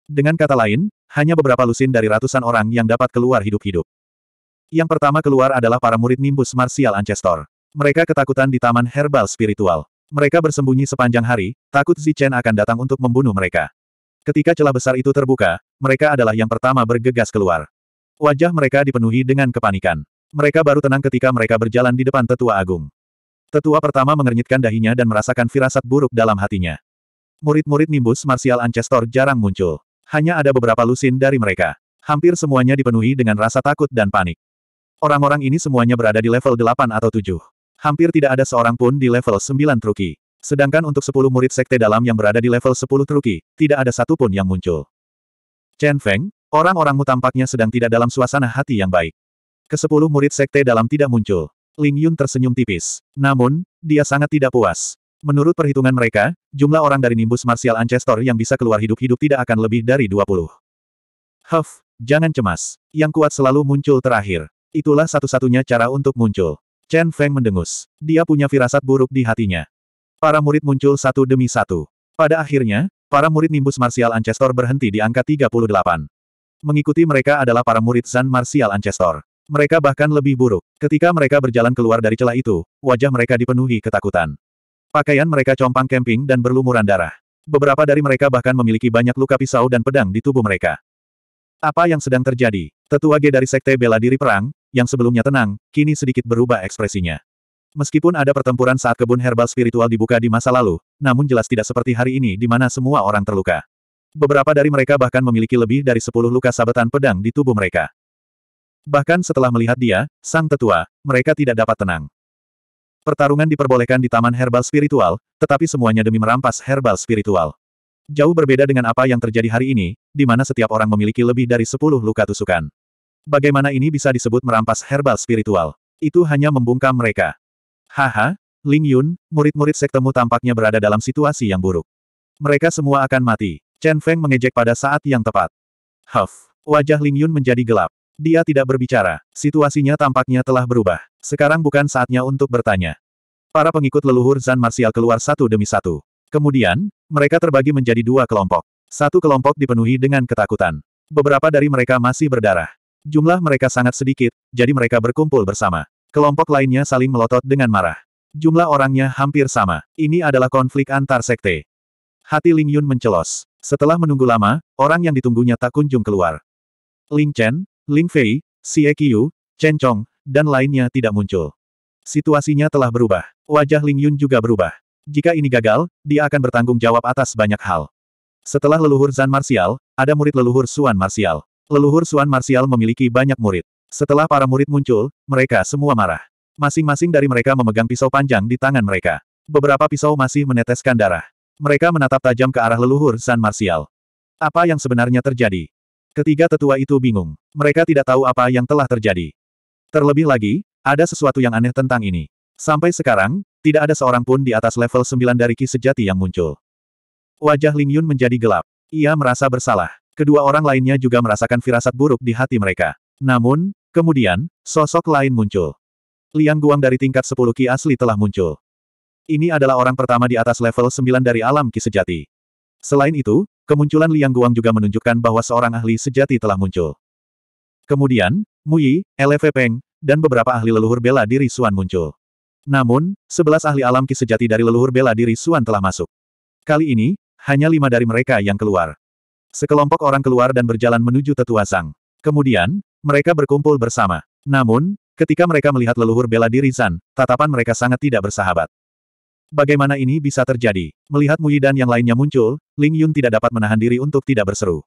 Dengan kata lain, hanya beberapa lusin dari ratusan orang yang dapat keluar hidup-hidup. Yang pertama keluar adalah para murid Nimbus Martial Ancestor. Mereka ketakutan di taman herbal spiritual. Mereka bersembunyi sepanjang hari, takut Zichen akan datang untuk membunuh mereka. Ketika celah besar itu terbuka, mereka adalah yang pertama bergegas keluar. Wajah mereka dipenuhi dengan kepanikan. Mereka baru tenang ketika mereka berjalan di depan tetua agung. Tetua pertama mengernyitkan dahinya dan merasakan firasat buruk dalam hatinya. Murid-murid nimbus martial ancestor jarang muncul. Hanya ada beberapa lusin dari mereka. Hampir semuanya dipenuhi dengan rasa takut dan panik. Orang-orang ini semuanya berada di level 8 atau 7. Hampir tidak ada seorang pun di level 9 truki. Sedangkan untuk sepuluh murid sekte dalam yang berada di level sepuluh Truki, tidak ada satupun yang muncul. Chen Feng, orang-orangmu tampaknya sedang tidak dalam suasana hati yang baik. Kesepuluh murid sekte dalam tidak muncul. Ling Yun tersenyum tipis. Namun, dia sangat tidak puas. Menurut perhitungan mereka, jumlah orang dari nimbus martial ancestor yang bisa keluar hidup-hidup tidak akan lebih dari 20. Huff, jangan cemas. Yang kuat selalu muncul terakhir. Itulah satu-satunya cara untuk muncul. Chen Feng mendengus. Dia punya firasat buruk di hatinya. Para murid muncul satu demi satu. Pada akhirnya, para murid nimbus martial Ancestor berhenti di angka 38. Mengikuti mereka adalah para murid Zan martial Ancestor. Mereka bahkan lebih buruk. Ketika mereka berjalan keluar dari celah itu, wajah mereka dipenuhi ketakutan. Pakaian mereka compang camping dan berlumuran darah. Beberapa dari mereka bahkan memiliki banyak luka pisau dan pedang di tubuh mereka. Apa yang sedang terjadi? Tetua G dari Sekte Bela Diri Perang, yang sebelumnya tenang, kini sedikit berubah ekspresinya. Meskipun ada pertempuran saat kebun herbal spiritual dibuka di masa lalu, namun jelas tidak seperti hari ini di mana semua orang terluka. Beberapa dari mereka bahkan memiliki lebih dari sepuluh luka sabetan pedang di tubuh mereka. Bahkan setelah melihat dia, sang tetua, mereka tidak dapat tenang. Pertarungan diperbolehkan di taman herbal spiritual, tetapi semuanya demi merampas herbal spiritual. Jauh berbeda dengan apa yang terjadi hari ini, di mana setiap orang memiliki lebih dari sepuluh luka tusukan. Bagaimana ini bisa disebut merampas herbal spiritual? Itu hanya membungkam mereka. Haha, Ling Yun, murid-murid sektemu tampaknya berada dalam situasi yang buruk. Mereka semua akan mati. Chen Feng mengejek pada saat yang tepat. Huff, wajah Ling Yun menjadi gelap. Dia tidak berbicara. Situasinya tampaknya telah berubah. Sekarang bukan saatnya untuk bertanya. Para pengikut leluhur Zan Martial keluar satu demi satu. Kemudian, mereka terbagi menjadi dua kelompok. Satu kelompok dipenuhi dengan ketakutan. Beberapa dari mereka masih berdarah. Jumlah mereka sangat sedikit, jadi mereka berkumpul bersama. Kelompok lainnya saling melotot dengan marah. Jumlah orangnya hampir sama. Ini adalah konflik antar sekte. Hati Ling Yun mencelos. Setelah menunggu lama, orang yang ditunggunya tak kunjung keluar. Ling Chen, Ling Fei, Xie Qiu, Chen Chong, dan lainnya tidak muncul. Situasinya telah berubah. Wajah Ling Yun juga berubah. Jika ini gagal, dia akan bertanggung jawab atas banyak hal. Setelah leluhur Zan Martial, ada murid leluhur Suan Martial. Leluhur Suan Martial memiliki banyak murid. Setelah para murid muncul, mereka semua marah. Masing-masing dari mereka memegang pisau panjang di tangan mereka. Beberapa pisau masih meneteskan darah. Mereka menatap tajam ke arah leluhur San Martial. Apa yang sebenarnya terjadi? Ketiga tetua itu bingung. Mereka tidak tahu apa yang telah terjadi. Terlebih lagi, ada sesuatu yang aneh tentang ini. Sampai sekarang, tidak ada seorang pun di atas level 9 dari Ki Sejati yang muncul. Wajah Ling Yun menjadi gelap. Ia merasa bersalah. Kedua orang lainnya juga merasakan firasat buruk di hati mereka. Namun, kemudian, sosok lain muncul. Liang Guang dari tingkat 10 Ki asli telah muncul. Ini adalah orang pertama di atas level 9 dari alam Ki sejati. Selain itu, kemunculan Liang Guang juga menunjukkan bahwa seorang ahli sejati telah muncul. Kemudian, Muyi, LV Peng, dan beberapa ahli leluhur bela diri Suan muncul. Namun, sebelas ahli alam Ki sejati dari leluhur bela diri Suan telah masuk. Kali ini, hanya lima dari mereka yang keluar. Sekelompok orang keluar dan berjalan menuju tetua sang. Kemudian, mereka berkumpul bersama. Namun, ketika mereka melihat leluhur bela diri Zan, tatapan mereka sangat tidak bersahabat. Bagaimana ini bisa terjadi? Melihat Mui dan yang lainnya muncul, Ling Yun tidak dapat menahan diri untuk tidak berseru.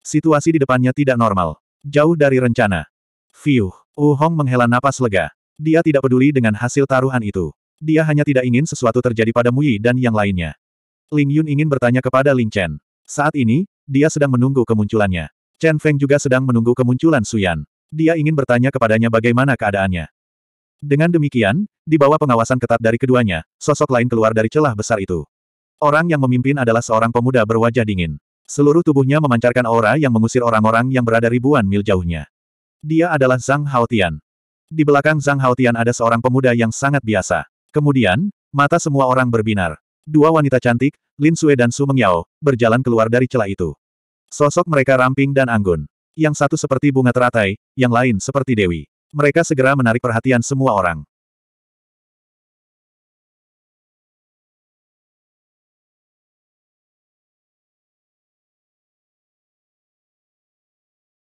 Situasi di depannya tidak normal. Jauh dari rencana. Fiuh, Wu Hong menghela napas lega. Dia tidak peduli dengan hasil taruhan itu. Dia hanya tidak ingin sesuatu terjadi pada Mui dan yang lainnya. Ling Yun ingin bertanya kepada Ling Chen. Saat ini, dia sedang menunggu kemunculannya. Chen Feng juga sedang menunggu kemunculan Suyan. Dia ingin bertanya kepadanya bagaimana keadaannya. Dengan demikian, di bawah pengawasan ketat dari keduanya, sosok lain keluar dari celah besar itu. Orang yang memimpin adalah seorang pemuda berwajah dingin. Seluruh tubuhnya memancarkan aura yang mengusir orang-orang yang berada ribuan mil jauhnya. Dia adalah Zhang Haotian. Di belakang Zhang Haotian ada seorang pemuda yang sangat biasa. Kemudian, mata semua orang berbinar. Dua wanita cantik, Lin Sue dan Su Mengyao, berjalan keluar dari celah itu. Sosok mereka ramping dan anggun. Yang satu seperti bunga teratai, yang lain seperti dewi. Mereka segera menarik perhatian semua orang.